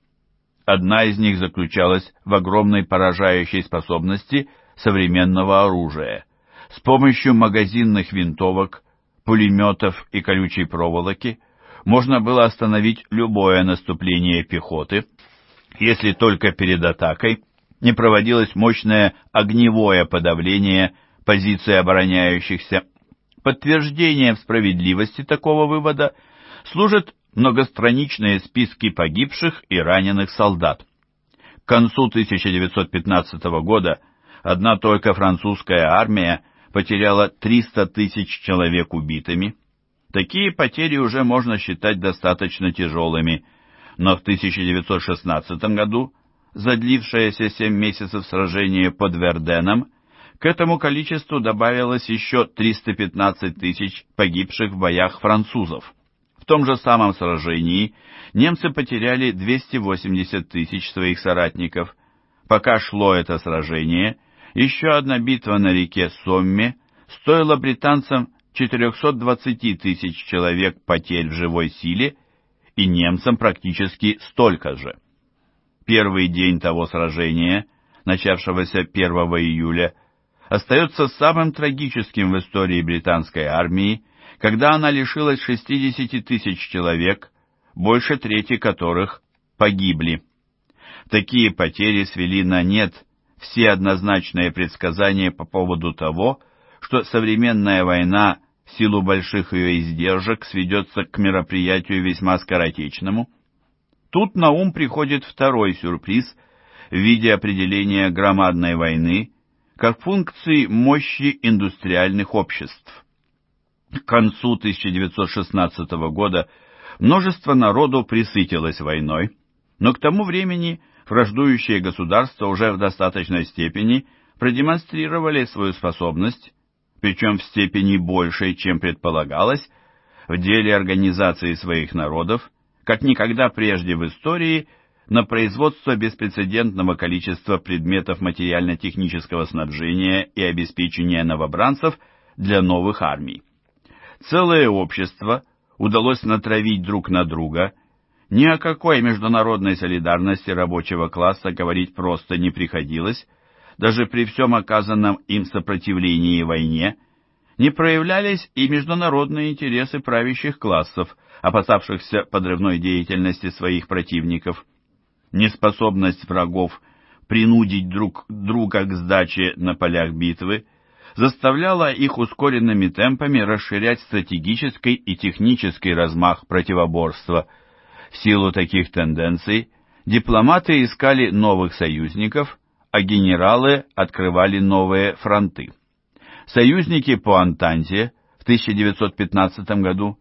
Одна из них заключалась в огромной поражающей способности современного оружия. С помощью магазинных винтовок, пулеметов и колючей проволоки можно было остановить любое наступление пехоты, если только перед атакой не проводилось мощное огневое подавление позиций обороняющихся. Подтверждением справедливости такого вывода служит многостраничные списки погибших и раненых солдат. К концу 1915 года одна только французская армия потеряла 300 тысяч человек убитыми. Такие потери уже можно считать достаточно тяжелыми, но в 1916 году, задлившееся 7 месяцев сражение под Верденом, к этому количеству добавилось еще 315 тысяч погибших в боях французов. В том же самом сражении немцы потеряли 280 тысяч своих соратников. Пока шло это сражение, еще одна битва на реке Сомме стоила британцам 420 тысяч человек потерь в живой силе и немцам практически столько же. Первый день того сражения, начавшегося 1 июля, остается самым трагическим в истории британской армии, когда она лишилась 60 тысяч человек, больше трети которых погибли. Такие потери свели на нет все однозначные предсказания по поводу того, что современная война в силу больших ее издержек сведется к мероприятию весьма скоротечному. Тут на ум приходит второй сюрприз в виде определения громадной войны как функции мощи индустриальных обществ. К концу 1916 года множество народу присытилось войной, но к тому времени враждующие государства уже в достаточной степени продемонстрировали свою способность, причем в степени большей, чем предполагалось, в деле организации своих народов, как никогда прежде в истории, на производство беспрецедентного количества предметов материально-технического снабжения и обеспечения новобранцев для новых армий целое общество удалось натравить друг на друга, ни о какой международной солидарности рабочего класса говорить просто не приходилось, даже при всем оказанном им сопротивлении войне, не проявлялись и международные интересы правящих классов, опасавшихся подрывной деятельности своих противников. Неспособность врагов принудить друг друга к сдаче на полях битвы – заставляло их ускоренными темпами расширять стратегический и технический размах противоборства. В силу таких тенденций дипломаты искали новых союзников, а генералы открывали новые фронты. Союзники по Антанте в 1915 году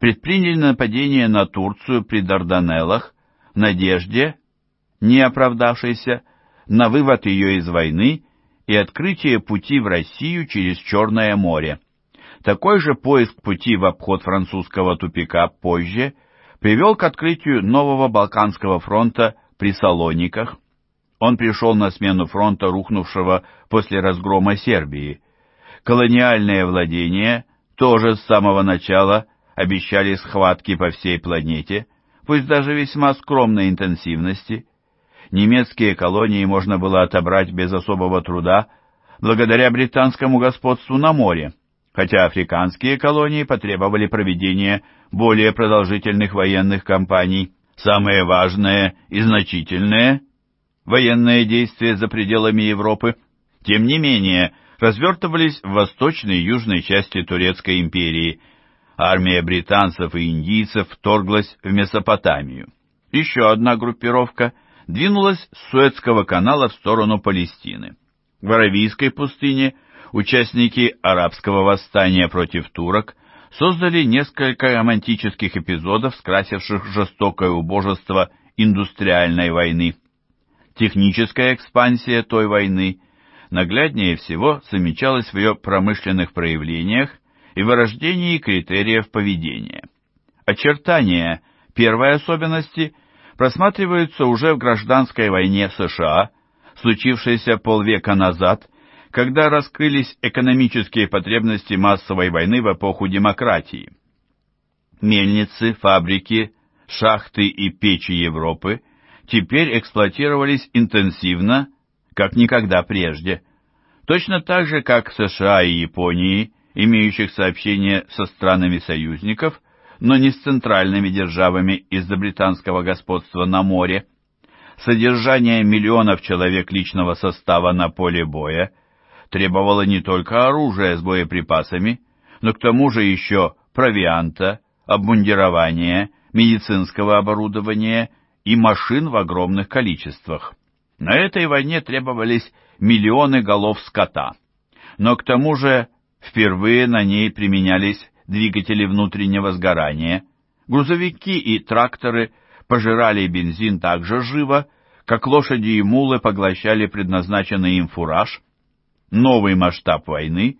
предприняли нападение на Турцию при Дарданеллах в надежде, не оправдавшейся, на вывод ее из войны и открытие пути в Россию через Черное море. Такой же поиск пути в обход французского тупика позже привел к открытию нового Балканского фронта при Салониках. Он пришел на смену фронта, рухнувшего после разгрома Сербии. Колониальные владения тоже с самого начала обещали схватки по всей планете, пусть даже весьма скромной интенсивности – немецкие колонии можно было отобрать без особого труда благодаря британскому господству на море, хотя африканские колонии потребовали проведения более продолжительных военных кампаний. Самые важные и значительные военные действия за пределами Европы, тем не менее, развертывались в восточной и южной части Турецкой империи. Армия британцев и индийцев вторглась в Месопотамию. Еще одна группировка – двинулась с Суэцкого канала в сторону Палестины. В Аравийской пустыне участники арабского восстания против турок создали несколько романтических эпизодов, скрасивших жестокое убожество индустриальной войны. Техническая экспансия той войны нагляднее всего замечалась в ее промышленных проявлениях и в рождении критериев поведения. Очертания первой особенности – просматриваются уже в гражданской войне в США, случившейся полвека назад, когда раскрылись экономические потребности массовой войны в эпоху демократии. Мельницы, фабрики, шахты и печи Европы теперь эксплуатировались интенсивно, как никогда прежде. Точно так же, как США и Японии, имеющих сообщение со странами союзников, но не с центральными державами из-за британского господства на море, содержание миллионов человек личного состава на поле боя требовало не только оружия с боеприпасами, но к тому же еще провианта, обмундирования, медицинского оборудования и машин в огромных количествах. На этой войне требовались миллионы голов скота, но к тому же впервые на ней применялись двигатели внутреннего сгорания, грузовики и тракторы пожирали бензин так же живо, как лошади и мулы поглощали предназначенный им фураж. Новый масштаб войны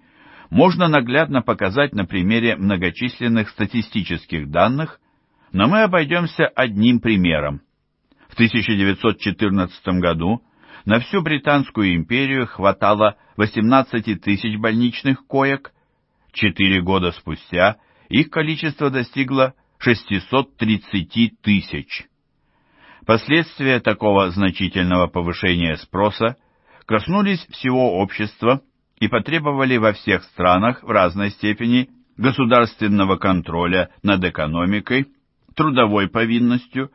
можно наглядно показать на примере многочисленных статистических данных, но мы обойдемся одним примером. В 1914 году на всю Британскую империю хватало 18 тысяч больничных коек, Четыре года спустя их количество достигло 630 тысяч. Последствия такого значительного повышения спроса коснулись всего общества и потребовали во всех странах в разной степени государственного контроля над экономикой, трудовой повинностью,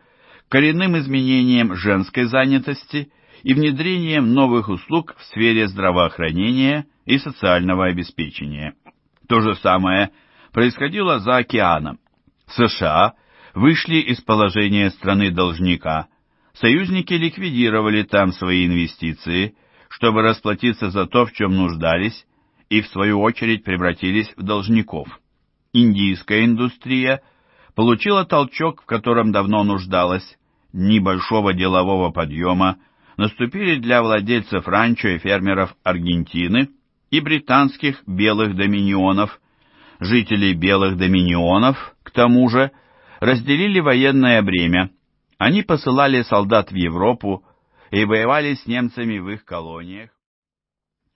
коренным изменением женской занятости и внедрением новых услуг в сфере здравоохранения и социального обеспечения. То же самое происходило за океаном. США вышли из положения страны-должника. Союзники ликвидировали там свои инвестиции, чтобы расплатиться за то, в чем нуждались, и в свою очередь превратились в должников. Индийская индустрия получила толчок, в котором давно нуждалась. небольшого делового подъема наступили для владельцев ранчо и фермеров Аргентины – и британских белых доминионов. Жители белых доминионов, к тому же, разделили военное бремя. Они посылали солдат в Европу и воевали с немцами в их колониях.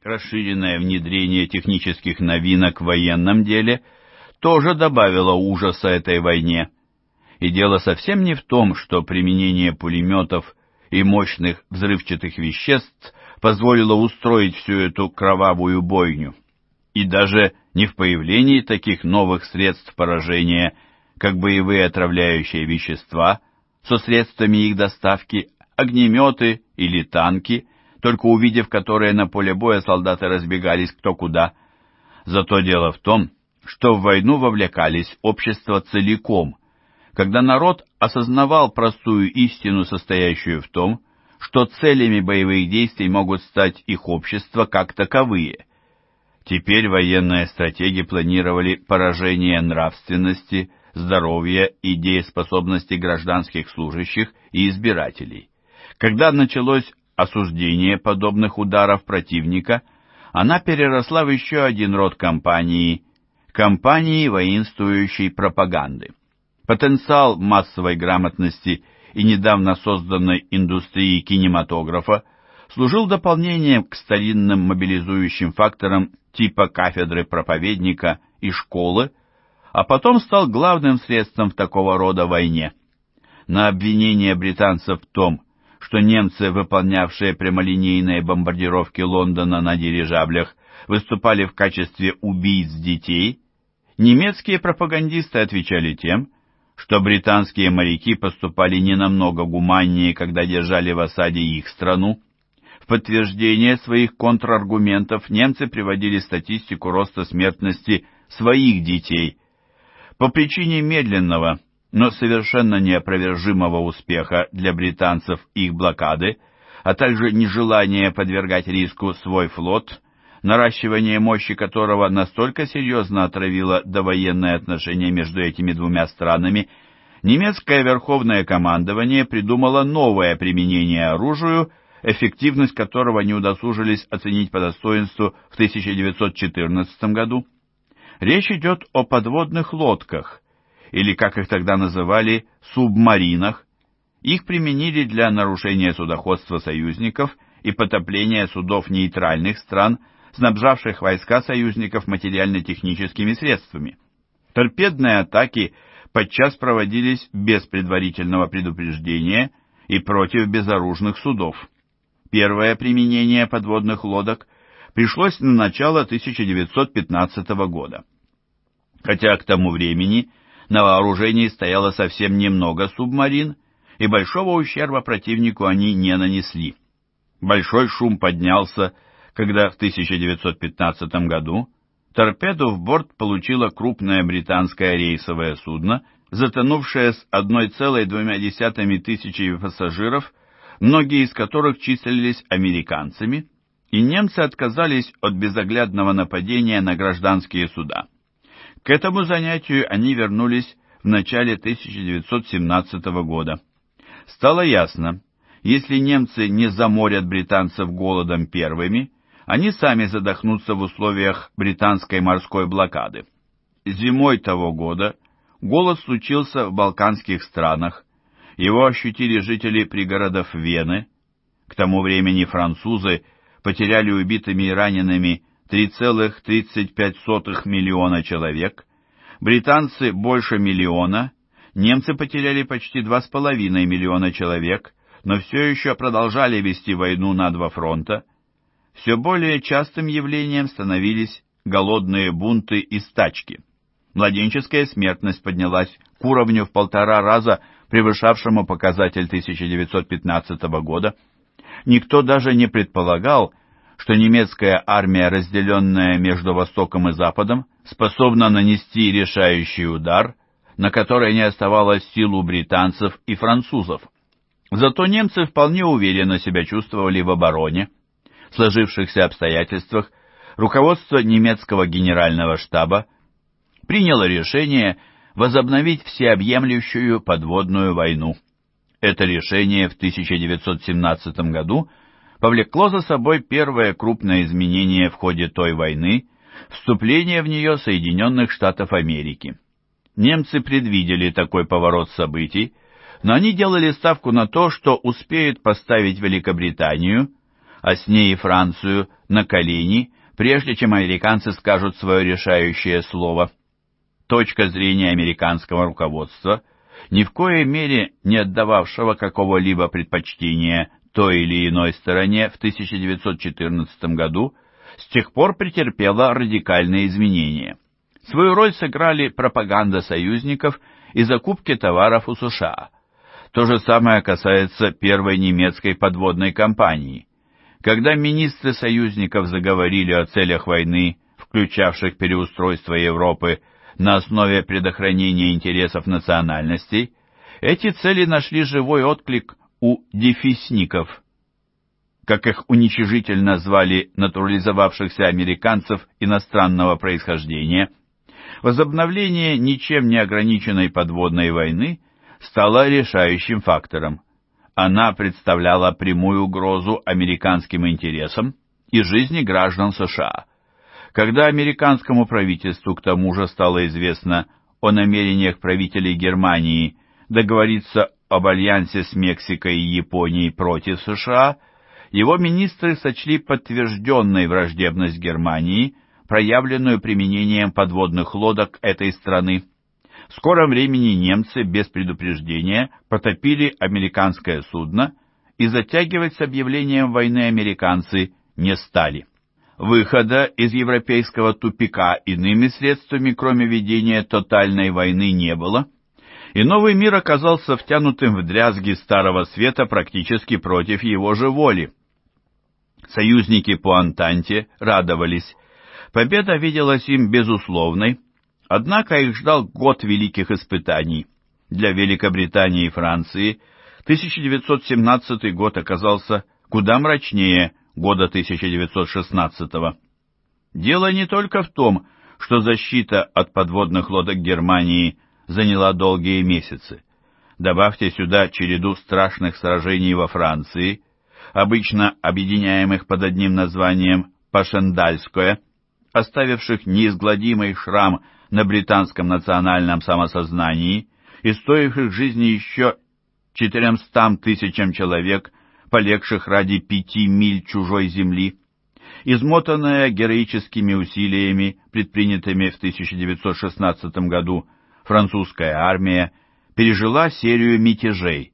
Расширенное внедрение технических новинок в военном деле тоже добавило ужаса этой войне. И дело совсем не в том, что применение пулеметов и мощных взрывчатых веществ позволило устроить всю эту кровавую бойню. И даже не в появлении таких новых средств поражения, как боевые отравляющие вещества, со средствами их доставки, огнеметы или танки, только увидев которые на поле боя солдаты разбегались кто куда. Зато дело в том, что в войну вовлекались общество целиком, когда народ осознавал простую истину, состоящую в том, что целями боевых действий могут стать их общества как таковые. Теперь военные стратеги планировали поражение нравственности, здоровья и дееспособности гражданских служащих и избирателей. Когда началось осуждение подобных ударов противника, она переросла в еще один род кампании – кампании воинствующей пропаганды. Потенциал массовой грамотности – и недавно созданной индустрии кинематографа служил дополнением к старинным мобилизующим факторам типа кафедры проповедника и школы, а потом стал главным средством в такого рода войне. На обвинение британцев в том, что немцы, выполнявшие прямолинейные бомбардировки Лондона на дирижаблях, выступали в качестве убийц детей, немецкие пропагандисты отвечали тем, что британские моряки поступали не намного гуманнее, когда держали в осаде их страну. В подтверждение своих контраргументов немцы приводили статистику роста смертности своих детей. По причине медленного, но совершенно неопровержимого успеха для британцев их блокады, а также нежелания подвергать риску свой флот – наращивание мощи которого настолько серьезно отравило довоенное отношения между этими двумя странами, немецкое верховное командование придумало новое применение оружию, эффективность которого не удосужились оценить по достоинству в 1914 году. Речь идет о подводных лодках, или, как их тогда называли, субмаринах. Их применили для нарушения судоходства союзников и потопления судов нейтральных стран – снабжавших войска союзников материально-техническими средствами. Торпедные атаки подчас проводились без предварительного предупреждения и против безоружных судов. Первое применение подводных лодок пришлось на начало 1915 года. Хотя к тому времени на вооружении стояло совсем немного субмарин, и большого ущерба противнику они не нанесли. Большой шум поднялся когда в 1915 году торпеду в борт получило крупное британское рейсовое судно, затонувшее с 1,2 тысячи пассажиров, многие из которых числились американцами, и немцы отказались от безоглядного нападения на гражданские суда. К этому занятию они вернулись в начале 1917 года. Стало ясно, если немцы не заморят британцев голодом первыми, они сами задохнутся в условиях британской морской блокады. Зимой того года голод случился в балканских странах, его ощутили жители пригородов Вены, к тому времени французы потеряли убитыми и ранеными 3,35 миллиона человек, британцы больше миллиона, немцы потеряли почти 2,5 миллиона человек, но все еще продолжали вести войну на два фронта – все более частым явлением становились голодные бунты и стачки. Младенческая смертность поднялась к уровню в полтора раза, превышавшему показатель 1915 года. Никто даже не предполагал, что немецкая армия, разделенная между Востоком и Западом, способна нанести решающий удар, на который не оставалось сил у британцев и французов. Зато немцы вполне уверенно себя чувствовали в обороне, в сложившихся обстоятельствах руководство немецкого генерального штаба приняло решение возобновить всеобъемлющую подводную войну. Это решение в 1917 году повлекло за собой первое крупное изменение в ходе той войны, вступление в нее Соединенных Штатов Америки. Немцы предвидели такой поворот событий, но они делали ставку на то, что успеют поставить Великобританию – а с ней и Францию, на колени, прежде чем американцы скажут свое решающее слово. Точка зрения американского руководства, ни в коей мере не отдававшего какого-либо предпочтения той или иной стороне в 1914 году, с тех пор претерпела радикальные изменения. Свою роль сыграли пропаганда союзников и закупки товаров у США. То же самое касается первой немецкой подводной компании – когда министры союзников заговорили о целях войны, включавших переустройство Европы на основе предохранения интересов национальностей, эти цели нашли живой отклик у дефисников, как их уничижительно звали натурализовавшихся американцев иностранного происхождения. Возобновление ничем не ограниченной подводной войны стало решающим фактором она представляла прямую угрозу американским интересам и жизни граждан США. Когда американскому правительству к тому же стало известно о намерениях правителей Германии договориться об альянсе с Мексикой и Японией против США, его министры сочли подтвержденной враждебность Германии, проявленную применением подводных лодок этой страны. В скором времени немцы без предупреждения потопили американское судно и затягивать с объявлением войны американцы не стали. Выхода из европейского тупика иными средствами, кроме ведения тотальной войны, не было, и новый мир оказался втянутым в дрязги Старого Света практически против его же воли. Союзники по Антанте радовались. Победа виделась им безусловной, Однако их ждал год великих испытаний. Для Великобритании и Франции 1917 год оказался куда мрачнее года 1916 Дело не только в том, что защита от подводных лодок Германии заняла долгие месяцы. Добавьте сюда череду страшных сражений во Франции, обычно объединяемых под одним названием «Пашендальское», оставивших неизгладимый шрам на британском национальном самосознании и стоивших жизни еще 400 тысячам человек, полегших ради пяти миль чужой земли, измотанная героическими усилиями, предпринятыми в 1916 году, французская армия пережила серию мятежей.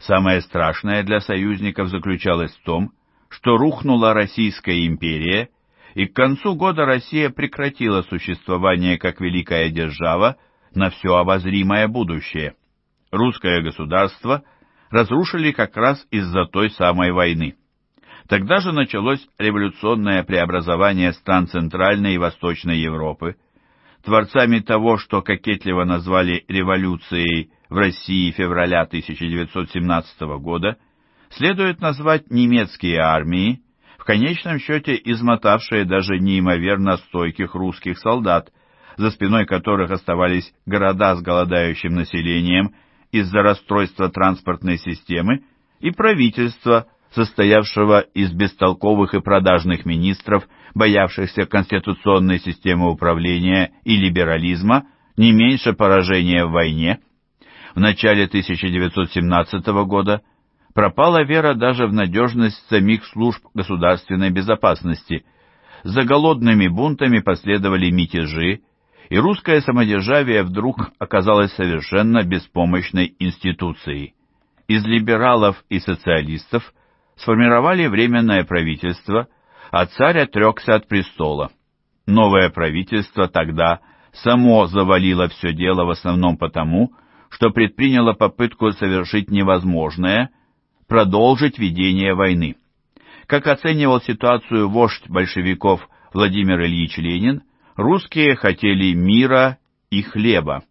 Самое страшное для союзников заключалось в том, что рухнула Российская империя – и к концу года Россия прекратила существование как великая держава на все обозримое будущее. Русское государство разрушили как раз из-за той самой войны. Тогда же началось революционное преобразование стран Центральной и Восточной Европы. Творцами того, что кокетливо назвали революцией в России февраля 1917 года, следует назвать немецкие армии, в конечном счете измотавшие даже неимоверно стойких русских солдат, за спиной которых оставались города с голодающим населением из-за расстройства транспортной системы и правительство, состоявшего из бестолковых и продажных министров, боявшихся конституционной системы управления и либерализма, не меньше поражения в войне. В начале 1917 года пропала вера даже в надежность самих служб государственной безопасности. За голодными бунтами последовали мятежи, и русское самодержавие вдруг оказалось совершенно беспомощной институцией. Из либералов и социалистов сформировали Временное правительство, а царь отрекся от престола. Новое правительство тогда само завалило все дело в основном потому, что предприняло попытку совершить невозможное – продолжить ведение войны. Как оценивал ситуацию вождь большевиков Владимир Ильич Ленин, русские хотели мира и хлеба.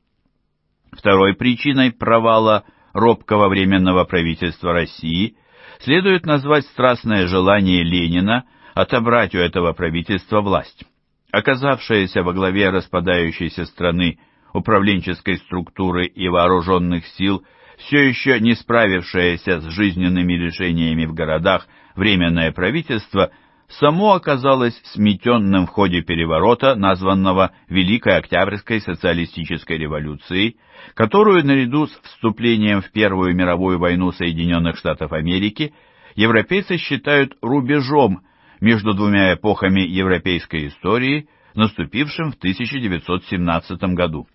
Второй причиной провала робкого временного правительства России следует назвать страстное желание Ленина отобрать у этого правительства власть. Оказавшаяся во главе распадающейся страны управленческой структуры и вооруженных сил – все еще не справившееся с жизненными лишениями в городах Временное правительство само оказалось сметенным в ходе переворота, названного Великой Октябрьской социалистической революцией, которую наряду с вступлением в Первую мировую войну Соединенных Штатов Америки европейцы считают рубежом между двумя эпохами европейской истории, наступившим в 1917 году.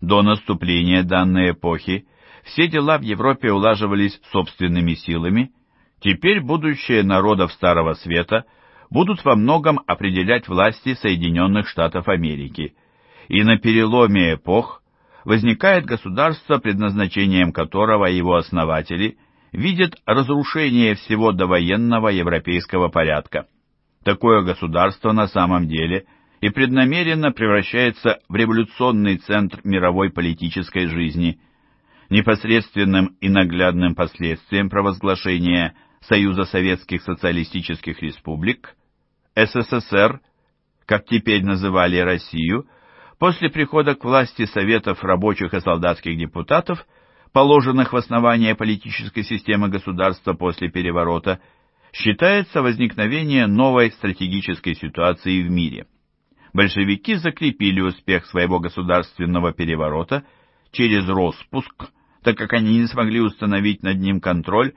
До наступления данной эпохи все дела в Европе улаживались собственными силами. Теперь будущее народов Старого Света будут во многом определять власти Соединенных Штатов Америки. И на переломе эпох возникает государство, предназначением которого его основатели видят разрушение всего довоенного европейского порядка. Такое государство на самом деле – и преднамеренно превращается в революционный центр мировой политической жизни – Непосредственным и наглядным последствием провозглашения Союза Советских Социалистических Республик СССР, как теперь называли Россию, после прихода к власти Советов рабочих и солдатских депутатов, положенных в основание политической системы государства после переворота, считается возникновение новой стратегической ситуации в мире. Большевики закрепили успех своего государственного переворота через роспуск – так как они не смогли установить над ним контроль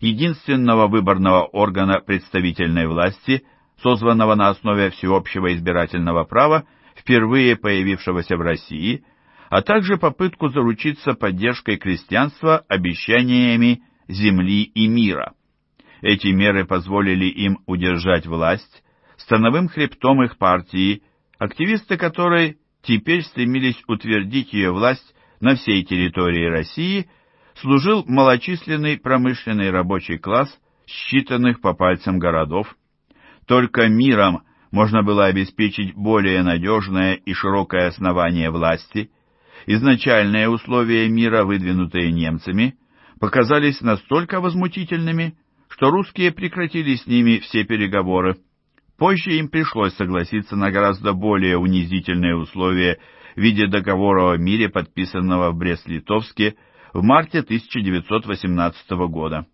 единственного выборного органа представительной власти, созванного на основе всеобщего избирательного права, впервые появившегося в России, а также попытку заручиться поддержкой крестьянства обещаниями земли и мира. Эти меры позволили им удержать власть, становым хребтом их партии, активисты которой теперь стремились утвердить ее власть на всей территории России служил малочисленный промышленный рабочий класс считанных по пальцам городов. Только миром можно было обеспечить более надежное и широкое основание власти. Изначальные условия мира, выдвинутые немцами, показались настолько возмутительными, что русские прекратили с ними все переговоры. Позже им пришлось согласиться на гораздо более унизительные условия в виде договора о мире, подписанного в Брест-Литовске в марте 1918 года.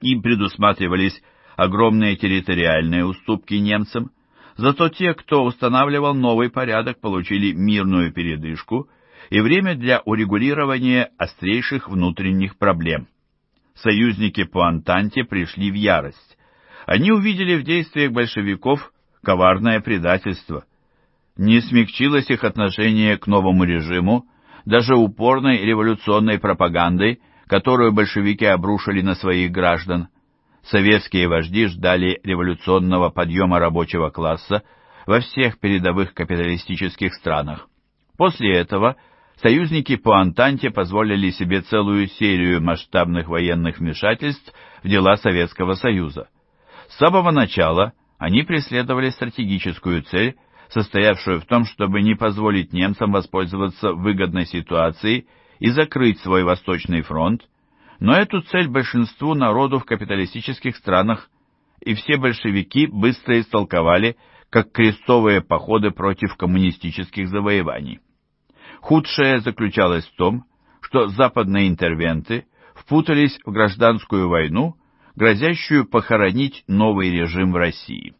Им предусматривались огромные территориальные уступки немцам, зато те, кто устанавливал новый порядок, получили мирную передышку и время для урегулирования острейших внутренних проблем. Союзники по Антанте пришли в ярость. Они увидели в действиях большевиков коварное предательство не смягчилось их отношение к новому режиму даже упорной революционной пропагандой, которую большевики обрушили на своих граждан. Советские вожди ждали революционного подъема рабочего класса во всех передовых капиталистических странах. После этого союзники по Антанте позволили себе целую серию масштабных военных вмешательств в дела Советского Союза. С самого начала они преследовали стратегическую цель состоявшую в том, чтобы не позволить немцам воспользоваться выгодной ситуацией и закрыть свой Восточный фронт, но эту цель большинству народу в капиталистических странах и все большевики быстро истолковали как крестовые походы против коммунистических завоеваний. Худшее заключалось в том, что западные интервенты впутались в гражданскую войну, грозящую похоронить новый режим в России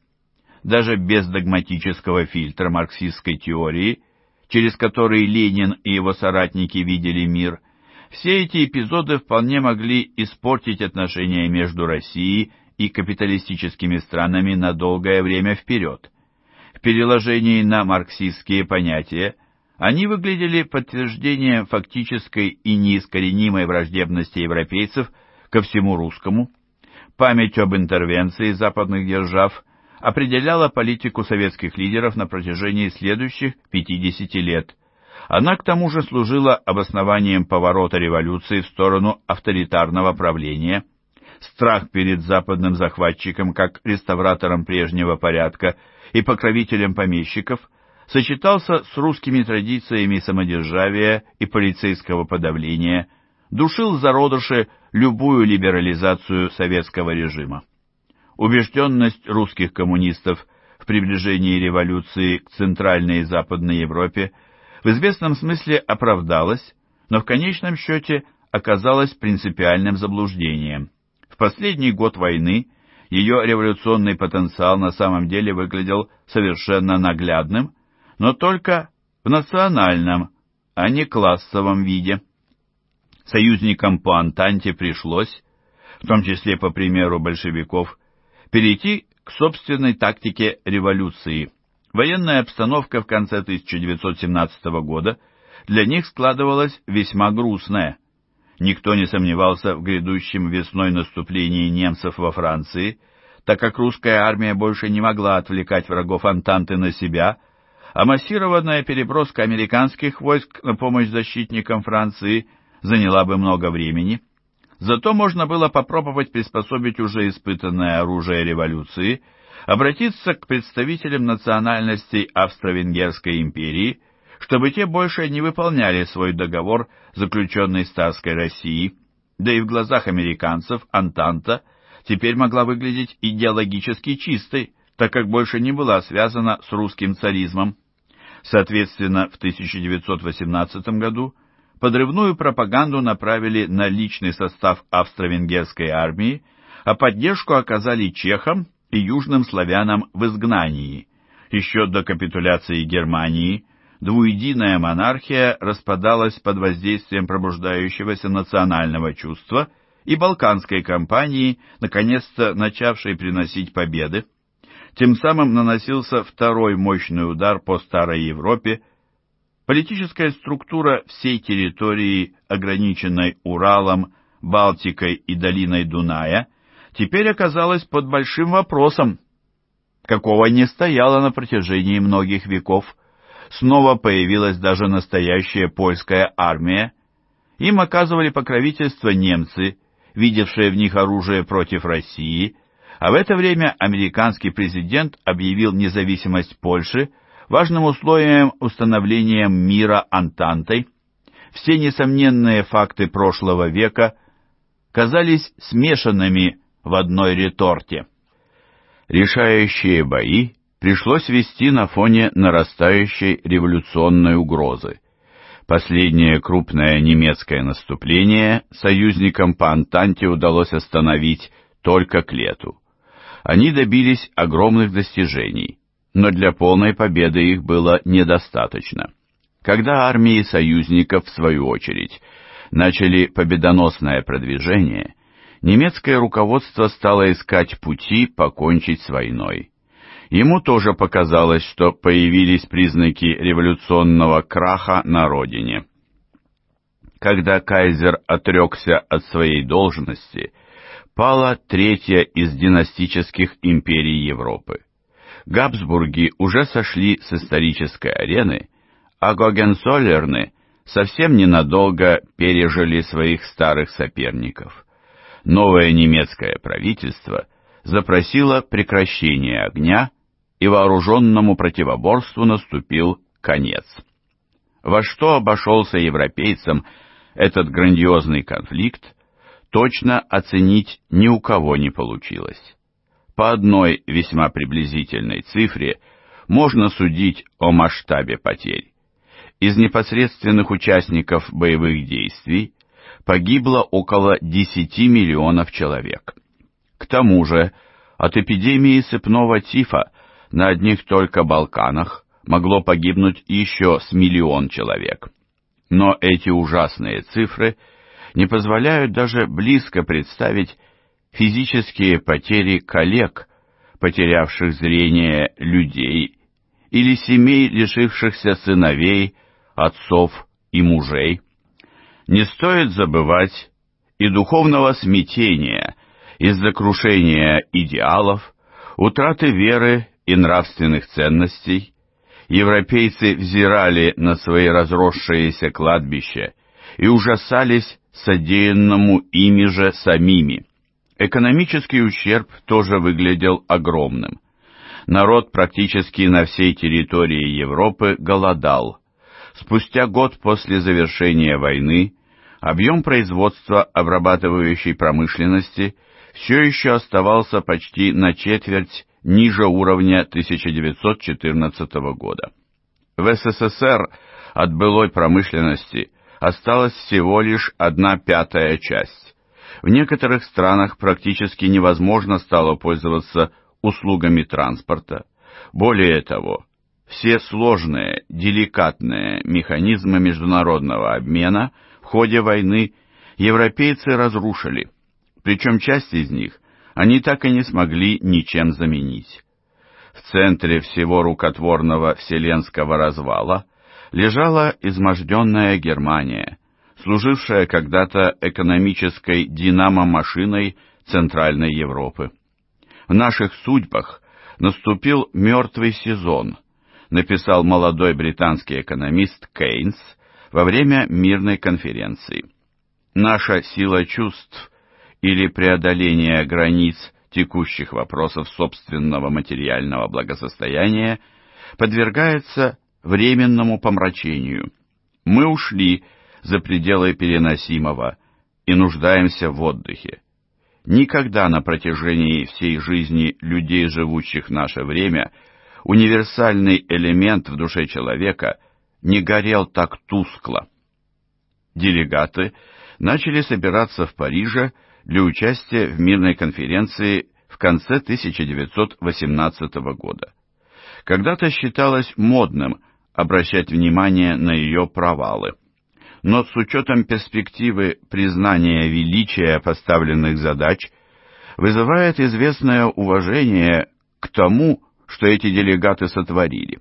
даже без догматического фильтра марксистской теории, через который Ленин и его соратники видели мир, все эти эпизоды вполне могли испортить отношения между Россией и капиталистическими странами на долгое время вперед. В переложении на марксистские понятия они выглядели подтверждением фактической и неискоренимой враждебности европейцев ко всему русскому. Память об интервенции западных держав – определяла политику советских лидеров на протяжении следующих 50 лет. Она к тому же служила обоснованием поворота революции в сторону авторитарного правления. Страх перед западным захватчиком как реставратором прежнего порядка и покровителем помещиков сочетался с русскими традициями самодержавия и полицейского подавления, душил зародыши любую либерализацию советского режима. Убежденность русских коммунистов в приближении революции к Центральной и Западной Европе в известном смысле оправдалась, но в конечном счете оказалась принципиальным заблуждением. В последний год войны ее революционный потенциал на самом деле выглядел совершенно наглядным, но только в национальном, а не классовом виде. Союзникам по Антанте пришлось, в том числе по примеру большевиков, перейти к собственной тактике революции. Военная обстановка в конце 1917 года для них складывалась весьма грустная. Никто не сомневался в грядущем весной наступлении немцев во Франции, так как русская армия больше не могла отвлекать врагов Антанты на себя, а массированная переброска американских войск на помощь защитникам Франции заняла бы много времени – Зато можно было попробовать приспособить уже испытанное оружие революции, обратиться к представителям национальностей Австро-Венгерской империи, чтобы те больше не выполняли свой договор, заключенный с Тарской Россией, да и в глазах американцев Антанта теперь могла выглядеть идеологически чистой, так как больше не была связана с русским царизмом. Соответственно, в 1918 году подрывную пропаганду направили на личный состав австро-венгерской армии, а поддержку оказали чехам и южным славянам в изгнании. Еще до капитуляции Германии двуединая монархия распадалась под воздействием пробуждающегося национального чувства и балканской кампании, наконец-то начавшей приносить победы. Тем самым наносился второй мощный удар по Старой Европе Политическая структура всей территории, ограниченной Уралом, Балтикой и долиной Дуная, теперь оказалась под большим вопросом, какого не стояло на протяжении многих веков. Снова появилась даже настоящая польская армия. Им оказывали покровительство немцы, видевшие в них оружие против России, а в это время американский президент объявил независимость Польши Важным условием установления мира Антантой все несомненные факты прошлого века казались смешанными в одной реторте. Решающие бои пришлось вести на фоне нарастающей революционной угрозы. Последнее крупное немецкое наступление союзникам по Антанте удалось остановить только к лету. Они добились огромных достижений но для полной победы их было недостаточно. Когда армии союзников, в свою очередь, начали победоносное продвижение, немецкое руководство стало искать пути покончить с войной. Ему тоже показалось, что появились признаки революционного краха на родине. Когда кайзер отрекся от своей должности, пала третья из династических империй Европы. Габсбурги уже сошли с исторической арены, а Гогенсолерны совсем ненадолго пережили своих старых соперников. Новое немецкое правительство запросило прекращение огня, и вооруженному противоборству наступил конец. Во что обошелся европейцам этот грандиозный конфликт, точно оценить ни у кого не получилось по одной весьма приблизительной цифре можно судить о масштабе потерь. Из непосредственных участников боевых действий погибло около 10 миллионов человек. К тому же, от эпидемии сыпного тифа на одних только Балканах могло погибнуть еще с миллион человек. Но эти ужасные цифры не позволяют даже близко представить физические потери коллег, потерявших зрение людей, или семей, лишившихся сыновей, отцов и мужей. Не стоит забывать и духовного смятения из-за крушения идеалов, утраты веры и нравственных ценностей. Европейцы взирали на свои разросшиеся кладбища и ужасались содеянному ими же самими. Экономический ущерб тоже выглядел огромным. Народ практически на всей территории Европы голодал. Спустя год после завершения войны объем производства обрабатывающей промышленности все еще оставался почти на четверть ниже уровня 1914 года. В СССР от былой промышленности осталась всего лишь одна пятая часть. В некоторых странах практически невозможно стало пользоваться услугами транспорта. Более того, все сложные, деликатные механизмы международного обмена в ходе войны европейцы разрушили, причем часть из них они так и не смогли ничем заменить. В центре всего рукотворного вселенского развала лежала изможденная Германия, служившая когда-то экономической динамо-машиной Центральной Европы. В наших судьбах наступил мертвый сезон, написал молодой британский экономист Кейнс во время мирной конференции. Наша сила чувств или преодоление границ текущих вопросов собственного материального благосостояния подвергается временному помрачению. Мы ушли за пределы переносимого и нуждаемся в отдыхе. Никогда на протяжении всей жизни людей, живущих в наше время, универсальный элемент в душе человека не горел так тускло. Делегаты начали собираться в Париже для участия в мирной конференции в конце 1918 года. Когда-то считалось модным обращать внимание на ее провалы но с учетом перспективы признания величия поставленных задач вызывает известное уважение к тому, что эти делегаты сотворили.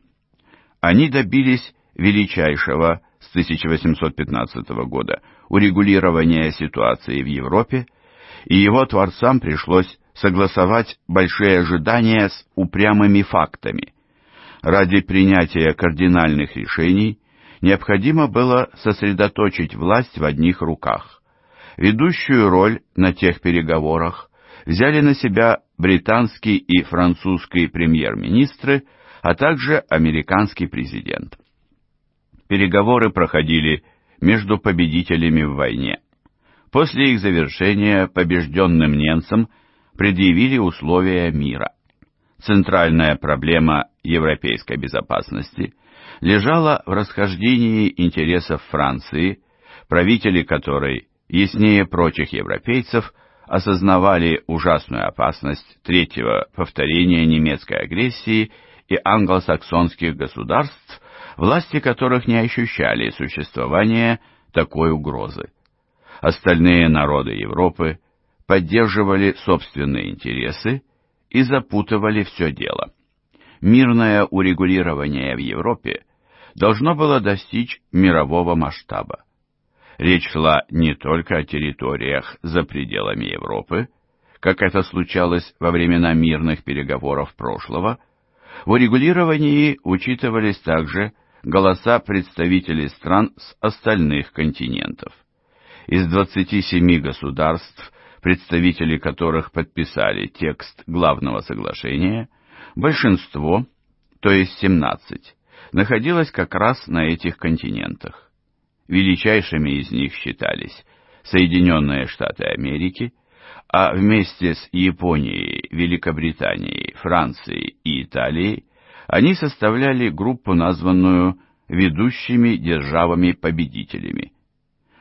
Они добились величайшего с 1815 года урегулирования ситуации в Европе, и его творцам пришлось согласовать большие ожидания с упрямыми фактами. Ради принятия кардинальных решений – необходимо было сосредоточить власть в одних руках. Ведущую роль на тех переговорах взяли на себя британский и французский премьер-министры, а также американский президент. Переговоры проходили между победителями в войне. После их завершения побежденным немцам предъявили условия мира. Центральная проблема европейской безопасности – лежала в расхождении интересов Франции, правители которой, яснее прочих европейцев, осознавали ужасную опасность третьего повторения немецкой агрессии и англосаксонских государств, власти которых не ощущали существования такой угрозы. Остальные народы Европы поддерживали собственные интересы и запутывали все дело. Мирное урегулирование в Европе должно было достичь мирового масштаба. Речь шла не только о территориях за пределами Европы, как это случалось во времена мирных переговоров прошлого, в урегулировании учитывались также голоса представителей стран с остальных континентов. Из 27 государств, представители которых подписали текст главного соглашения, большинство, то есть 17, находилась как раз на этих континентах. Величайшими из них считались Соединенные Штаты Америки, а вместе с Японией, Великобританией, Францией и Италией они составляли группу, названную «ведущими державами-победителями».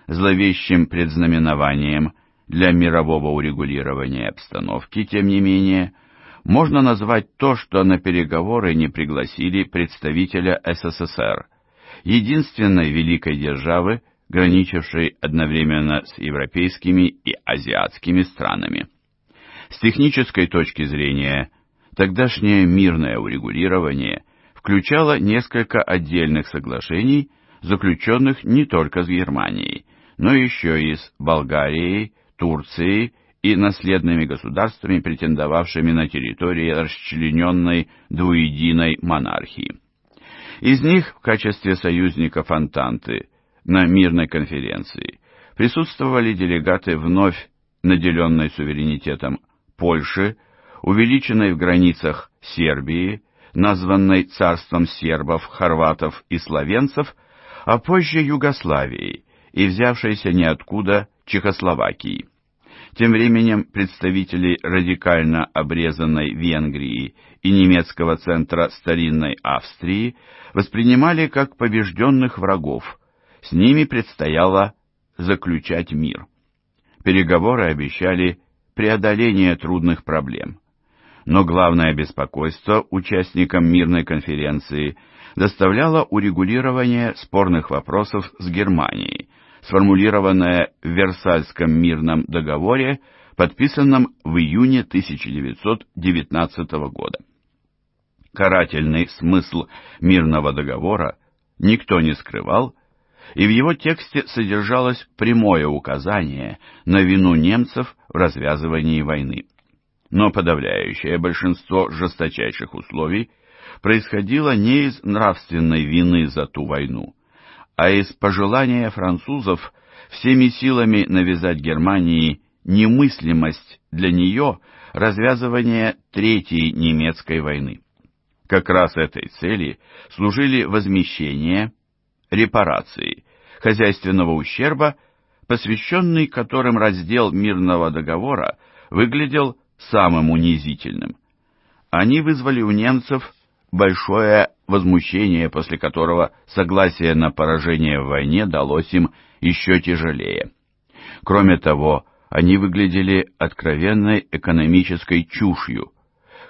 Зловещим предзнаменованием для мирового урегулирования обстановки, тем не менее, – можно назвать то, что на переговоры не пригласили представителя СССР, единственной великой державы, граничившей одновременно с европейскими и азиатскими странами. С технической точки зрения, тогдашнее мирное урегулирование включало несколько отдельных соглашений, заключенных не только с Германией, но еще и с Болгарией, Турцией и наследными государствами, претендовавшими на территории расчлененной двуединой монархии. Из них в качестве союзников Антанты на мирной конференции присутствовали делегаты вновь наделенной суверенитетом Польши, увеличенной в границах Сербии, названной царством сербов, хорватов и словенцев, а позже Югославией и взявшейся ниоткуда Чехословакии. Тем временем представители радикально обрезанной Венгрии и немецкого центра старинной Австрии воспринимали как побежденных врагов. С ними предстояло заключать мир. Переговоры обещали преодоление трудных проблем. Но главное беспокойство участникам мирной конференции доставляло урегулирование спорных вопросов с Германией, сформулированное в Версальском мирном договоре, подписанном в июне 1919 года. Карательный смысл мирного договора никто не скрывал, и в его тексте содержалось прямое указание на вину немцев в развязывании войны. Но подавляющее большинство жесточайших условий происходило не из нравственной вины за ту войну, а из пожелания французов всеми силами навязать Германии немыслимость для нее развязывания Третьей немецкой войны. Как раз этой цели служили возмещение, репарации, хозяйственного ущерба, посвященный которым раздел мирного договора выглядел самым унизительным. Они вызвали у немцев большое возмущение, после которого согласие на поражение в войне далось им еще тяжелее. Кроме того, они выглядели откровенной экономической чушью.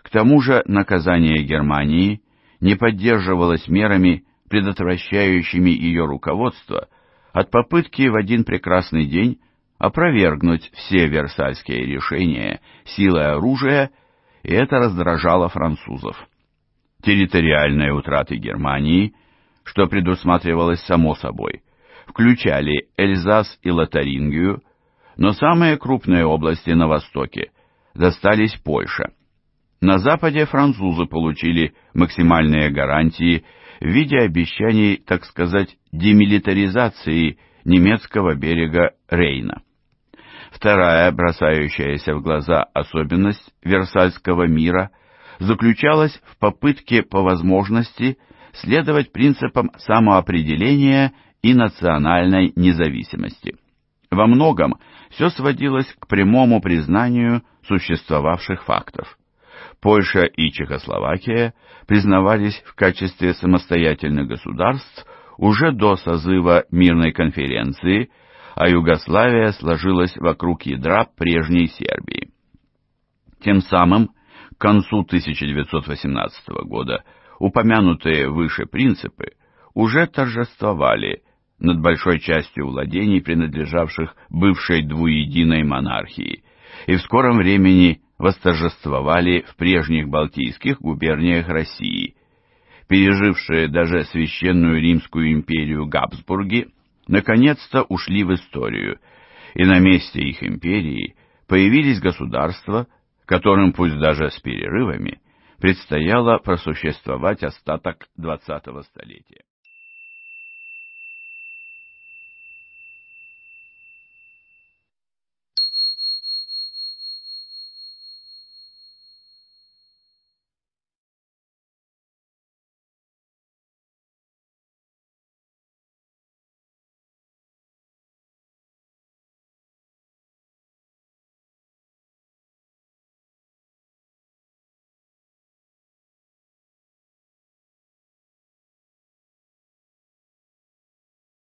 К тому же наказание Германии не поддерживалось мерами, предотвращающими ее руководство, от попытки в один прекрасный день опровергнуть все версальские решения силой оружия, и это раздражало французов территориальные утраты Германии, что предусматривалось само собой, включали Эльзас и Лотарингию, но самые крупные области на востоке достались Польше. На западе французы получили максимальные гарантии в виде обещаний, так сказать, демилитаризации немецкого берега Рейна. Вторая бросающаяся в глаза особенность Версальского мира – заключалась в попытке по возможности следовать принципам самоопределения и национальной независимости. Во многом все сводилось к прямому признанию существовавших фактов. Польша и Чехословакия признавались в качестве самостоятельных государств уже до созыва мирной конференции, а Югославия сложилась вокруг ядра прежней Сербии. Тем самым к концу 1918 года упомянутые выше принципы уже торжествовали над большой частью владений, принадлежавших бывшей двуединой монархии, и в скором времени восторжествовали в прежних балтийских губерниях России. Пережившие даже священную Римскую империю Габсбурги, наконец-то ушли в историю, и на месте их империи появились государства, которым, пусть даже с перерывами, предстояло просуществовать остаток 20-го столетия.